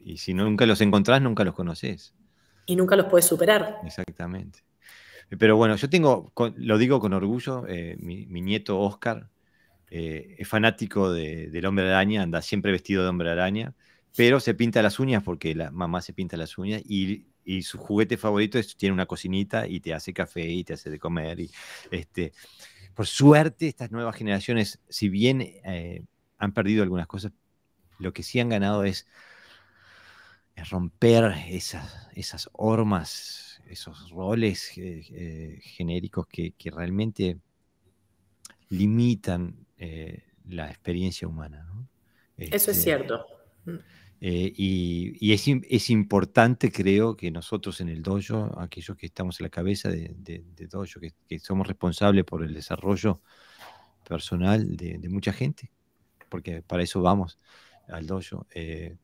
Y si no nunca los encontrás, nunca los conoces. Y nunca los puedes superar. Exactamente. Eh, pero bueno, yo tengo, lo digo con orgullo, eh, mi, nieto Oscar eh, es fanático del hombre araña, anda siempre vestido de hombre araña, pero se pinta las uñas porque la mamá se pinta las uñas y, su juguete favorito es, tiene una cocinita y te hace café y te hace de comer. Y, este, por suerte, estas nuevas generaciones, si bien han perdido algunas cosas, lo que sí han ganado es, es romper esas, esas hormas esos roles eh, genéricos que, realmente limitan eh, la experiencia humana. Eso es este, cierto. Mm. Eh, y, es, importante, creo, que nosotros en el dojo, aquellos que estamos en la cabeza de, de, dojo, que, somos responsables por el desarrollo personal de, mucha gente, porque para eso vamos al dojo, de,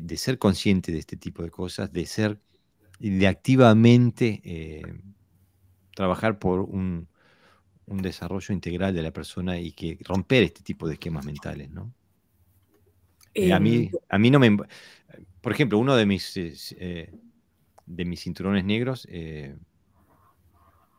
de, ser consciente de este tipo de cosas, de ser de activamente eh, trabajar por un, desarrollo integral de la persona y que romper este tipo de esquemas mentales, ¿no? Eh, a, mí, em, a mí no me... Por ejemplo, uno de mis, eh, de mis cinturones negros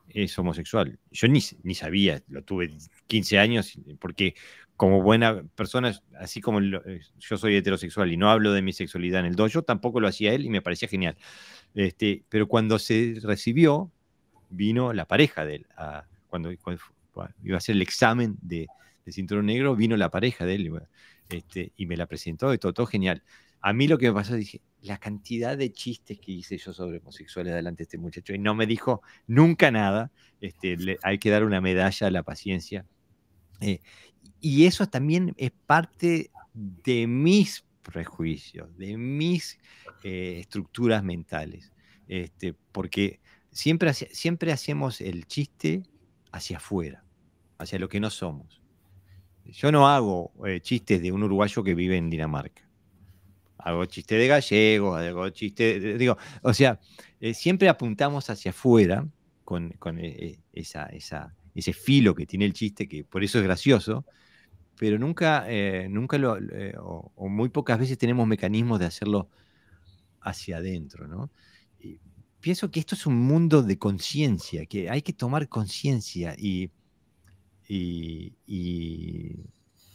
es homosexual. Yo ni, ni sabía, lo tuve 15 años, porque como buena persona, así como yo soy heterosexual y no hablo de mi sexualidad en el dojo, tampoco lo hacía él y me parecía genial. Este, pero cuando se recibió, vino la pareja de él. cuando, iba a hacer el examen de, cinturón negro, vino la pareja de él este, y me la presentó y todo, todo genial. A mí lo que me pasó, dije, la cantidad de chistes que hice yo sobre homosexuales delante de este muchacho y no me dijo nunca nada. Este, hay que dar una medalla a la paciencia. Eh, y eso también es parte de mis prejuicios, de mis eh, estructuras mentales. Este, porque siempre, siempre hacemos el chiste hacia afuera, hacia lo que no somos. Yo no hago eh, chistes de un uruguayo que vive en Dinamarca. Hago chistes de gallegos, hago chistes, digo, o sea, eh, siempre apuntamos hacia afuera con, ese filo que tiene el chiste, que por eso es gracioso, pero nunca, eh, nunca eh, o, muy pocas veces tenemos mecanismos de hacerlo hacia adentro, ¿no? Y pienso que esto es un mundo de conciencia, que hay que tomar conciencia y,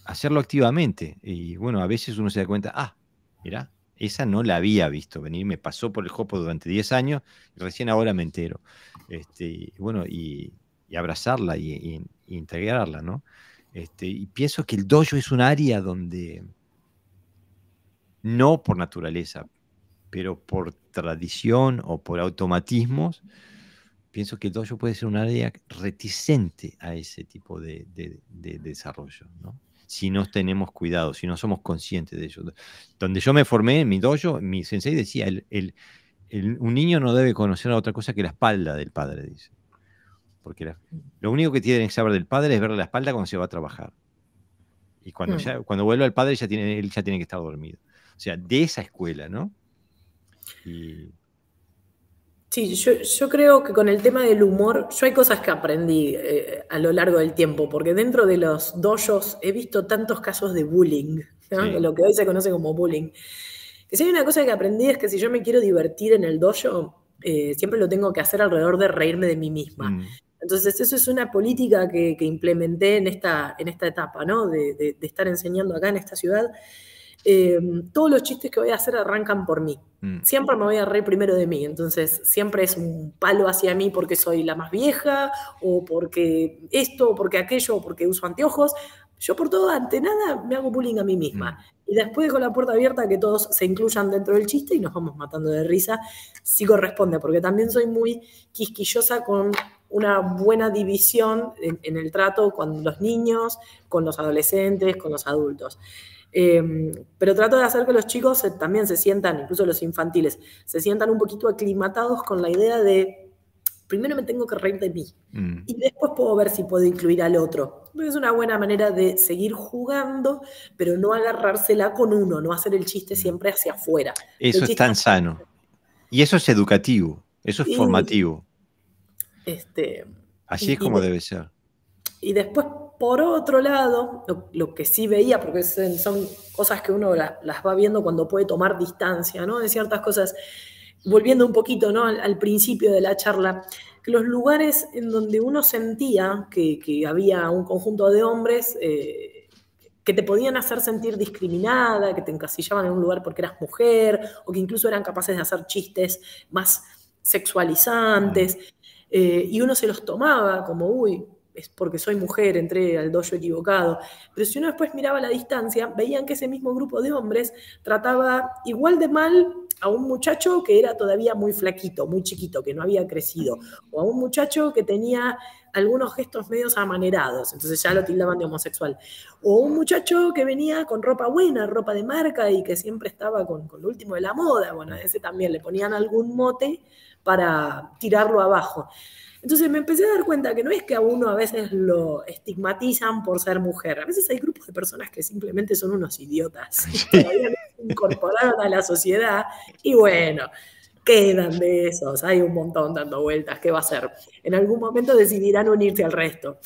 hacerlo activamente. Y bueno, a veces uno se da cuenta, ah, mira, esa no la había visto venir, me pasó por el jopo durante 10 años y recién ahora me entero. Este, bueno, y, y abrazarla y, integrarla, ¿no? Este, y pienso que el dojo es un área donde, no por naturaleza, pero por tradición o por automatismos, pienso que el dojo puede ser un área reticente a ese tipo de, desarrollo, si no tenemos cuidado, si no somos conscientes de ello. Donde yo me formé, en mi dojo, mi sensei decía, un niño no debe conocer otra cosa que la espalda del padre, dice porque lo único que tienen que saber del padre es verle la espalda cuando se va a trabajar. Y cuando, cuando vuelve al padre, ya tiene, él ya tiene que estar dormido. O sea, de esa escuela, ¿no? Sí, yo, creo que con el tema del humor, yo hay cosas que aprendí eh, a lo largo del tiempo, porque dentro de los dojos he visto tantos casos de bullying, ¿no? lo que hoy se conoce como bullying. Que si hay una cosa que aprendí es que si yo me quiero divertir en el dojo, eh, siempre lo tengo que hacer alrededor de reírme de mí misma. Mm. Entonces, eso es una política que, implementé en esta, en esta etapa, ¿no? De, estar enseñando acá en esta ciudad. Eh, todos los chistes que voy a hacer arrancan por mí. Mm. Siempre me voy a re primero de mí, entonces siempre es un palo hacia mí porque soy la más vieja, o porque esto, o porque aquello, o porque uso anteojos. Yo por todo, ante nada, me hago bullying a mí misma. Mm. Y después con la puerta abierta que todos se incluyan dentro del chiste y nos vamos matando de risa, sí corresponde, porque también soy muy quisquillosa con una buena división en, el trato con los niños, con los adolescentes, con los adultos. Em, pero trato de hacer que los chicos eh, también se sientan, incluso los infantiles, se sientan un poquito aclimatados con la idea de, primero me tengo que reír de mí mm. y después puedo ver si puedo incluir al otro. Es una buena manera de seguir jugando, pero no agarrársela con uno, no hacer el chiste mm. siempre hacia afuera. Eso es tan sano. Y eso es educativo, eso es formativo. Este, Así es como debe ser. Y después, por otro lado, lo, que sí veía, porque son, cosas que uno las va viendo cuando puede tomar distancia, ¿no? De ciertas cosas, volviendo un poquito, Al, principio de la charla, que los lugares en donde uno sentía que, había un conjunto de hombres... Eh, que te podían hacer sentir discriminada, que te encasillaban en un lugar porque eras mujer, o que incluso eran capaces de hacer chistes más sexualizantes. Mm. Eh, y uno se los tomaba como, uy, es porque soy mujer, entré al dojo equivocado. Pero si uno después miraba a la distancia, veían que ese mismo grupo de hombres trataba igual de mal a un muchacho que era todavía muy flaquito, muy chiquito, que no había crecido, o a un muchacho que tenía algunos gestos medios amanerados, entonces ya lo tildaban de homosexual, o un muchacho que venía con ropa buena, ropa de marca y que siempre estaba con, con lo último de la moda, bueno, a ese también le ponían algún mote para tirarlo abajo. Entonces me empecé a dar cuenta que no es que a uno a veces lo estigmatizan por ser mujer. A veces hay grupos de personas que simplemente son unos idiotas. Que a la sociedad y bueno, quedan de esos. Hay un montón dando vueltas. ¿Qué va a ser? En algún momento decidirán unirse al resto.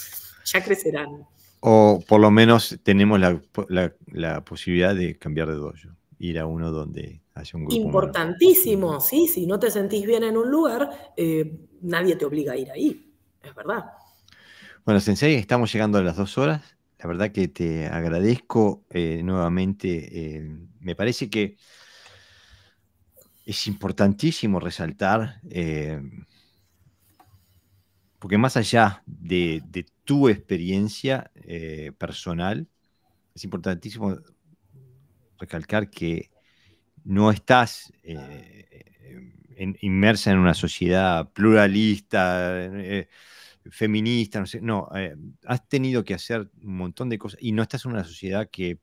Ya crecerán. O por lo menos tenemos la, la posibilidad de cambiar de dojo. Ir a uno donde Importantísimo, sí, si no te sentís bien en un lugar, eh, nadie te obliga a ir ahí, es verdad. Bueno, Sensei, estamos llegando a las dos horas. La verdad que te agradezco eh, nuevamente. Eh, me parece que es importantísimo resaltar, porque más allá de, de tu experiencia personal, es importantísimo recalcar que no estás eh, inmersa en una sociedad pluralista, eh, feminista, no sé, no, eh, has tenido que hacer un montón de cosas y no estás en una sociedad que,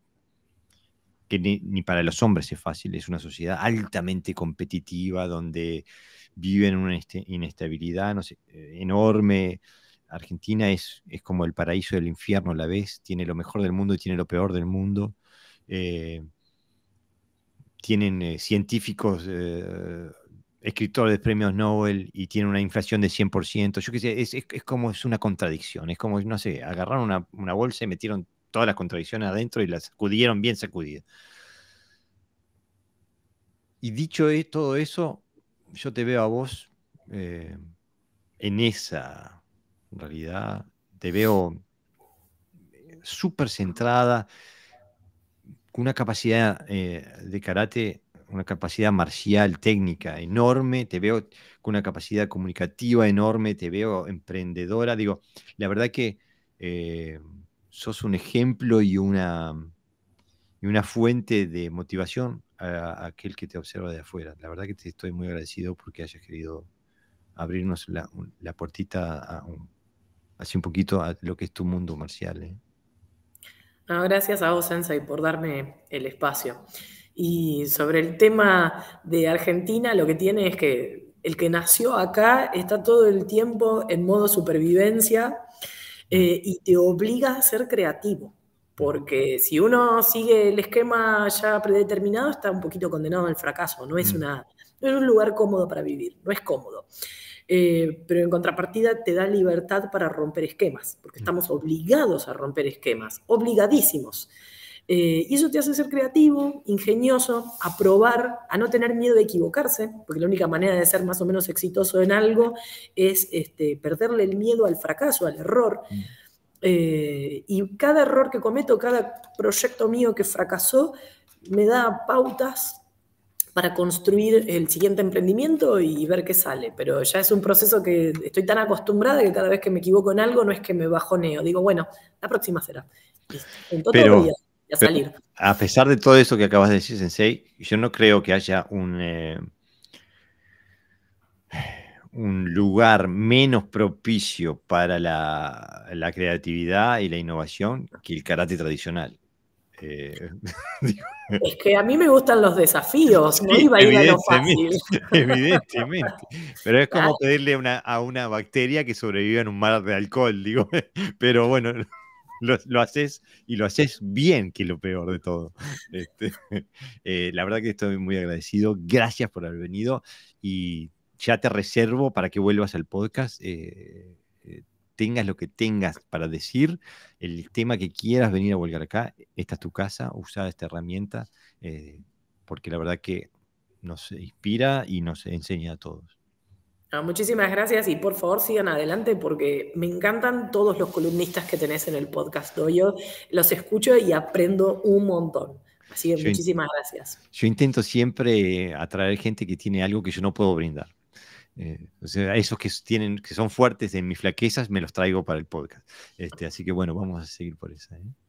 que ni, para los hombres es fácil, es una sociedad altamente competitiva donde viven una inestabilidad enorme. Argentina es, es, como el paraíso del infierno a la vez, tiene lo mejor del mundo y tiene lo peor del mundo tienen eh, científicos, eh, escritores de premios Nobel y tienen una inflación de 100%. Yo qué sé, es, como es una contradicción. Es como, no sé, agarraron una, bolsa y metieron todas las contradicciones adentro y las sacudieron bien sacudidas. Y dicho e, todo eso, yo te veo a vos eh, en esa realidad, te veo súper centrada, una capacidad eh, de karate, una capacidad marcial, técnica enorme, te veo con una capacidad comunicativa enorme, te veo emprendedora. Digo, la verdad que eh, sos un ejemplo y una, y una fuente de motivación a, aquel que te observa de afuera. La verdad que te estoy muy agradecido porque hayas querido abrirnos la, la puertita a un, hace un poquito a lo que es tu mundo marcial. ¿eh? Ah, gracias a vos, Sensei, por darme el espacio. Y sobre el tema de Argentina, lo que tiene es que el que nació acá está todo el tiempo en modo supervivencia eh, y te obliga a ser creativo. Porque si uno sigue el esquema ya predeterminado, está un poquito condenado al fracaso. No es, mm. una, no es un lugar cómodo para vivir, no es cómodo. Eh, pero en contrapartida te da libertad para romper esquemas, porque mm. estamos obligados a romper esquemas, obligadísimos. Eh, y eso te hace ser creativo, ingenioso, a probar, a no tener miedo de equivocarse, porque la única manera de ser más o menos exitoso en algo es este, perderle el miedo al fracaso, al error. Mm. Eh, y cada error que cometo, cada proyecto mío que fracasó, me da pautas para construir el siguiente emprendimiento y ver qué sale. Pero ya es un proceso que estoy tan acostumbrada que cada vez que me equivoco en algo no es que me bajoneo. Digo, bueno, la próxima será. Entonces, pero, a, salir. a pesar de todo eso que acabas de decir, Sensei, yo no creo que haya un, eh, un lugar menos propicio para la, la creatividad y la innovación que el karate tradicional. Eh, es que a mí me gustan los desafíos, no iba a ir a lo fácil. Evidentemente. Pero es como pedirle una, a una bacteria que sobreviva en un mar de alcohol, digo. Pero bueno, lo, haces y lo haces bien, que es lo peor de todo. Este, eh, la verdad que estoy muy agradecido. Gracias por haber venido y ya te reservo para que vuelvas al podcast. Eh, tengas lo que tengas para decir, el tema que quieras venir a volcar acá, esta es tu casa, usa esta herramienta, eh, porque la verdad que nos inspira y nos enseña a todos. Ah, muchísimas gracias y por favor sigan adelante porque me encantan todos los columnistas que tenés en el podcast Yo Los escucho y aprendo un montón. Así que muchísimas gracias. Yo intento siempre atraer gente que tiene algo que yo no puedo brindar. Eh, o sea, esos que, tienen, que son fuertes en mis flaquezas me los traigo para el podcast. Este, así que bueno, vamos a seguir por esa. ¿eh?